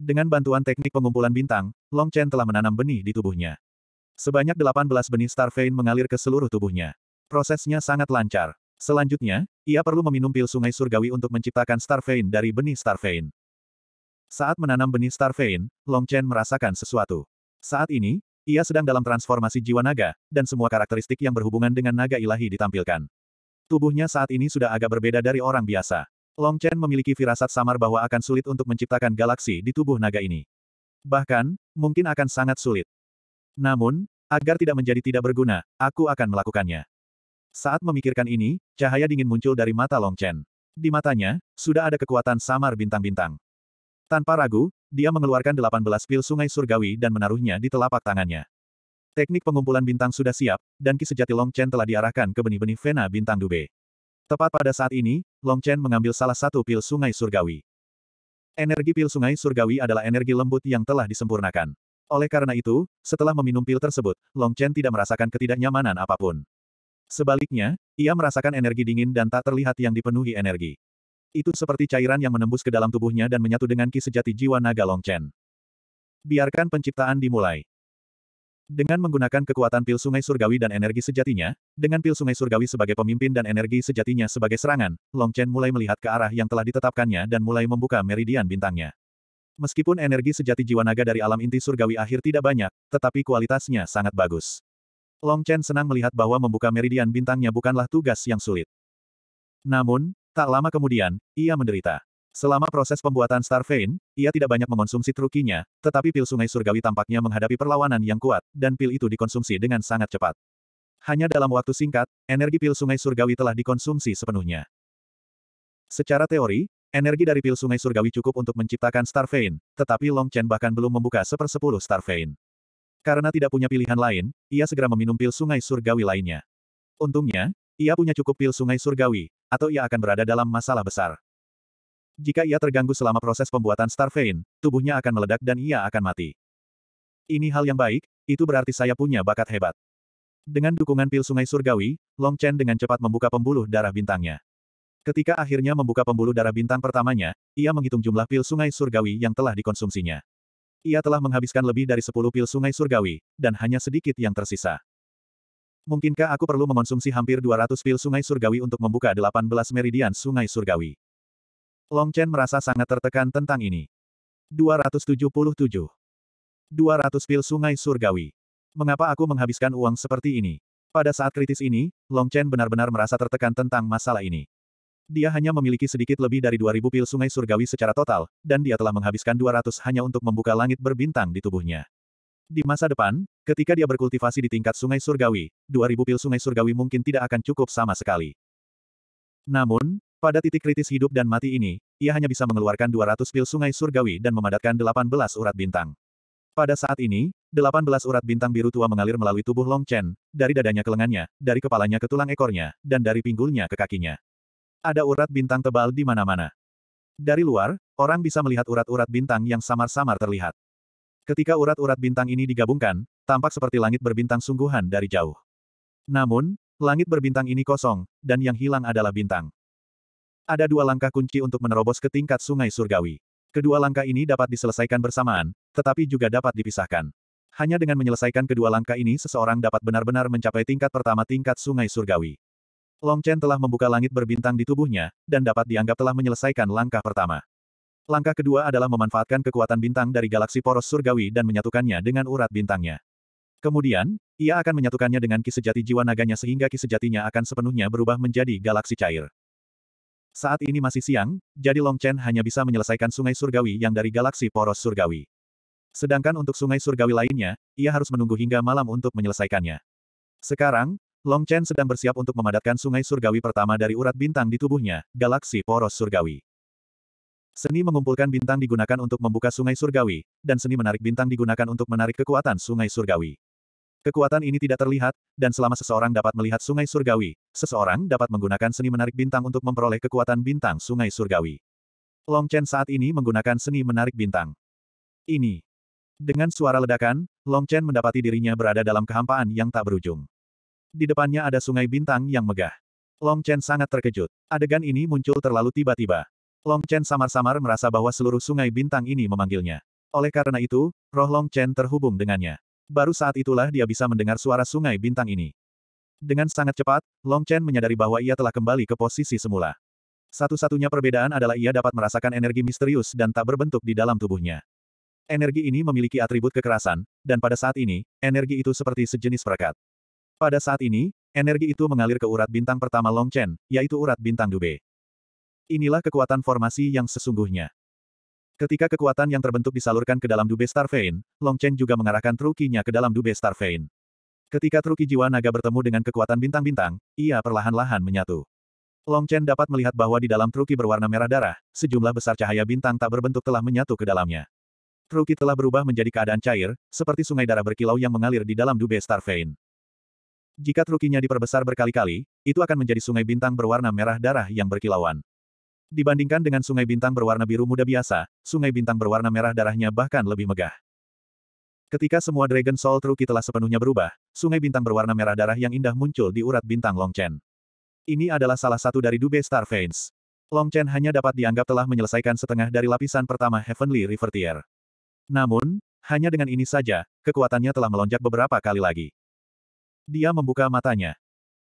Dengan bantuan teknik pengumpulan bintang, Long Chen telah menanam benih di tubuhnya. Sebanyak 18 benih star mengalir ke seluruh tubuhnya. Prosesnya sangat lancar. Selanjutnya, ia perlu meminum pil sungai surgawi untuk menciptakan star dari benih star Saat menanam benih star Long Chen merasakan sesuatu. Saat ini, ia sedang dalam transformasi jiwa naga, dan semua karakteristik yang berhubungan dengan naga ilahi ditampilkan. Tubuhnya saat ini sudah agak berbeda dari orang biasa. Long Chen memiliki firasat samar bahwa akan sulit untuk menciptakan galaksi di tubuh naga ini. Bahkan, mungkin akan sangat sulit. Namun, agar tidak menjadi tidak berguna, aku akan melakukannya. Saat memikirkan ini, cahaya dingin muncul dari mata Long Chen. Di matanya, sudah ada kekuatan samar bintang-bintang. Tanpa ragu, dia mengeluarkan 18 pil sungai surgawi dan menaruhnya di telapak tangannya. Teknik pengumpulan bintang sudah siap, dan ki sejati Long Chen telah diarahkan ke benih-benih Vena bintang Dube. Tepat pada saat ini, Long Chen mengambil salah satu pil sungai surgawi. Energi pil sungai surgawi adalah energi lembut yang telah disempurnakan. Oleh karena itu, setelah meminum pil tersebut, Long Chen tidak merasakan ketidaknyamanan apapun. Sebaliknya, ia merasakan energi dingin dan tak terlihat yang dipenuhi energi. Itu seperti cairan yang menembus ke dalam tubuhnya dan menyatu dengan ki sejati jiwa naga Long Chen. Biarkan penciptaan dimulai. Dengan menggunakan kekuatan pil sungai surgawi dan energi sejatinya, dengan pil sungai surgawi sebagai pemimpin dan energi sejatinya sebagai serangan, Long Chen mulai melihat ke arah yang telah ditetapkannya dan mulai membuka meridian bintangnya. Meskipun energi sejati jiwa naga dari alam inti surgawi akhir tidak banyak, tetapi kualitasnya sangat bagus. Long Chen senang melihat bahwa membuka meridian bintangnya bukanlah tugas yang sulit. Namun, tak lama kemudian, ia menderita. Selama proses pembuatan Star Vein, ia tidak banyak mengonsumsi trukinya, tetapi pil sungai surgawi tampaknya menghadapi perlawanan yang kuat, dan pil itu dikonsumsi dengan sangat cepat. Hanya dalam waktu singkat, energi pil sungai surgawi telah dikonsumsi sepenuhnya. Secara teori, Energi dari pil sungai surgawi cukup untuk menciptakan Star Vein, tetapi Long Chen bahkan belum membuka sepersepuluh Star Vein. Karena tidak punya pilihan lain, ia segera meminum pil sungai surgawi lainnya. Untungnya, ia punya cukup pil sungai surgawi, atau ia akan berada dalam masalah besar. Jika ia terganggu selama proses pembuatan Star Vein, tubuhnya akan meledak dan ia akan mati. Ini hal yang baik, itu berarti saya punya bakat hebat. Dengan dukungan pil sungai surgawi, Long Chen dengan cepat membuka pembuluh darah bintangnya. Ketika akhirnya membuka pembuluh darah bintang pertamanya, ia menghitung jumlah pil sungai surgawi yang telah dikonsumsinya. Ia telah menghabiskan lebih dari 10 pil sungai surgawi, dan hanya sedikit yang tersisa. Mungkinkah aku perlu mengonsumsi hampir 200 pil sungai surgawi untuk membuka 18 meridian sungai surgawi? Long Chen merasa sangat tertekan tentang ini. 277. 200 pil sungai surgawi. Mengapa aku menghabiskan uang seperti ini? Pada saat kritis ini, Long Chen benar-benar merasa tertekan tentang masalah ini. Dia hanya memiliki sedikit lebih dari 2000 pil sungai surgawi secara total, dan dia telah menghabiskan 200 hanya untuk membuka langit berbintang di tubuhnya. Di masa depan, ketika dia berkultivasi di tingkat sungai surgawi, 2000 pil sungai surgawi mungkin tidak akan cukup sama sekali. Namun, pada titik kritis hidup dan mati ini, ia hanya bisa mengeluarkan 200 pil sungai surgawi dan memadatkan 18 urat bintang. Pada saat ini, 18 urat bintang biru tua mengalir melalui tubuh Long Chen, dari dadanya ke lengannya, dari kepalanya ke tulang ekornya, dan dari pinggulnya ke kakinya. Ada urat bintang tebal di mana-mana. Dari luar, orang bisa melihat urat-urat bintang yang samar-samar terlihat. Ketika urat-urat bintang ini digabungkan, tampak seperti langit berbintang sungguhan dari jauh. Namun, langit berbintang ini kosong, dan yang hilang adalah bintang. Ada dua langkah kunci untuk menerobos ke tingkat sungai surgawi. Kedua langkah ini dapat diselesaikan bersamaan, tetapi juga dapat dipisahkan. Hanya dengan menyelesaikan kedua langkah ini seseorang dapat benar-benar mencapai tingkat pertama tingkat sungai surgawi. Long Chen telah membuka langit berbintang di tubuhnya, dan dapat dianggap telah menyelesaikan langkah pertama. Langkah kedua adalah memanfaatkan kekuatan bintang dari galaksi poros surgawi dan menyatukannya dengan urat bintangnya. Kemudian, ia akan menyatukannya dengan ki sejati jiwa naganya sehingga ki sejatinya akan sepenuhnya berubah menjadi galaksi cair. Saat ini masih siang, jadi Long Chen hanya bisa menyelesaikan sungai surgawi yang dari galaksi poros surgawi. Sedangkan untuk sungai surgawi lainnya, ia harus menunggu hingga malam untuk menyelesaikannya. Sekarang, Long Chen sedang bersiap untuk memadatkan sungai surgawi pertama dari urat bintang di tubuhnya, galaksi poros surgawi. Seni mengumpulkan bintang digunakan untuk membuka sungai surgawi, dan seni menarik bintang digunakan untuk menarik kekuatan sungai surgawi. Kekuatan ini tidak terlihat, dan selama seseorang dapat melihat sungai surgawi, seseorang dapat menggunakan seni menarik bintang untuk memperoleh kekuatan bintang sungai surgawi. Long Chen saat ini menggunakan seni menarik bintang. Ini. Dengan suara ledakan, Long Chen mendapati dirinya berada dalam kehampaan yang tak berujung. Di depannya ada sungai bintang yang megah. Long Chen sangat terkejut. Adegan ini muncul terlalu tiba-tiba. Long Chen samar-samar merasa bahwa seluruh sungai bintang ini memanggilnya. Oleh karena itu, roh Long Chen terhubung dengannya. Baru saat itulah dia bisa mendengar suara sungai bintang ini. Dengan sangat cepat, Long Chen menyadari bahwa ia telah kembali ke posisi semula. Satu-satunya perbedaan adalah ia dapat merasakan energi misterius dan tak berbentuk di dalam tubuhnya. Energi ini memiliki atribut kekerasan, dan pada saat ini, energi itu seperti sejenis perekat. Pada saat ini, energi itu mengalir ke urat bintang pertama Long Chen, yaitu urat bintang Dube. Inilah kekuatan formasi yang sesungguhnya. Ketika kekuatan yang terbentuk disalurkan ke dalam Dube Star Vein, Long Chen juga mengarahkan trukinya ke dalam Dube Star Vein. Ketika truki jiwa naga bertemu dengan kekuatan bintang-bintang, ia perlahan-lahan menyatu. Long Chen dapat melihat bahwa di dalam truki berwarna merah darah, sejumlah besar cahaya bintang tak berbentuk telah menyatu ke dalamnya. Truki telah berubah menjadi keadaan cair, seperti sungai darah berkilau yang mengalir di dalam Dube Star Vein. Jika trukinya diperbesar berkali-kali, itu akan menjadi sungai bintang berwarna merah darah yang berkilauan. Dibandingkan dengan sungai bintang berwarna biru muda biasa, sungai bintang berwarna merah darahnya bahkan lebih megah. Ketika semua Dragon Soul Truki telah sepenuhnya berubah, sungai bintang berwarna merah darah yang indah muncul di urat bintang Long Chen. Ini adalah salah satu dari Dube Star Veins. Chen hanya dapat dianggap telah menyelesaikan setengah dari lapisan pertama Heavenly River Tier. Namun, hanya dengan ini saja, kekuatannya telah melonjak beberapa kali lagi. Dia membuka matanya.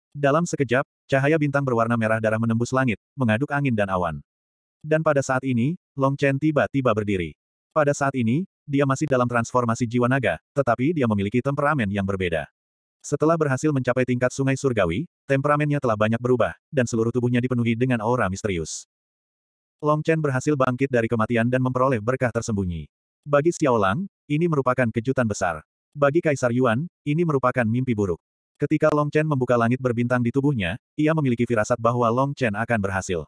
Dalam sekejap, cahaya bintang berwarna merah darah menembus langit, mengaduk angin dan awan. Dan pada saat ini, Long Chen tiba-tiba berdiri. Pada saat ini, dia masih dalam transformasi jiwa naga, tetapi dia memiliki temperamen yang berbeda. Setelah berhasil mencapai tingkat sungai surgawi, temperamennya telah banyak berubah, dan seluruh tubuhnya dipenuhi dengan aura misterius. Long Chen berhasil bangkit dari kematian dan memperoleh berkah tersembunyi. Bagi Xiao Lang, ini merupakan kejutan besar. Bagi Kaisar Yuan, ini merupakan mimpi buruk. Ketika Long Chen membuka langit berbintang di tubuhnya, ia memiliki firasat bahwa Long Chen akan berhasil.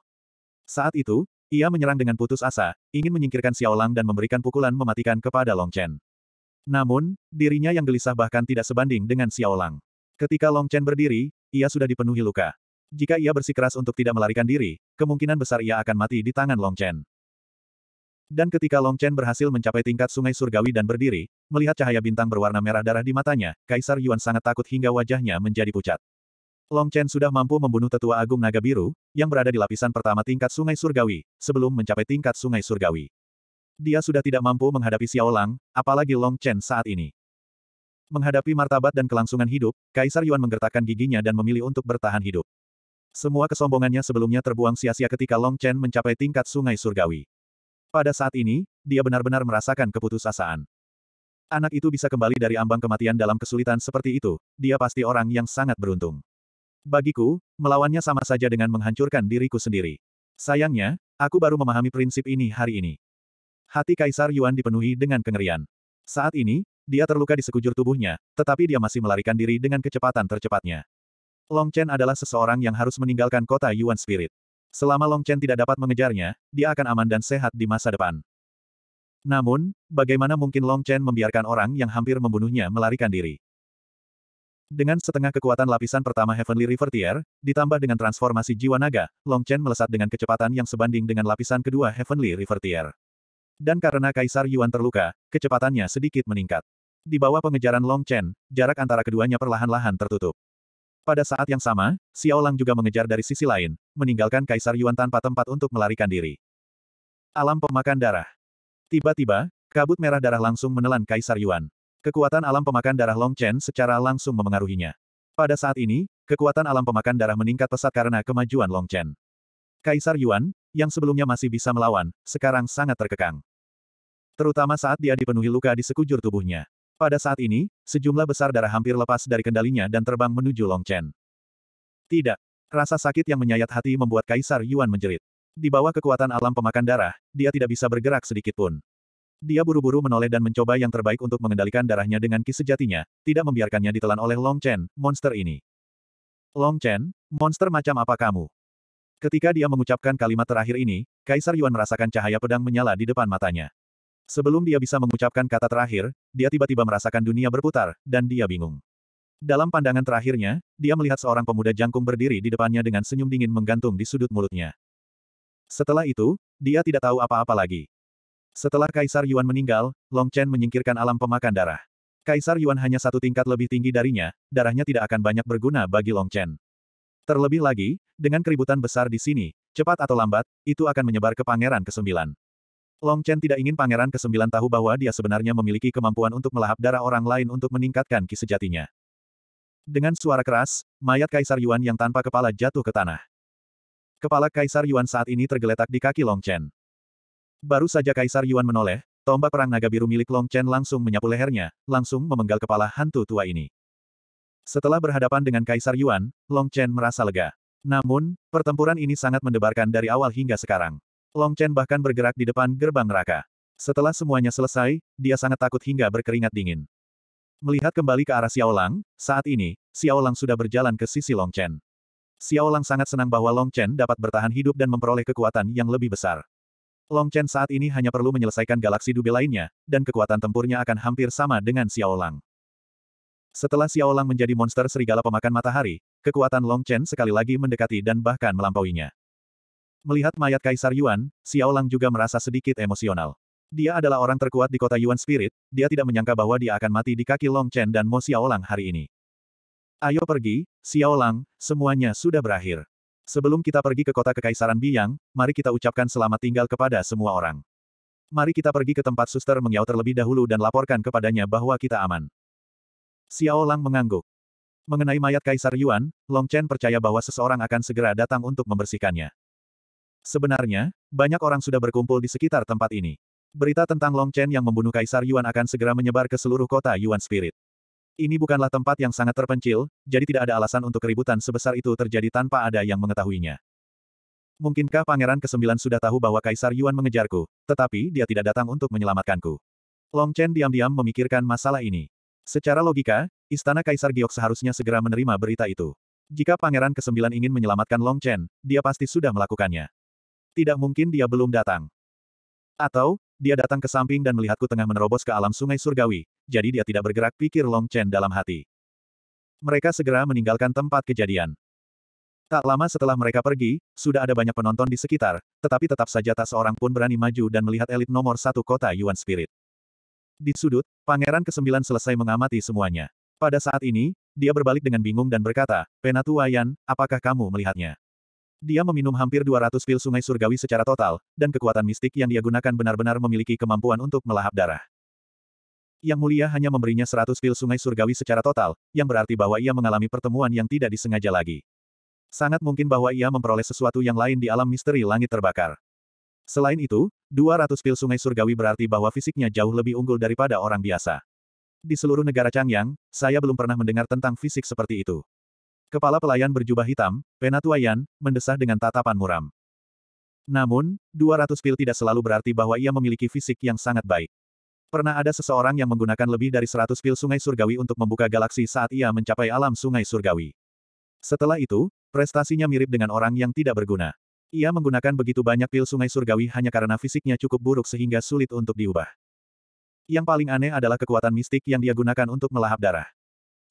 Saat itu, ia menyerang dengan putus asa, ingin menyingkirkan Xiao Lang dan memberikan pukulan mematikan kepada Long Chen. Namun, dirinya yang gelisah bahkan tidak sebanding dengan Xiao Lang. Ketika Long Chen berdiri, ia sudah dipenuhi luka. Jika ia bersikeras untuk tidak melarikan diri, kemungkinan besar ia akan mati di tangan Long Chen. Dan ketika Long Chen berhasil mencapai tingkat sungai surgawi dan berdiri, melihat cahaya bintang berwarna merah darah di matanya, Kaisar Yuan sangat takut hingga wajahnya menjadi pucat. Long Chen sudah mampu membunuh tetua agung naga biru, yang berada di lapisan pertama tingkat sungai surgawi, sebelum mencapai tingkat sungai surgawi. Dia sudah tidak mampu menghadapi Xiao Lang, apalagi Long Chen saat ini. Menghadapi martabat dan kelangsungan hidup, Kaisar Yuan menggertakkan giginya dan memilih untuk bertahan hidup. Semua kesombongannya sebelumnya terbuang sia-sia ketika Long Chen mencapai tingkat sungai surgawi. Pada saat ini, dia benar-benar merasakan keputusasaan. Anak itu bisa kembali dari ambang kematian dalam kesulitan seperti itu, dia pasti orang yang sangat beruntung. Bagiku, melawannya sama saja dengan menghancurkan diriku sendiri. Sayangnya, aku baru memahami prinsip ini hari ini. Hati Kaisar Yuan dipenuhi dengan kengerian. Saat ini, dia terluka di sekujur tubuhnya, tetapi dia masih melarikan diri dengan kecepatan tercepatnya. Long Chen adalah seseorang yang harus meninggalkan kota Yuan Spirit. Selama Long Chen tidak dapat mengejarnya, dia akan aman dan sehat di masa depan. Namun, bagaimana mungkin Long Chen membiarkan orang yang hampir membunuhnya melarikan diri? Dengan setengah kekuatan lapisan pertama Heavenly River Tier, ditambah dengan transformasi jiwa naga, Long Chen melesat dengan kecepatan yang sebanding dengan lapisan kedua Heavenly River Tier. Dan karena Kaisar Yuan terluka, kecepatannya sedikit meningkat. Di bawah pengejaran Long Chen, jarak antara keduanya perlahan-lahan tertutup. Pada saat yang sama, Xiao Lang juga mengejar dari sisi lain, meninggalkan Kaisar Yuan tanpa tempat untuk melarikan diri. Alam pemakan darah. Tiba-tiba, kabut merah darah langsung menelan Kaisar Yuan. Kekuatan alam pemakan darah Long Chen secara langsung memengaruhinya. Pada saat ini, kekuatan alam pemakan darah meningkat pesat karena kemajuan Long Chen. Kaisar Yuan, yang sebelumnya masih bisa melawan, sekarang sangat terkekang. Terutama saat dia dipenuhi luka di sekujur tubuhnya. Pada saat ini, sejumlah besar darah hampir lepas dari kendalinya dan terbang menuju Long Chen. Tidak. Rasa sakit yang menyayat hati membuat Kaisar Yuan menjerit. Di bawah kekuatan alam pemakan darah, dia tidak bisa bergerak sedikit pun. Dia buru-buru menoleh dan mencoba yang terbaik untuk mengendalikan darahnya dengan ki sejatinya, tidak membiarkannya ditelan oleh Long Chen, monster ini. Long Chen, monster macam apa kamu? Ketika dia mengucapkan kalimat terakhir ini, Kaisar Yuan merasakan cahaya pedang menyala di depan matanya. Sebelum dia bisa mengucapkan kata terakhir, dia tiba-tiba merasakan dunia berputar, dan dia bingung. Dalam pandangan terakhirnya, dia melihat seorang pemuda jangkung berdiri di depannya dengan senyum dingin menggantung di sudut mulutnya. Setelah itu, dia tidak tahu apa-apa lagi. Setelah Kaisar Yuan meninggal, Long Chen menyingkirkan alam pemakan darah. Kaisar Yuan hanya satu tingkat lebih tinggi darinya, darahnya tidak akan banyak berguna bagi Long Chen. Terlebih lagi, dengan keributan besar di sini, cepat atau lambat, itu akan menyebar ke Pangeran ke-9. Long Chen tidak ingin pangeran ke-9 tahu bahwa dia sebenarnya memiliki kemampuan untuk melahap darah orang lain untuk meningkatkan ki sejatinya. Dengan suara keras, mayat Kaisar Yuan yang tanpa kepala jatuh ke tanah. Kepala Kaisar Yuan saat ini tergeletak di kaki Long Chen. Baru saja Kaisar Yuan menoleh, tombak perang naga biru milik Long Chen langsung menyapu lehernya, langsung memenggal kepala hantu tua ini. Setelah berhadapan dengan Kaisar Yuan, Long Chen merasa lega. Namun, pertempuran ini sangat mendebarkan dari awal hingga sekarang. Long Chen bahkan bergerak di depan gerbang neraka. Setelah semuanya selesai, dia sangat takut hingga berkeringat dingin. Melihat kembali ke arah Xiao Lang, saat ini, Xiao Lang sudah berjalan ke sisi Long Chen. Xiao Lang sangat senang bahwa Long Chen dapat bertahan hidup dan memperoleh kekuatan yang lebih besar. Long Chen saat ini hanya perlu menyelesaikan galaksi dube lainnya, dan kekuatan tempurnya akan hampir sama dengan Xiao Lang. Setelah Xiao Lang menjadi monster serigala pemakan matahari, kekuatan Long Chen sekali lagi mendekati dan bahkan melampauinya. Melihat mayat Kaisar Yuan, Xiao Lang juga merasa sedikit emosional. Dia adalah orang terkuat di kota Yuan Spirit, dia tidak menyangka bahwa dia akan mati di kaki Long Chen dan Mo Xiao Lang hari ini. Ayo pergi, Xiao Lang, semuanya sudah berakhir. Sebelum kita pergi ke kota Kekaisaran Biang, mari kita ucapkan selamat tinggal kepada semua orang. Mari kita pergi ke tempat suster Mengyao terlebih dahulu dan laporkan kepadanya bahwa kita aman. Xiao Lang mengangguk. Mengenai mayat Kaisar Yuan, Long Chen percaya bahwa seseorang akan segera datang untuk membersihkannya. Sebenarnya, banyak orang sudah berkumpul di sekitar tempat ini. Berita tentang Long Chen yang membunuh Kaisar Yuan akan segera menyebar ke seluruh kota Yuan Spirit. Ini bukanlah tempat yang sangat terpencil, jadi tidak ada alasan untuk keributan sebesar itu terjadi tanpa ada yang mengetahuinya. Mungkinkah Pangeran ke-9 sudah tahu bahwa Kaisar Yuan mengejarku, tetapi dia tidak datang untuk menyelamatkanku. Long Chen diam-diam memikirkan masalah ini. Secara logika, Istana Kaisar Giok seharusnya segera menerima berita itu. Jika Pangeran ke-9 ingin menyelamatkan Long Chen, dia pasti sudah melakukannya. Tidak mungkin dia belum datang. Atau, dia datang ke samping dan melihatku tengah menerobos ke alam sungai surgawi, jadi dia tidak bergerak pikir Long Chen dalam hati. Mereka segera meninggalkan tempat kejadian. Tak lama setelah mereka pergi, sudah ada banyak penonton di sekitar, tetapi tetap saja tak seorang pun berani maju dan melihat elit nomor satu kota Yuan Spirit. Di sudut, Pangeran Kesembilan selesai mengamati semuanya. Pada saat ini, dia berbalik dengan bingung dan berkata, Penatua Yan, apakah kamu melihatnya? Dia meminum hampir 200 pil sungai surgawi secara total, dan kekuatan mistik yang dia gunakan benar-benar memiliki kemampuan untuk melahap darah. Yang mulia hanya memberinya 100 pil sungai surgawi secara total, yang berarti bahwa ia mengalami pertemuan yang tidak disengaja lagi. Sangat mungkin bahwa ia memperoleh sesuatu yang lain di alam misteri langit terbakar. Selain itu, 200 pil sungai surgawi berarti bahwa fisiknya jauh lebih unggul daripada orang biasa. Di seluruh negara Changyang, saya belum pernah mendengar tentang fisik seperti itu. Kepala pelayan berjubah hitam, Penatuayan, mendesah dengan tatapan muram. Namun, 200 pil tidak selalu berarti bahwa ia memiliki fisik yang sangat baik. Pernah ada seseorang yang menggunakan lebih dari 100 pil sungai surgawi untuk membuka galaksi saat ia mencapai alam sungai surgawi. Setelah itu, prestasinya mirip dengan orang yang tidak berguna. Ia menggunakan begitu banyak pil sungai surgawi hanya karena fisiknya cukup buruk sehingga sulit untuk diubah. Yang paling aneh adalah kekuatan mistik yang dia gunakan untuk melahap darah.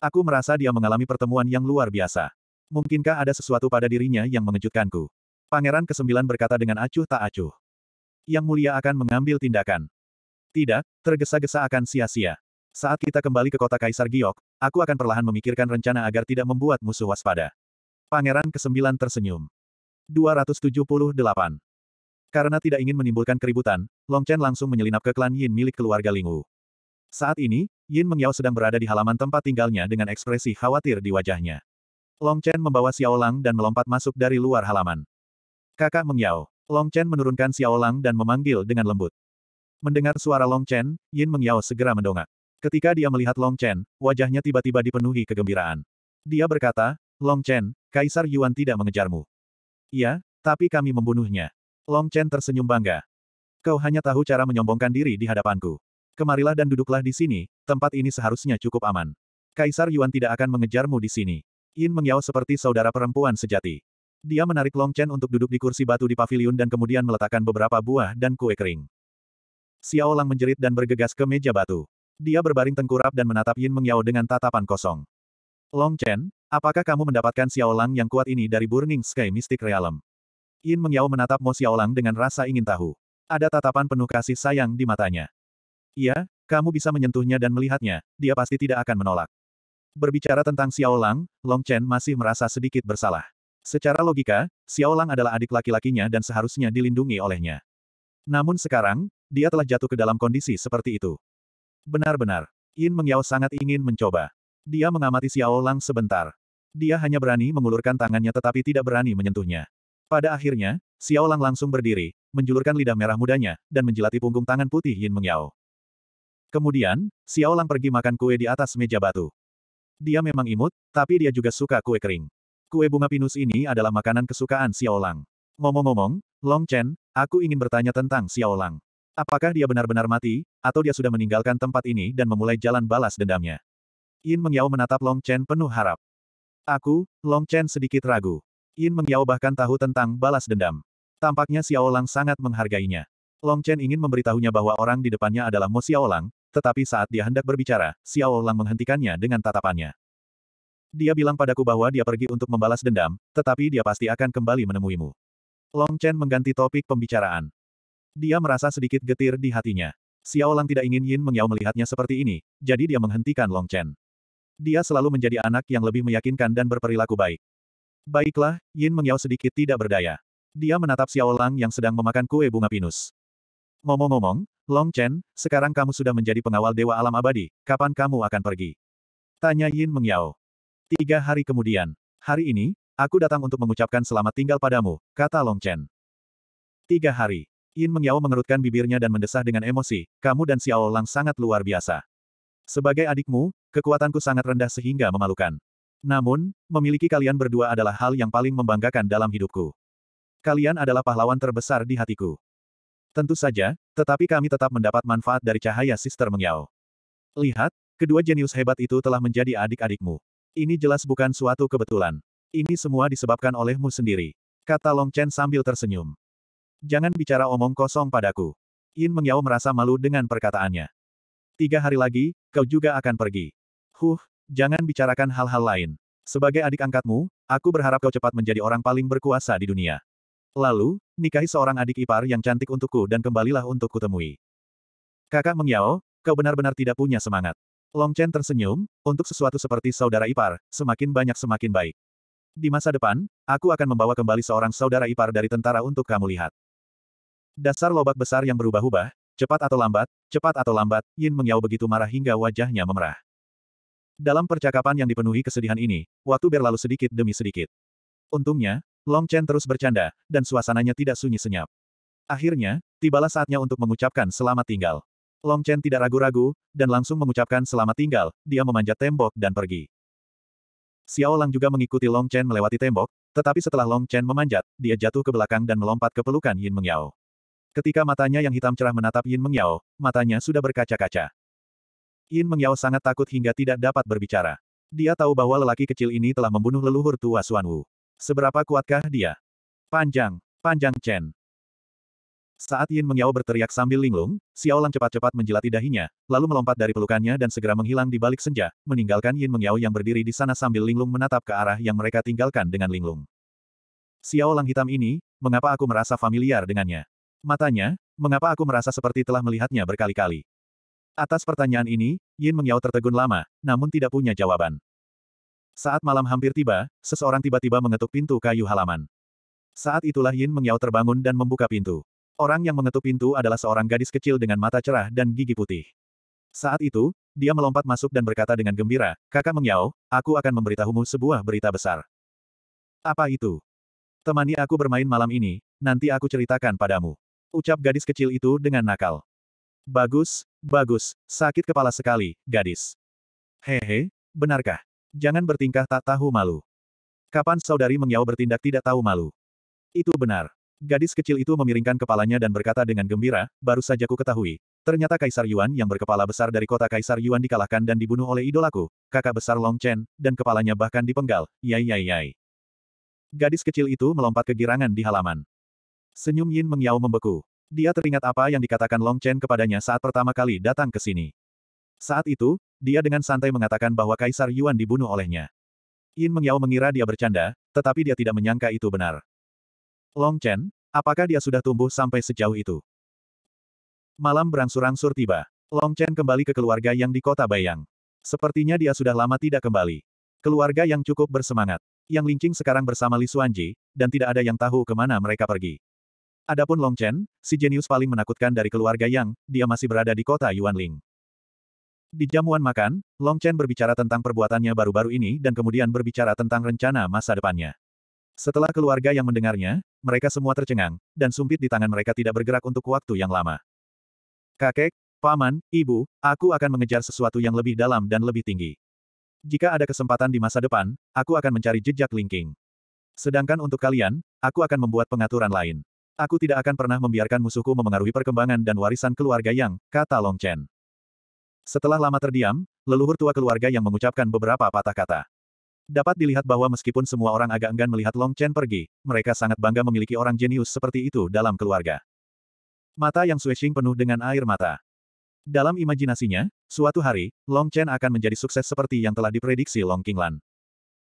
Aku merasa dia mengalami pertemuan yang luar biasa. Mungkinkah ada sesuatu pada dirinya yang mengejutkanku? Pangeran kesembilan berkata dengan acuh tak acuh. Yang mulia akan mengambil tindakan. Tidak, tergesa-gesa akan sia-sia. Saat kita kembali ke kota Kaisar Giok, aku akan perlahan memikirkan rencana agar tidak membuat musuh waspada. Pangeran kesembilan tersenyum. 278. Karena tidak ingin menimbulkan keributan, Long Chen langsung menyelinap ke klan Yin milik keluarga Lingwu. Saat ini, Yin Mengyao sedang berada di halaman tempat tinggalnya dengan ekspresi khawatir di wajahnya. Long Chen membawa Xiao Lang dan melompat masuk dari luar halaman. Kakak Mengyao. Long Chen menurunkan Xiao Lang dan memanggil dengan lembut. Mendengar suara Long Chen, Yin Mengyao segera mendongak. Ketika dia melihat Long Chen, wajahnya tiba-tiba dipenuhi kegembiraan. Dia berkata, Long Chen, Kaisar Yuan tidak mengejarmu. Iya, tapi kami membunuhnya. Long Chen tersenyum bangga. Kau hanya tahu cara menyombongkan diri di hadapanku. Kemarilah dan duduklah di sini, tempat ini seharusnya cukup aman. Kaisar Yuan tidak akan mengejarmu di sini. Yin Mengyao seperti saudara perempuan sejati. Dia menarik Long Chen untuk duduk di kursi batu di pavilion dan kemudian meletakkan beberapa buah dan kue kering. Xiao Lang menjerit dan bergegas ke meja batu. Dia berbaring tengkurap dan menatap Yin Mengyao dengan tatapan kosong. Long Chen, apakah kamu mendapatkan Xiao Lang yang kuat ini dari Burning Sky Mystic Realm? Yin Mengyao menatap Mo Xiao Lang dengan rasa ingin tahu. Ada tatapan penuh kasih sayang di matanya. Iya, kamu bisa menyentuhnya dan melihatnya, dia pasti tidak akan menolak. Berbicara tentang Xiao Lang, Long Chen masih merasa sedikit bersalah. Secara logika, Xiao Lang adalah adik laki-lakinya dan seharusnya dilindungi olehnya. Namun sekarang, dia telah jatuh ke dalam kondisi seperti itu. Benar-benar, Yin Mengyao sangat ingin mencoba. Dia mengamati Xiao Lang sebentar. Dia hanya berani mengulurkan tangannya tetapi tidak berani menyentuhnya. Pada akhirnya, Xiao Lang langsung berdiri, menjulurkan lidah merah mudanya, dan menjilati punggung tangan putih Yin Mengyao. Kemudian, Xiao Lang pergi makan kue di atas meja batu. Dia memang imut, tapi dia juga suka kue kering. Kue bunga pinus ini adalah makanan kesukaan Xiao Lang. Ngomong-ngomong, Long Chen, aku ingin bertanya tentang Xiao Lang. Apakah dia benar-benar mati, atau dia sudah meninggalkan tempat ini dan memulai jalan balas dendamnya? Yin Mengyao menatap Long Chen penuh harap. Aku, Long Chen sedikit ragu. Yin Mengyao bahkan tahu tentang balas dendam. Tampaknya Xiao Lang sangat menghargainya. Long Chen ingin memberitahunya bahwa orang di depannya adalah Mo Xiaolang, tetapi saat dia hendak berbicara, Xiao Lang menghentikannya dengan tatapannya. Dia bilang padaku bahwa dia pergi untuk membalas dendam, tetapi dia pasti akan kembali menemuimu. Long Chen mengganti topik pembicaraan. Dia merasa sedikit getir di hatinya. Xiao Lang tidak ingin Yin Mengyao melihatnya seperti ini, jadi dia menghentikan Long Chen. Dia selalu menjadi anak yang lebih meyakinkan dan berperilaku baik. Baiklah, Yin Mengyao sedikit tidak berdaya. Dia menatap Xiao Lang yang sedang memakan kue bunga pinus. Ngomong-ngomong, Long Chen, sekarang kamu sudah menjadi pengawal Dewa Alam Abadi, kapan kamu akan pergi? Tanya Yin Mengyao. Tiga hari kemudian. Hari ini, aku datang untuk mengucapkan selamat tinggal padamu, kata Long Chen. Tiga hari. Yin Mengyao mengerutkan bibirnya dan mendesah dengan emosi, kamu dan Xiao Lang sangat luar biasa. Sebagai adikmu, kekuatanku sangat rendah sehingga memalukan. Namun, memiliki kalian berdua adalah hal yang paling membanggakan dalam hidupku. Kalian adalah pahlawan terbesar di hatiku. Tentu saja, tetapi kami tetap mendapat manfaat dari cahaya Sister Mengyao. Lihat, kedua jenius hebat itu telah menjadi adik-adikmu. Ini jelas bukan suatu kebetulan. Ini semua disebabkan olehmu sendiri. Kata Long Chen sambil tersenyum. Jangan bicara omong kosong padaku. Yin Mengyao merasa malu dengan perkataannya. Tiga hari lagi, kau juga akan pergi. Huh, jangan bicarakan hal-hal lain. Sebagai adik angkatmu, aku berharap kau cepat menjadi orang paling berkuasa di dunia. Lalu, nikahi seorang adik ipar yang cantik untukku dan kembalilah untuk kutemui. Kakak Mengyao, kau benar-benar tidak punya semangat. Long Chen tersenyum, untuk sesuatu seperti saudara ipar, semakin banyak semakin baik. Di masa depan, aku akan membawa kembali seorang saudara ipar dari tentara untuk kamu lihat. Dasar lobak besar yang berubah-ubah, cepat atau lambat, cepat atau lambat, Yin Mengyao begitu marah hingga wajahnya memerah. Dalam percakapan yang dipenuhi kesedihan ini, waktu berlalu sedikit demi sedikit. Untungnya, Long Chen terus bercanda, dan suasananya tidak sunyi senyap. Akhirnya, tibalah saatnya untuk mengucapkan selamat tinggal. Long Chen tidak ragu-ragu, dan langsung mengucapkan selamat tinggal, dia memanjat tembok dan pergi. Xiao Lang juga mengikuti Long Chen melewati tembok, tetapi setelah Long Chen memanjat, dia jatuh ke belakang dan melompat ke pelukan Yin Mengyao. Ketika matanya yang hitam cerah menatap Yin Mengyao, matanya sudah berkaca-kaca. Yin Mengyao sangat takut hingga tidak dapat berbicara. Dia tahu bahwa lelaki kecil ini telah membunuh leluhur tua Xuan Wu. Seberapa kuatkah dia? Panjang, panjang Chen. Saat Yin Mengyao berteriak sambil linglung, Xiao Lang cepat-cepat menjilati dahinya, lalu melompat dari pelukannya dan segera menghilang di balik senja, meninggalkan Yin Mengyao yang berdiri di sana sambil linglung menatap ke arah yang mereka tinggalkan dengan linglung. Xiao Lang hitam ini, mengapa aku merasa familiar dengannya? Matanya, mengapa aku merasa seperti telah melihatnya berkali-kali? Atas pertanyaan ini, Yin Mengyao tertegun lama, namun tidak punya jawaban. Saat malam hampir tiba, seseorang tiba-tiba mengetuk pintu kayu halaman. Saat itulah Yin Mengyao terbangun dan membuka pintu. Orang yang mengetuk pintu adalah seorang gadis kecil dengan mata cerah dan gigi putih. Saat itu, dia melompat masuk dan berkata dengan gembira, Kakak Mengyao, aku akan memberitahumu sebuah berita besar. Apa itu? Temani aku bermain malam ini, nanti aku ceritakan padamu. Ucap gadis kecil itu dengan nakal. Bagus, bagus, sakit kepala sekali, gadis. Hehe, benarkah? Jangan bertingkah tak tahu malu. Kapan saudari Mengyao bertindak tidak tahu malu? Itu benar. Gadis kecil itu memiringkan kepalanya dan berkata dengan gembira, baru saja ku ketahui. Ternyata Kaisar Yuan yang berkepala besar dari kota Kaisar Yuan dikalahkan dan dibunuh oleh idolaku, kakak besar Long Chen, dan kepalanya bahkan dipenggal, yai yai yai. Gadis kecil itu melompat kegirangan di halaman. Senyum Yin Mengyao membeku. Dia teringat apa yang dikatakan Long Chen kepadanya saat pertama kali datang ke sini. Saat itu, dia dengan santai mengatakan bahwa Kaisar Yuan dibunuh olehnya. Yin Mengyao mengira dia bercanda, tetapi dia tidak menyangka itu benar. Long Chen, apakah dia sudah tumbuh sampai sejauh itu? Malam berangsur-angsur tiba. Long Chen kembali ke keluarga yang di kota Bayang. Sepertinya dia sudah lama tidak kembali. Keluarga yang cukup bersemangat. Yang Lincing sekarang bersama Li Xuanji, dan tidak ada yang tahu kemana mereka pergi. Adapun Long Chen, si jenius paling menakutkan dari keluarga Yang, dia masih berada di kota Yuanling. Di jamuan makan, Long Chen berbicara tentang perbuatannya baru-baru ini dan kemudian berbicara tentang rencana masa depannya. Setelah keluarga yang mendengarnya, mereka semua tercengang, dan sumpit di tangan mereka tidak bergerak untuk waktu yang lama. Kakek, paman, ibu, aku akan mengejar sesuatu yang lebih dalam dan lebih tinggi. Jika ada kesempatan di masa depan, aku akan mencari jejak linking. Sedangkan untuk kalian, aku akan membuat pengaturan lain. Aku tidak akan pernah membiarkan musuhku memengaruhi perkembangan dan warisan keluarga yang, kata Long Chen. Setelah lama terdiam, leluhur tua keluarga yang mengucapkan beberapa patah kata. Dapat dilihat bahwa meskipun semua orang agak enggan melihat Long Chen pergi, mereka sangat bangga memiliki orang jenius seperti itu dalam keluarga. Mata yang swishing penuh dengan air mata. Dalam imajinasinya, suatu hari, Long Chen akan menjadi sukses seperti yang telah diprediksi Long Qinglan.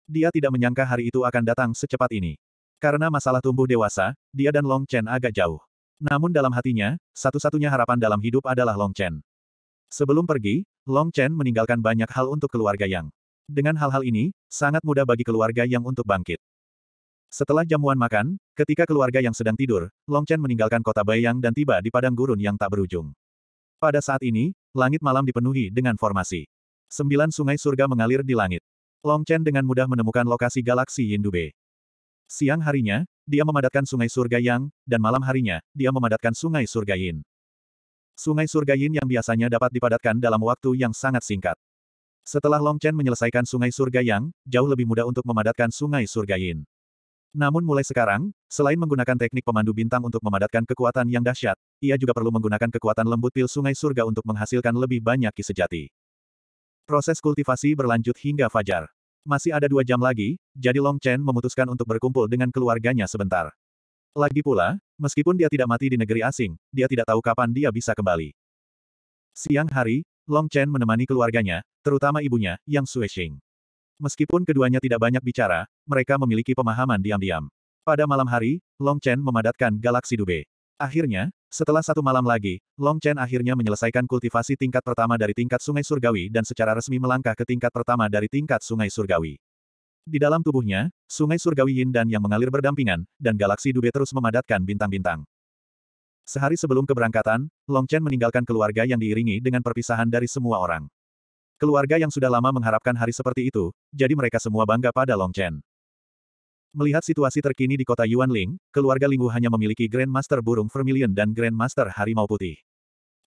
Dia tidak menyangka hari itu akan datang secepat ini. Karena masalah tumbuh dewasa, dia dan Long Chen agak jauh. Namun dalam hatinya, satu-satunya harapan dalam hidup adalah Long Chen. Sebelum pergi, Long Chen meninggalkan banyak hal untuk keluarga Yang. Dengan hal-hal ini, sangat mudah bagi keluarga Yang untuk bangkit. Setelah jamuan makan, ketika keluarga yang sedang tidur, Long Chen meninggalkan kota Bayang dan tiba di padang gurun yang tak berujung. Pada saat ini, langit malam dipenuhi dengan formasi. Sembilan sungai surga mengalir di langit. Long Chen dengan mudah menemukan lokasi galaksi Yindube. Siang harinya, dia memadatkan sungai surga Yang, dan malam harinya, dia memadatkan sungai surga Yin. Sungai surga yin yang biasanya dapat dipadatkan dalam waktu yang sangat singkat. Setelah Long Chen menyelesaikan sungai surga yang, jauh lebih mudah untuk memadatkan sungai surga yin. Namun mulai sekarang, selain menggunakan teknik pemandu bintang untuk memadatkan kekuatan yang dahsyat, ia juga perlu menggunakan kekuatan lembut pil sungai surga untuk menghasilkan lebih banyak ki sejati. Proses kultivasi berlanjut hingga fajar. Masih ada dua jam lagi, jadi Long Chen memutuskan untuk berkumpul dengan keluarganya sebentar. Lagi pula, meskipun dia tidak mati di negeri asing, dia tidak tahu kapan dia bisa kembali. Siang hari, Long Chen menemani keluarganya, terutama ibunya, Yang Xing. Meskipun keduanya tidak banyak bicara, mereka memiliki pemahaman diam-diam. Pada malam hari, Long Chen memadatkan galaksi Dube. Akhirnya, setelah satu malam lagi, Long Chen akhirnya menyelesaikan kultivasi tingkat pertama dari tingkat Sungai Surgawi dan secara resmi melangkah ke tingkat pertama dari tingkat Sungai Surgawi. Di dalam tubuhnya, sungai surgawi yin dan yang mengalir berdampingan, dan galaksi Dube terus memadatkan bintang-bintang. Sehari sebelum keberangkatan, Long Chen meninggalkan keluarga yang diiringi dengan perpisahan dari semua orang. Keluarga yang sudah lama mengharapkan hari seperti itu, jadi mereka semua bangga pada Long Chen. Melihat situasi terkini di kota Yuanling, keluarga Lingwu hanya memiliki Grandmaster Burung Vermilion dan Grandmaster Harimau Putih.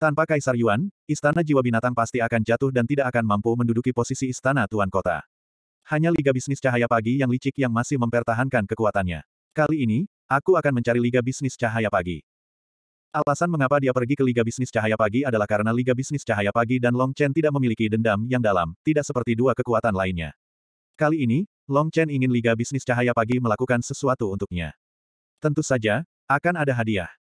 Tanpa Kaisar Yuan, istana jiwa binatang pasti akan jatuh dan tidak akan mampu menduduki posisi istana tuan kota. Hanya Liga Bisnis Cahaya Pagi yang licik yang masih mempertahankan kekuatannya. Kali ini, aku akan mencari Liga Bisnis Cahaya Pagi. Alasan mengapa dia pergi ke Liga Bisnis Cahaya Pagi adalah karena Liga Bisnis Cahaya Pagi dan Long Chen tidak memiliki dendam yang dalam, tidak seperti dua kekuatan lainnya. Kali ini, Long Chen ingin Liga Bisnis Cahaya Pagi melakukan sesuatu untuknya. Tentu saja, akan ada hadiah.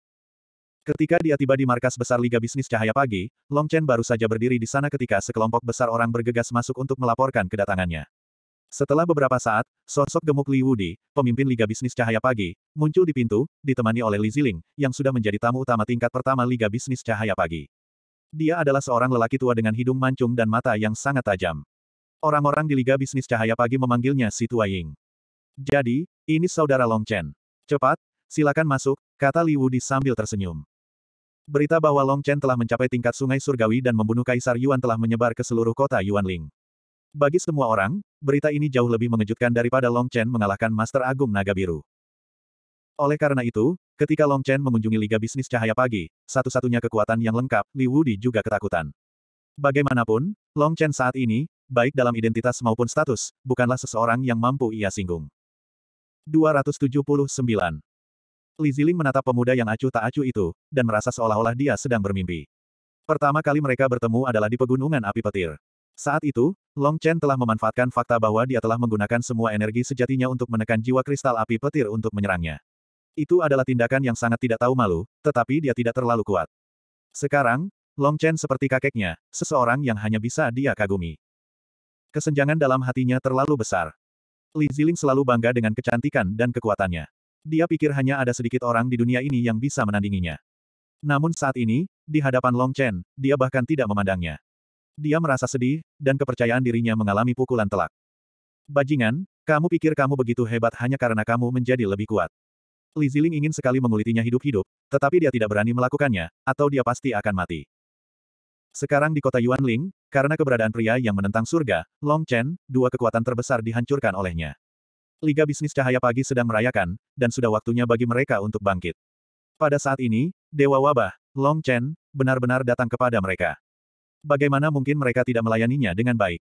Ketika dia tiba di markas besar Liga Bisnis Cahaya Pagi, Long Chen baru saja berdiri di sana ketika sekelompok besar orang bergegas masuk untuk melaporkan kedatangannya. Setelah beberapa saat, sosok gemuk Li Wudi, pemimpin Liga Bisnis Cahaya Pagi, muncul di pintu, ditemani oleh Li Ziling, yang sudah menjadi tamu utama tingkat pertama Liga Bisnis Cahaya Pagi. Dia adalah seorang lelaki tua dengan hidung mancung dan mata yang sangat tajam. Orang-orang di Liga Bisnis Cahaya Pagi memanggilnya si Tua Ying. Jadi, ini saudara Long Chen. Cepat, silakan masuk, kata Li Wudi sambil tersenyum. Berita bahwa Long Chen telah mencapai tingkat sungai surgawi dan membunuh Kaisar Yuan telah menyebar ke seluruh kota Yuanling. Bagi semua orang, berita ini jauh lebih mengejutkan daripada Long Chen mengalahkan Master Agung Naga Biru. Oleh karena itu, ketika Long Chen mengunjungi Liga Bisnis Cahaya Pagi, satu-satunya kekuatan yang lengkap, Li Wudi juga ketakutan. Bagaimanapun, Long Chen saat ini, baik dalam identitas maupun status, bukanlah seseorang yang mampu ia singgung. 279. Li Ziling menatap pemuda yang acuh tak acuh itu, dan merasa seolah-olah dia sedang bermimpi. Pertama kali mereka bertemu adalah di Pegunungan Api Petir. Saat itu, Long Chen telah memanfaatkan fakta bahwa dia telah menggunakan semua energi sejatinya untuk menekan jiwa kristal api petir untuk menyerangnya. Itu adalah tindakan yang sangat tidak tahu malu, tetapi dia tidak terlalu kuat. Sekarang, Long Chen seperti kakeknya, seseorang yang hanya bisa dia kagumi. Kesenjangan dalam hatinya terlalu besar. Li Ziling selalu bangga dengan kecantikan dan kekuatannya. Dia pikir hanya ada sedikit orang di dunia ini yang bisa menandinginya. Namun saat ini, di hadapan Long Chen, dia bahkan tidak memandangnya. Dia merasa sedih, dan kepercayaan dirinya mengalami pukulan telak. Bajingan, kamu pikir kamu begitu hebat hanya karena kamu menjadi lebih kuat. Li Ziling ingin sekali mengulitinya hidup-hidup, tetapi dia tidak berani melakukannya, atau dia pasti akan mati. Sekarang di kota Yuanling, karena keberadaan pria yang menentang surga, Long Chen, dua kekuatan terbesar dihancurkan olehnya. Liga bisnis cahaya pagi sedang merayakan, dan sudah waktunya bagi mereka untuk bangkit. Pada saat ini, Dewa Wabah, Long Chen, benar-benar datang kepada mereka. Bagaimana mungkin mereka tidak melayaninya dengan baik?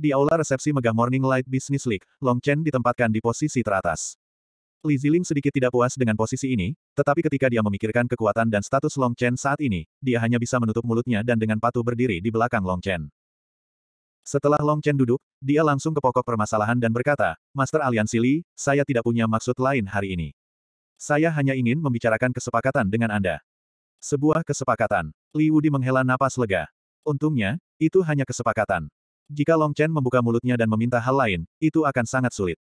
Di aula resepsi megah Morning Light Business League, Long Chen ditempatkan di posisi teratas. Li Ziling sedikit tidak puas dengan posisi ini, tetapi ketika dia memikirkan kekuatan dan status Long Chen saat ini, dia hanya bisa menutup mulutnya dan dengan patuh berdiri di belakang Long Chen. Setelah Long Chen duduk, dia langsung ke pokok permasalahan dan berkata, Master Aliansi Li, saya tidak punya maksud lain hari ini. Saya hanya ingin membicarakan kesepakatan dengan Anda. Sebuah kesepakatan. Li Wudi menghela napas lega. Untungnya, itu hanya kesepakatan. Jika Long Chen membuka mulutnya dan meminta hal lain, itu akan sangat sulit.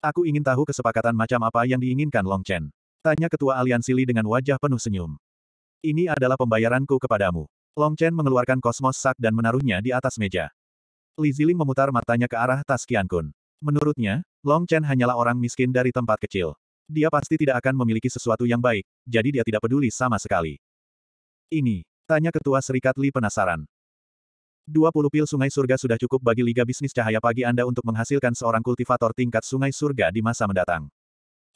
Aku ingin tahu kesepakatan macam apa yang diinginkan Long Chen. Tanya Ketua Aliansi Li dengan wajah penuh senyum. Ini adalah pembayaranku kepadamu. Long Chen mengeluarkan kosmos sak dan menaruhnya di atas meja. Li Ziling memutar matanya ke arah Tas Qian Kun. Menurutnya, Long Chen hanyalah orang miskin dari tempat kecil. Dia pasti tidak akan memiliki sesuatu yang baik, jadi dia tidak peduli sama sekali. Ini, Tanya Ketua Serikat Li penasaran. 20 pil sungai surga sudah cukup bagi Liga Bisnis Cahaya Pagi Anda untuk menghasilkan seorang kultivator tingkat sungai surga di masa mendatang.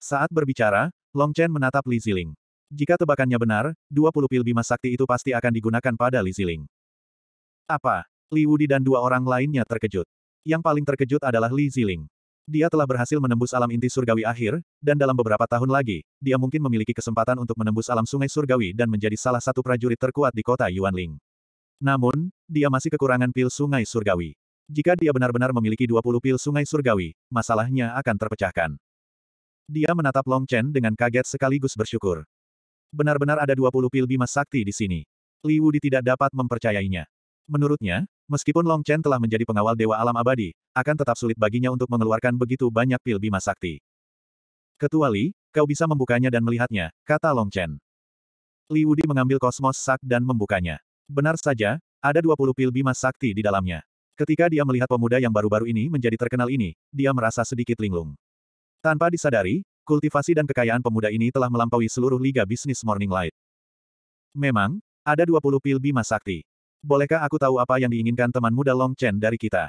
Saat berbicara, Long Chen menatap Li Ziling. Jika tebakannya benar, 20 pil Bima Sakti itu pasti akan digunakan pada Li Ziling. Apa? Li Wudi dan dua orang lainnya terkejut. Yang paling terkejut adalah Li Ziling. Dia telah berhasil menembus alam inti surgawi akhir, dan dalam beberapa tahun lagi, dia mungkin memiliki kesempatan untuk menembus alam sungai surgawi dan menjadi salah satu prajurit terkuat di kota Yuanling. Namun, dia masih kekurangan pil sungai surgawi. Jika dia benar-benar memiliki 20 pil sungai surgawi, masalahnya akan terpecahkan. Dia menatap Long Chen dengan kaget sekaligus bersyukur. Benar-benar ada 20 pil bima sakti di sini. Li Wudi tidak dapat mempercayainya. Menurutnya, Meskipun Long Chen telah menjadi pengawal Dewa Alam Abadi, akan tetap sulit baginya untuk mengeluarkan begitu banyak pil Bima Sakti. Ketua Li, kau bisa membukanya dan melihatnya, kata Long Chen. Li Wudi mengambil kosmos sak dan membukanya. Benar saja, ada 20 pil Bima Sakti di dalamnya. Ketika dia melihat pemuda yang baru-baru ini menjadi terkenal ini, dia merasa sedikit linglung. Tanpa disadari, kultivasi dan kekayaan pemuda ini telah melampaui seluruh liga bisnis Morning Light. Memang, ada 20 pil Bima Sakti. Bolehkah aku tahu apa yang diinginkan teman muda Long Chen dari kita?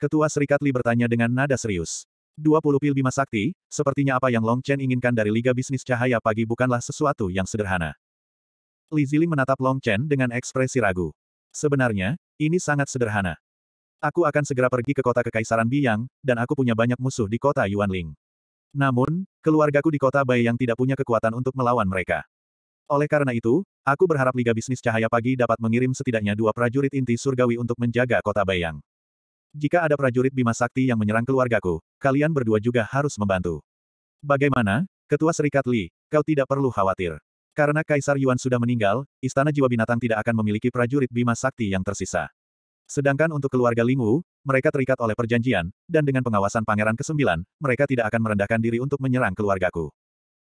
Ketua Serikat Li bertanya dengan nada serius. 20 pil Bima Sakti, sepertinya apa yang Long Chen inginkan dari Liga Bisnis Cahaya Pagi bukanlah sesuatu yang sederhana. Li Ziling menatap Long Chen dengan ekspresi ragu. Sebenarnya, ini sangat sederhana. Aku akan segera pergi ke kota Kekaisaran Biyang, dan aku punya banyak musuh di kota Yuanling. Namun, keluargaku di kota Bai yang tidak punya kekuatan untuk melawan mereka. Oleh karena itu, aku berharap Liga Bisnis Cahaya Pagi dapat mengirim setidaknya dua prajurit inti surgawi untuk menjaga kota Bayang. Jika ada prajurit Bima Sakti yang menyerang keluargaku, kalian berdua juga harus membantu. Bagaimana, Ketua Serikat Li, kau tidak perlu khawatir. Karena Kaisar Yuan sudah meninggal, Istana Jiwa Binatang tidak akan memiliki prajurit Bima Sakti yang tersisa. Sedangkan untuk keluarga Lingwu, mereka terikat oleh perjanjian, dan dengan pengawasan Pangeran Kesembilan, mereka tidak akan merendahkan diri untuk menyerang keluargaku.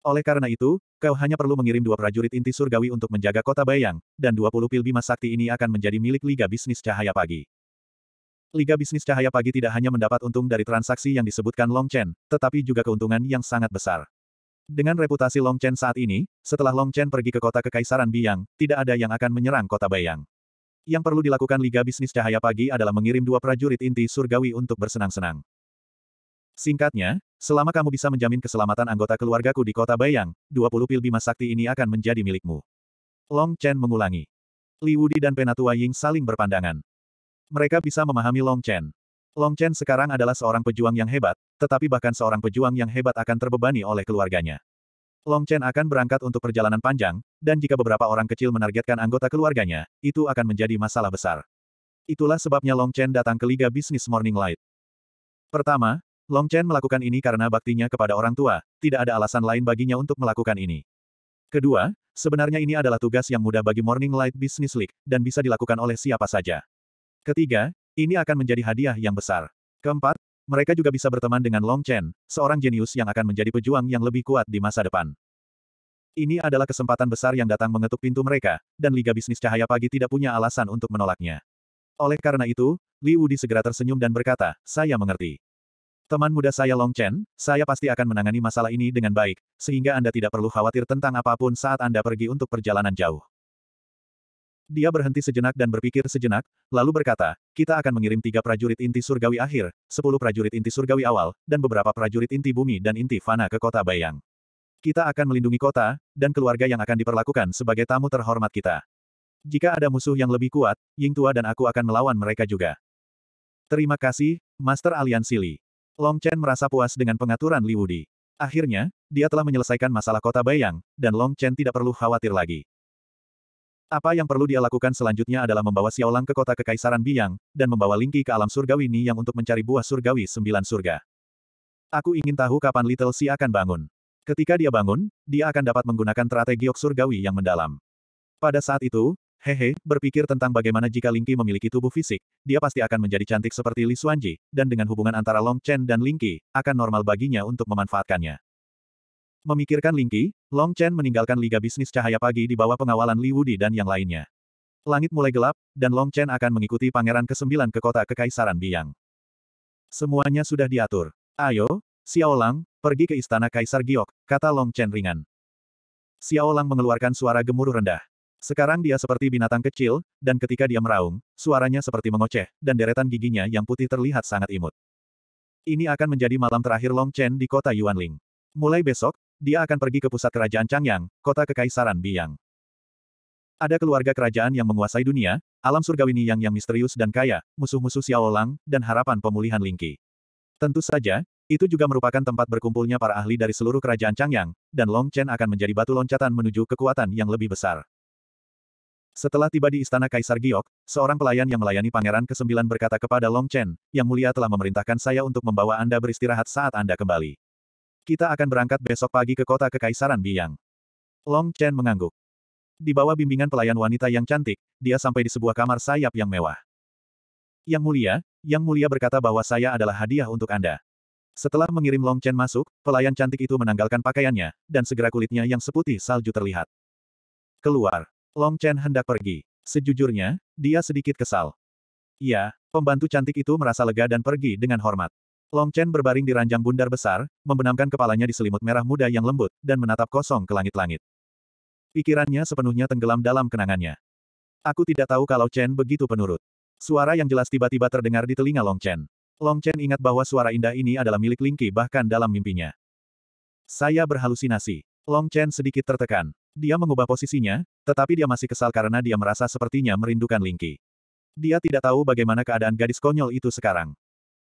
Oleh karena itu, kau hanya perlu mengirim dua prajurit inti surgawi untuk menjaga kota Bayang, dan 20 pil Bima Sakti ini akan menjadi milik Liga Bisnis Cahaya Pagi. Liga Bisnis Cahaya Pagi tidak hanya mendapat untung dari transaksi yang disebutkan Long Chen, tetapi juga keuntungan yang sangat besar. Dengan reputasi Long Chen saat ini, setelah Long Chen pergi ke kota Kekaisaran Biang, tidak ada yang akan menyerang kota Bayang. Yang perlu dilakukan Liga Bisnis Cahaya Pagi adalah mengirim dua prajurit inti surgawi untuk bersenang-senang. Singkatnya, selama kamu bisa menjamin keselamatan anggota keluargaku di kota Bayang, 20 pil Bima Sakti ini akan menjadi milikmu. Long Chen mengulangi. Li Wudi dan Penatua Ying saling berpandangan. Mereka bisa memahami Long Chen. Long Chen sekarang adalah seorang pejuang yang hebat, tetapi bahkan seorang pejuang yang hebat akan terbebani oleh keluarganya. Long Chen akan berangkat untuk perjalanan panjang, dan jika beberapa orang kecil menargetkan anggota keluarganya, itu akan menjadi masalah besar. Itulah sebabnya Long Chen datang ke Liga Bisnis Morning Light. Pertama, Long Chen melakukan ini karena baktinya kepada orang tua, tidak ada alasan lain baginya untuk melakukan ini. Kedua, sebenarnya ini adalah tugas yang mudah bagi Morning Light Business League, dan bisa dilakukan oleh siapa saja. Ketiga, ini akan menjadi hadiah yang besar. Keempat, mereka juga bisa berteman dengan Long Chen, seorang jenius yang akan menjadi pejuang yang lebih kuat di masa depan. Ini adalah kesempatan besar yang datang mengetuk pintu mereka, dan Liga Bisnis Cahaya Pagi tidak punya alasan untuk menolaknya. Oleh karena itu, Li Wudi segera tersenyum dan berkata, saya mengerti. Teman muda saya Long Chen, saya pasti akan menangani masalah ini dengan baik, sehingga Anda tidak perlu khawatir tentang apapun saat Anda pergi untuk perjalanan jauh. Dia berhenti sejenak dan berpikir sejenak, lalu berkata, kita akan mengirim tiga prajurit inti surgawi akhir, sepuluh prajurit inti surgawi awal, dan beberapa prajurit inti bumi dan inti fana ke kota Bayang. Kita akan melindungi kota, dan keluarga yang akan diperlakukan sebagai tamu terhormat kita. Jika ada musuh yang lebih kuat, Ying Tua dan aku akan melawan mereka juga. Terima kasih, Master Alian Sili. Long Chen merasa puas dengan pengaturan Li Wudi. Akhirnya, dia telah menyelesaikan masalah kota Bayang, dan Long Chen tidak perlu khawatir lagi. Apa yang perlu dia lakukan selanjutnya adalah membawa Xiao Lang ke kota Kekaisaran Biang, dan membawa Lingqi ke alam surgawi Ni yang untuk mencari buah surgawi sembilan surga. Aku ingin tahu kapan Little Si akan bangun. Ketika dia bangun, dia akan dapat menggunakan strategi surgawi yang mendalam. Pada saat itu, Hehe, berpikir tentang bagaimana jika Lingqi memiliki tubuh fisik, dia pasti akan menjadi cantik seperti Li Xuanji, dan dengan hubungan antara Long Chen dan Lingqi, akan normal baginya untuk memanfaatkannya. Memikirkan Lingqi, Long Chen meninggalkan Liga Bisnis Cahaya Pagi di bawah pengawalan Li Wudi dan yang lainnya. Langit mulai gelap, dan Long Chen akan mengikuti Pangeran ke-9 ke kota Kekaisaran Biang. Semuanya sudah diatur. Ayo, Xiao Lang, pergi ke istana Kaisar Giok, kata Long Chen ringan. Xiao Lang mengeluarkan suara gemuruh rendah. Sekarang dia seperti binatang kecil, dan ketika dia meraung, suaranya seperti mengoceh, dan deretan giginya yang putih terlihat sangat imut. Ini akan menjadi malam terakhir Long Chen di kota Yuanling. Mulai besok, dia akan pergi ke pusat kerajaan Changyang, kota kekaisaran Biang. Ada keluarga kerajaan yang menguasai dunia, alam surgawi Niyang yang misterius dan kaya, musuh-musuh Xiao Lang, dan harapan pemulihan Lingqi. Tentu saja, itu juga merupakan tempat berkumpulnya para ahli dari seluruh kerajaan Changyang, dan Long Chen akan menjadi batu loncatan menuju kekuatan yang lebih besar. Setelah tiba di istana Kaisar Giok, seorang pelayan yang melayani pangeran ke-9 berkata kepada Long Chen, yang mulia telah memerintahkan saya untuk membawa Anda beristirahat saat Anda kembali. Kita akan berangkat besok pagi ke kota Kekaisaran Biang. Long Chen mengangguk. Di bawah bimbingan pelayan wanita yang cantik, dia sampai di sebuah kamar sayap yang mewah. Yang mulia, yang mulia berkata bahwa saya adalah hadiah untuk Anda. Setelah mengirim Long Chen masuk, pelayan cantik itu menanggalkan pakaiannya, dan segera kulitnya yang seputih salju terlihat. Keluar. Long Chen hendak pergi. Sejujurnya, dia sedikit kesal. Ya, pembantu cantik itu merasa lega dan pergi dengan hormat. Long Chen berbaring di ranjang bundar besar, membenamkan kepalanya di selimut merah muda yang lembut, dan menatap kosong ke langit-langit. Pikirannya sepenuhnya tenggelam dalam kenangannya. Aku tidak tahu kalau Chen begitu penurut. Suara yang jelas tiba-tiba terdengar di telinga Long Chen. Long Chen ingat bahwa suara indah ini adalah milik Lingqi bahkan dalam mimpinya. Saya berhalusinasi. Long Chen sedikit tertekan. Dia mengubah posisinya, tetapi dia masih kesal karena dia merasa sepertinya merindukan Lingqi. Dia tidak tahu bagaimana keadaan gadis konyol itu sekarang.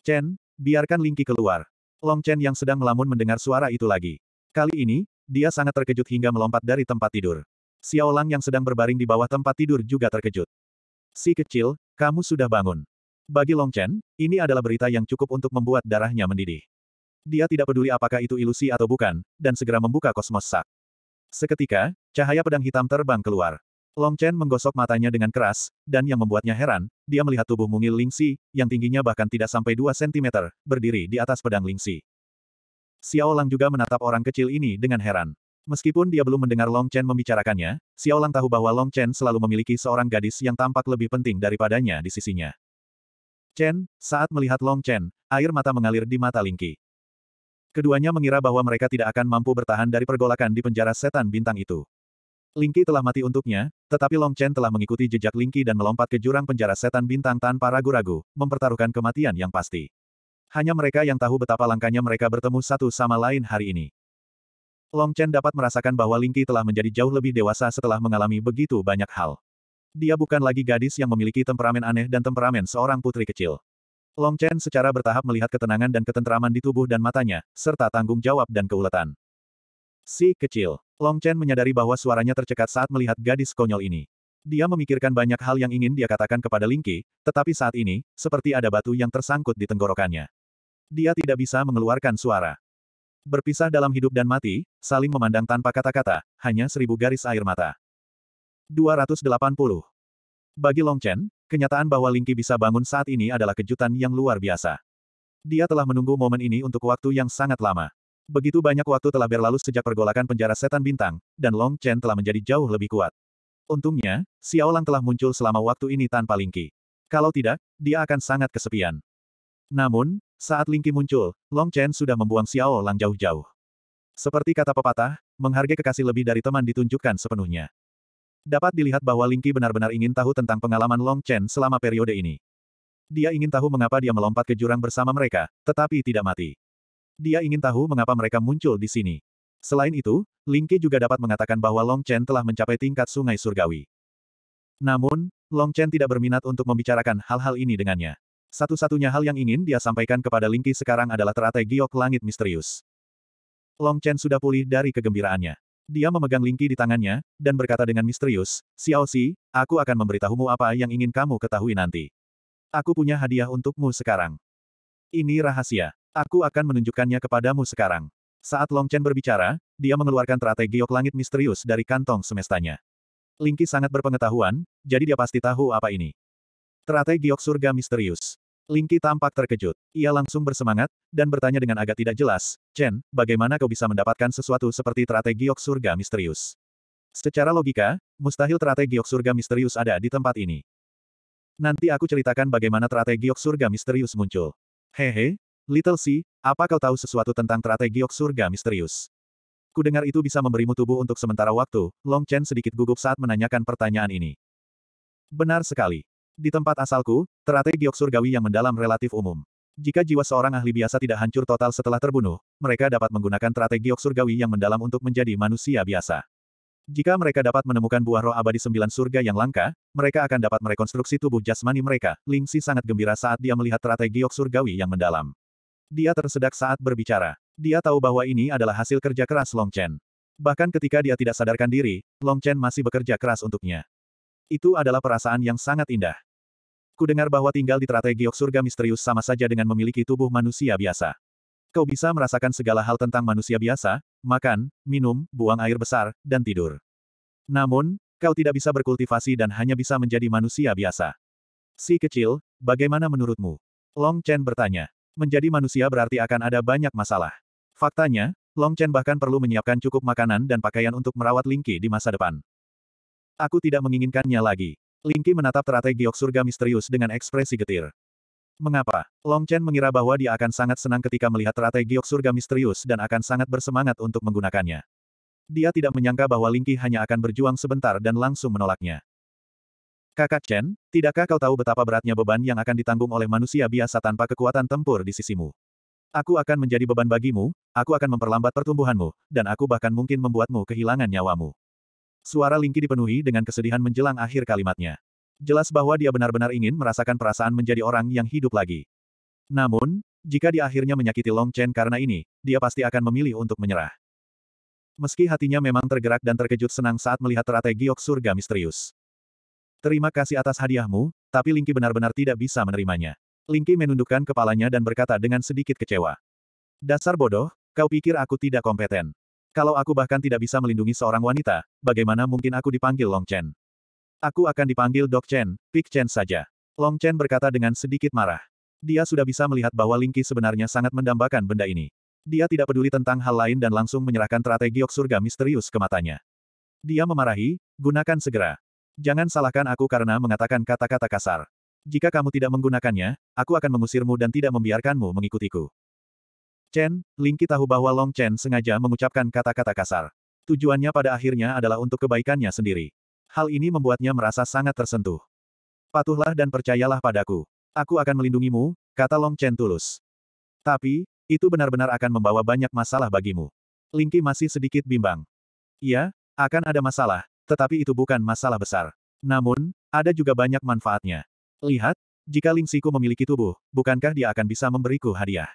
Chen, biarkan Lingqi keluar. Long Chen yang sedang melamun mendengar suara itu lagi. Kali ini, dia sangat terkejut hingga melompat dari tempat tidur. Xiao Lang yang sedang berbaring di bawah tempat tidur juga terkejut. Si kecil, kamu sudah bangun. Bagi Long Chen, ini adalah berita yang cukup untuk membuat darahnya mendidih. Dia tidak peduli apakah itu ilusi atau bukan, dan segera membuka kosmos sak. Seketika, cahaya pedang hitam terbang keluar. Long Chen menggosok matanya dengan keras, dan yang membuatnya heran, dia melihat tubuh mungil Lingxi, yang tingginya bahkan tidak sampai 2 cm, berdiri di atas pedang Lingxi. Xiao Lang juga menatap orang kecil ini dengan heran. Meskipun dia belum mendengar Long Chen membicarakannya, Xiao Lang tahu bahwa Long Chen selalu memiliki seorang gadis yang tampak lebih penting daripadanya di sisinya. Chen, saat melihat Long Chen, air mata mengalir di mata Lingqi. Keduanya mengira bahwa mereka tidak akan mampu bertahan dari pergolakan di penjara setan bintang itu. Lingqi telah mati untuknya, tetapi Long Chen telah mengikuti jejak Lingqi dan melompat ke jurang penjara setan bintang tanpa ragu-ragu, mempertaruhkan kematian yang pasti. Hanya mereka yang tahu betapa langkahnya mereka bertemu satu sama lain hari ini. Long Chen dapat merasakan bahwa Lingqi telah menjadi jauh lebih dewasa setelah mengalami begitu banyak hal. Dia bukan lagi gadis yang memiliki temperamen aneh dan temperamen seorang putri kecil. Long Chen secara bertahap melihat ketenangan dan ketentraman di tubuh dan matanya, serta tanggung jawab dan keuletan. Si kecil. Long Chen menyadari bahwa suaranya tercekat saat melihat gadis konyol ini. Dia memikirkan banyak hal yang ingin dia katakan kepada Lingqi, tetapi saat ini, seperti ada batu yang tersangkut di tenggorokannya. Dia tidak bisa mengeluarkan suara. Berpisah dalam hidup dan mati, saling memandang tanpa kata-kata, hanya seribu garis air mata. 280. Bagi Long Chen, kenyataan bahwa Lingqi bisa bangun saat ini adalah kejutan yang luar biasa. Dia telah menunggu momen ini untuk waktu yang sangat lama. Begitu banyak waktu telah berlalu sejak pergolakan penjara setan bintang, dan Long Chen telah menjadi jauh lebih kuat. Untungnya, Xiao Lang telah muncul selama waktu ini tanpa Lingqi. Kalau tidak, dia akan sangat kesepian. Namun, saat Lingqi muncul, Long Chen sudah membuang Xiao Lang jauh-jauh. Seperti kata pepatah, menghargai kekasih lebih dari teman ditunjukkan sepenuhnya. Dapat dilihat bahwa Lingqi benar-benar ingin tahu tentang pengalaman Long Chen selama periode ini. Dia ingin tahu mengapa dia melompat ke jurang bersama mereka, tetapi tidak mati. Dia ingin tahu mengapa mereka muncul di sini. Selain itu, Lingqi juga dapat mengatakan bahwa Long Chen telah mencapai tingkat sungai surgawi. Namun, Long Chen tidak berminat untuk membicarakan hal-hal ini dengannya. Satu-satunya hal yang ingin dia sampaikan kepada Lingqi sekarang adalah teratai giok langit misterius. Long Chen sudah pulih dari kegembiraannya. Dia memegang lingki di tangannya, dan berkata dengan misterius, Xiao Xi, aku akan memberitahumu apa yang ingin kamu ketahui nanti. Aku punya hadiah untukmu sekarang. Ini rahasia. Aku akan menunjukkannya kepadamu sekarang. Saat Long Chen berbicara, dia mengeluarkan teratai giok langit misterius dari kantong semestanya. Lingki sangat berpengetahuan, jadi dia pasti tahu apa ini. Teratai giok surga misterius. Lingki tampak terkejut. Ia langsung bersemangat, dan bertanya dengan agak tidak jelas, Chen, bagaimana kau bisa mendapatkan sesuatu seperti giok Surga Misterius? Secara logika, mustahil giok Surga Misterius ada di tempat ini. Nanti aku ceritakan bagaimana giok Surga Misterius muncul. Hehe, Little C, apa kau tahu sesuatu tentang giok Surga Misterius? Ku dengar itu bisa memberimu tubuh untuk sementara waktu, Long Chen sedikit gugup saat menanyakan pertanyaan ini. Benar sekali. Di tempat asalku, teratai giok surgawi yang mendalam relatif umum. Jika jiwa seorang ahli biasa tidak hancur total setelah terbunuh, mereka dapat menggunakan teratai giok surgawi yang mendalam untuk menjadi manusia biasa. Jika mereka dapat menemukan buah roh abadi sembilan surga yang langka, mereka akan dapat merekonstruksi tubuh jasmani mereka. Ling Si sangat gembira saat dia melihat teratai giok surgawi yang mendalam. Dia tersedak saat berbicara. Dia tahu bahwa ini adalah hasil kerja keras Long Chen. Bahkan ketika dia tidak sadarkan diri, Long Chen masih bekerja keras untuknya. Itu adalah perasaan yang sangat indah. Kudengar bahwa tinggal di teratai giok surga misterius sama saja dengan memiliki tubuh manusia biasa. Kau bisa merasakan segala hal tentang manusia biasa, makan, minum, buang air besar, dan tidur. Namun, kau tidak bisa berkultivasi dan hanya bisa menjadi manusia biasa. Si kecil, bagaimana menurutmu? Long Chen bertanya. Menjadi manusia berarti akan ada banyak masalah. Faktanya, Long Chen bahkan perlu menyiapkan cukup makanan dan pakaian untuk merawat Lingqi di masa depan. Aku tidak menginginkannya lagi. Lingqi menatap teratai giok surga misterius dengan ekspresi getir. Mengapa? Long Chen mengira bahwa dia akan sangat senang ketika melihat teratai giok surga misterius dan akan sangat bersemangat untuk menggunakannya. Dia tidak menyangka bahwa Lingqi hanya akan berjuang sebentar dan langsung menolaknya. Kakak Chen, tidakkah kau tahu betapa beratnya beban yang akan ditanggung oleh manusia biasa tanpa kekuatan tempur di sisimu? Aku akan menjadi beban bagimu, aku akan memperlambat pertumbuhanmu, dan aku bahkan mungkin membuatmu kehilangan nyawamu. Suara Lingki dipenuhi dengan kesedihan menjelang akhir kalimatnya. Jelas bahwa dia benar-benar ingin merasakan perasaan menjadi orang yang hidup lagi. Namun, jika dia akhirnya menyakiti Long Chen karena ini, dia pasti akan memilih untuk menyerah. Meski hatinya memang tergerak dan terkejut senang saat melihat teratai giok surga misterius. Terima kasih atas hadiahmu, tapi Lingki benar-benar tidak bisa menerimanya. Lingki menundukkan kepalanya dan berkata dengan sedikit kecewa. Dasar bodoh, kau pikir aku tidak kompeten. Kalau aku bahkan tidak bisa melindungi seorang wanita, bagaimana mungkin aku dipanggil Long Chen? Aku akan dipanggil Dok Chen, Pik Chen saja. Long Chen berkata dengan sedikit marah. Dia sudah bisa melihat bahwa Lingqi sebenarnya sangat mendambakan benda ini. Dia tidak peduli tentang hal lain dan langsung menyerahkan strategi giok surga misterius ke matanya. Dia memarahi, gunakan segera. Jangan salahkan aku karena mengatakan kata-kata kasar. Jika kamu tidak menggunakannya, aku akan mengusirmu dan tidak membiarkanmu mengikutiku. Chen, Lingqi tahu bahwa Long Chen sengaja mengucapkan kata-kata kasar. Tujuannya pada akhirnya adalah untuk kebaikannya sendiri. Hal ini membuatnya merasa sangat tersentuh. Patuhlah dan percayalah padaku. Aku akan melindungimu, kata Long Chen tulus. Tapi, itu benar-benar akan membawa banyak masalah bagimu. Lingqi masih sedikit bimbang. Iya, akan ada masalah, tetapi itu bukan masalah besar. Namun, ada juga banyak manfaatnya. Lihat, jika Lingsiku memiliki tubuh, bukankah dia akan bisa memberiku hadiah?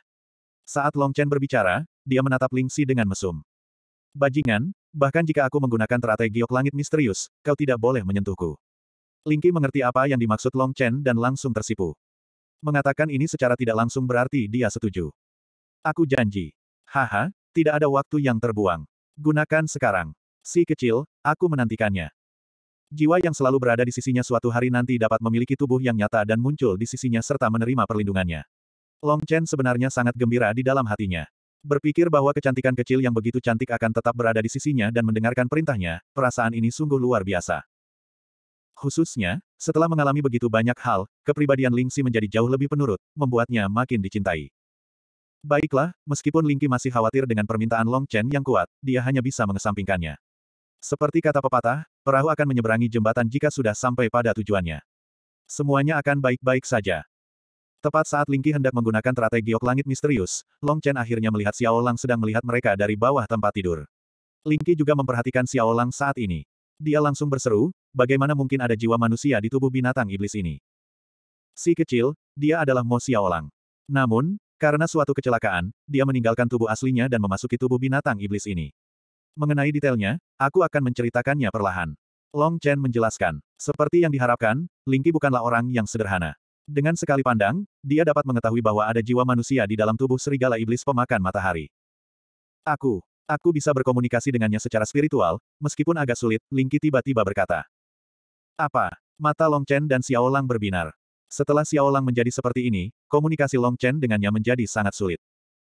Saat Long Chen berbicara, dia menatap Ling Xi dengan mesum. Bajingan, bahkan jika aku menggunakan teratai giok langit misterius, kau tidak boleh menyentuhku. Ling Qi mengerti apa yang dimaksud Long Chen dan langsung tersipu. Mengatakan ini secara tidak langsung berarti dia setuju. Aku janji. Haha, tidak ada waktu yang terbuang. Gunakan sekarang. Si kecil, aku menantikannya. Jiwa yang selalu berada di sisinya suatu hari nanti dapat memiliki tubuh yang nyata dan muncul di sisinya serta menerima perlindungannya. Long Chen sebenarnya sangat gembira di dalam hatinya. Berpikir bahwa kecantikan kecil yang begitu cantik akan tetap berada di sisinya dan mendengarkan perintahnya, perasaan ini sungguh luar biasa. Khususnya, setelah mengalami begitu banyak hal, kepribadian Ling Lingxi menjadi jauh lebih penurut, membuatnya makin dicintai. Baiklah, meskipun Ling Qi masih khawatir dengan permintaan Long Chen yang kuat, dia hanya bisa mengesampingkannya. Seperti kata pepatah, perahu akan menyeberangi jembatan jika sudah sampai pada tujuannya. Semuanya akan baik-baik saja. Tepat saat Lingqi hendak menggunakan strategi ok langit misterius, Long Chen akhirnya melihat Xiao Lang sedang melihat mereka dari bawah tempat tidur. Lingqi juga memperhatikan Xiao Lang saat ini. Dia langsung berseru, bagaimana mungkin ada jiwa manusia di tubuh binatang iblis ini? Si kecil, dia adalah Mo Xiao Lang. Namun, karena suatu kecelakaan, dia meninggalkan tubuh aslinya dan memasuki tubuh binatang iblis ini. Mengenai detailnya, aku akan menceritakannya perlahan. Long Chen menjelaskan, seperti yang diharapkan, Lingqi bukanlah orang yang sederhana. Dengan sekali pandang, dia dapat mengetahui bahwa ada jiwa manusia di dalam tubuh serigala iblis pemakan matahari. Aku, aku bisa berkomunikasi dengannya secara spiritual, meskipun agak sulit, Lingki tiba-tiba berkata. Apa? Mata Long Chen dan Xiao Lang berbinar. Setelah Xiao Lang menjadi seperti ini, komunikasi Long Chen dengannya menjadi sangat sulit.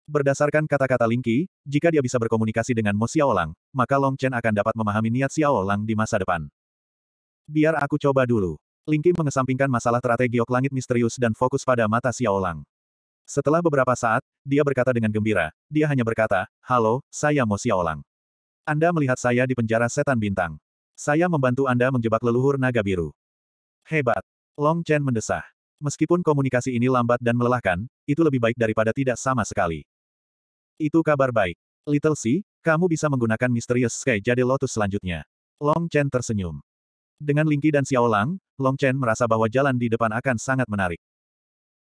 Berdasarkan kata-kata Lingki, jika dia bisa berkomunikasi dengan Mo Xiao Lang, maka Long Chen akan dapat memahami niat Xiao Lang di masa depan. Biar aku coba dulu. Lingqi mengesampingkan masalah strategiok langit misterius dan fokus pada mata Xiao Lang. Setelah beberapa saat, dia berkata dengan gembira, dia hanya berkata, Halo, saya Mo Xiao Lang. Anda melihat saya di penjara setan bintang. Saya membantu Anda menjebak leluhur naga biru. Hebat. Long Chen mendesah. Meskipun komunikasi ini lambat dan melelahkan, itu lebih baik daripada tidak sama sekali. Itu kabar baik. Little C, kamu bisa menggunakan Mysterious Sky jadi Lotus selanjutnya. Long Chen tersenyum. Dengan Lingqi dan Xiao Lang, Long Chen merasa bahwa jalan di depan akan sangat menarik.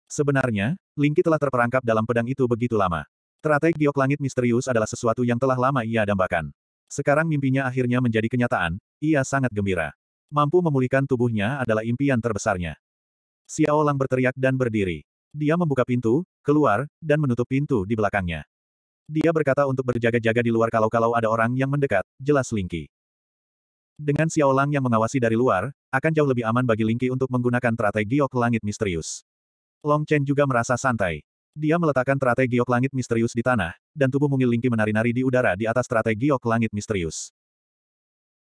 Sebenarnya, Lingqi telah terperangkap dalam pedang itu begitu lama. Teratai giok langit misterius adalah sesuatu yang telah lama ia dambakan. Sekarang mimpinya akhirnya menjadi kenyataan, ia sangat gembira. Mampu memulihkan tubuhnya adalah impian terbesarnya. Xiao Lang berteriak dan berdiri. Dia membuka pintu, keluar, dan menutup pintu di belakangnya. Dia berkata untuk berjaga-jaga di luar kalau-kalau ada orang yang mendekat, jelas Lingqi. Dengan Xiaolang yang mengawasi dari luar, akan jauh lebih aman bagi Lingqi untuk menggunakan strategi giok langit misterius. Long Chen juga merasa santai. Dia meletakkan strategi giok langit misterius di tanah, dan tubuh mungil Lingqi menari-nari di udara di atas strategi giok langit misterius.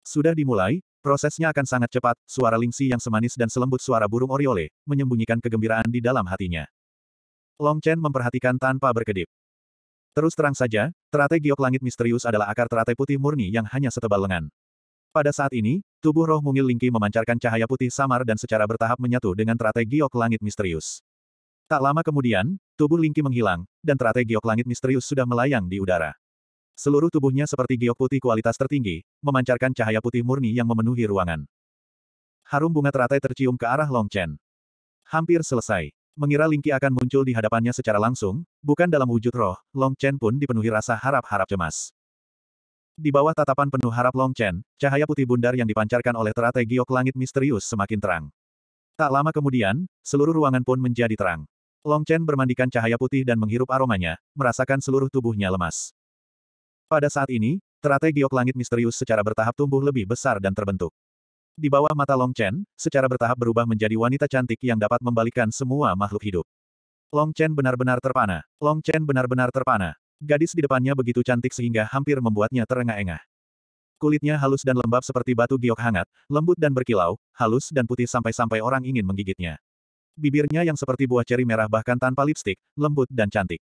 Sudah dimulai, prosesnya akan sangat cepat, suara Lingxi yang semanis dan selembut suara burung oriole, menyembunyikan kegembiraan di dalam hatinya. Long Chen memperhatikan tanpa berkedip. Terus terang saja, strategi giok langit misterius adalah akar strategi putih murni yang hanya setebal lengan. Pada saat ini, tubuh roh mungil Lingqi memancarkan cahaya putih samar dan secara bertahap menyatu dengan teratai giok langit misterius. Tak lama kemudian, tubuh Lingqi menghilang, dan teratai giok langit misterius sudah melayang di udara. Seluruh tubuhnya seperti giok putih kualitas tertinggi, memancarkan cahaya putih murni yang memenuhi ruangan. Harum bunga teratai tercium ke arah Long Chen. Hampir selesai. Mengira Lingqi akan muncul di hadapannya secara langsung, bukan dalam wujud roh, Long Chen pun dipenuhi rasa harap-harap cemas. Di bawah tatapan penuh harap Long Chen, cahaya putih bundar yang dipancarkan oleh terate giok langit misterius semakin terang. Tak lama kemudian, seluruh ruangan pun menjadi terang. Long Chen bermandikan cahaya putih dan menghirup aromanya, merasakan seluruh tubuhnya lemas. Pada saat ini, terate giok langit misterius secara bertahap tumbuh lebih besar dan terbentuk. Di bawah mata Long Chen, secara bertahap berubah menjadi wanita cantik yang dapat membalikan semua makhluk hidup. Long Chen benar-benar terpana. Long Chen benar-benar terpana. Gadis di depannya begitu cantik sehingga hampir membuatnya terengah-engah. Kulitnya halus dan lembab seperti batu giok hangat, lembut dan berkilau, halus dan putih sampai-sampai orang ingin menggigitnya. Bibirnya yang seperti buah ceri merah bahkan tanpa lipstik, lembut dan cantik.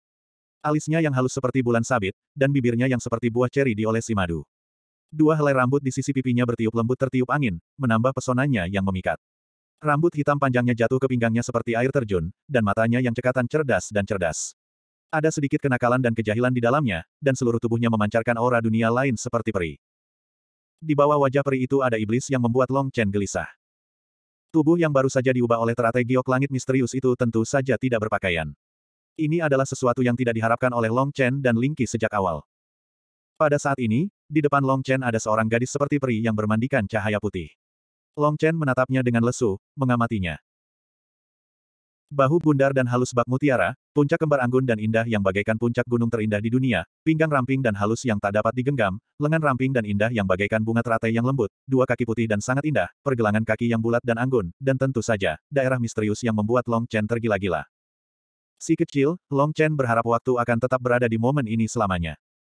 Alisnya yang halus seperti bulan sabit, dan bibirnya yang seperti buah ceri diolesi madu. Dua helai rambut di sisi pipinya bertiup lembut tertiup angin, menambah pesonanya yang memikat. Rambut hitam panjangnya jatuh ke pinggangnya seperti air terjun, dan matanya yang cekatan cerdas dan cerdas. Ada sedikit kenakalan dan kejahilan di dalamnya, dan seluruh tubuhnya memancarkan aura dunia lain seperti peri. Di bawah wajah peri itu ada iblis yang membuat Long Chen gelisah. Tubuh yang baru saja diubah oleh teratai giok langit misterius itu tentu saja tidak berpakaian. Ini adalah sesuatu yang tidak diharapkan oleh Long Chen dan Ling Qi sejak awal. Pada saat ini, di depan Long Chen ada seorang gadis seperti peri yang bermandikan cahaya putih. Long Chen menatapnya dengan lesu, mengamatinya. Bahu bundar dan halus bak mutiara, puncak kembar anggun dan indah yang bagaikan puncak gunung terindah di dunia, pinggang ramping dan halus yang tak dapat digenggam, lengan ramping dan indah yang bagaikan bunga teratai yang lembut, dua kaki putih dan sangat indah, pergelangan kaki yang bulat dan anggun, dan tentu saja, daerah misterius yang membuat Long Chen tergila-gila. Si kecil, Long Chen berharap waktu akan tetap berada di momen ini selamanya.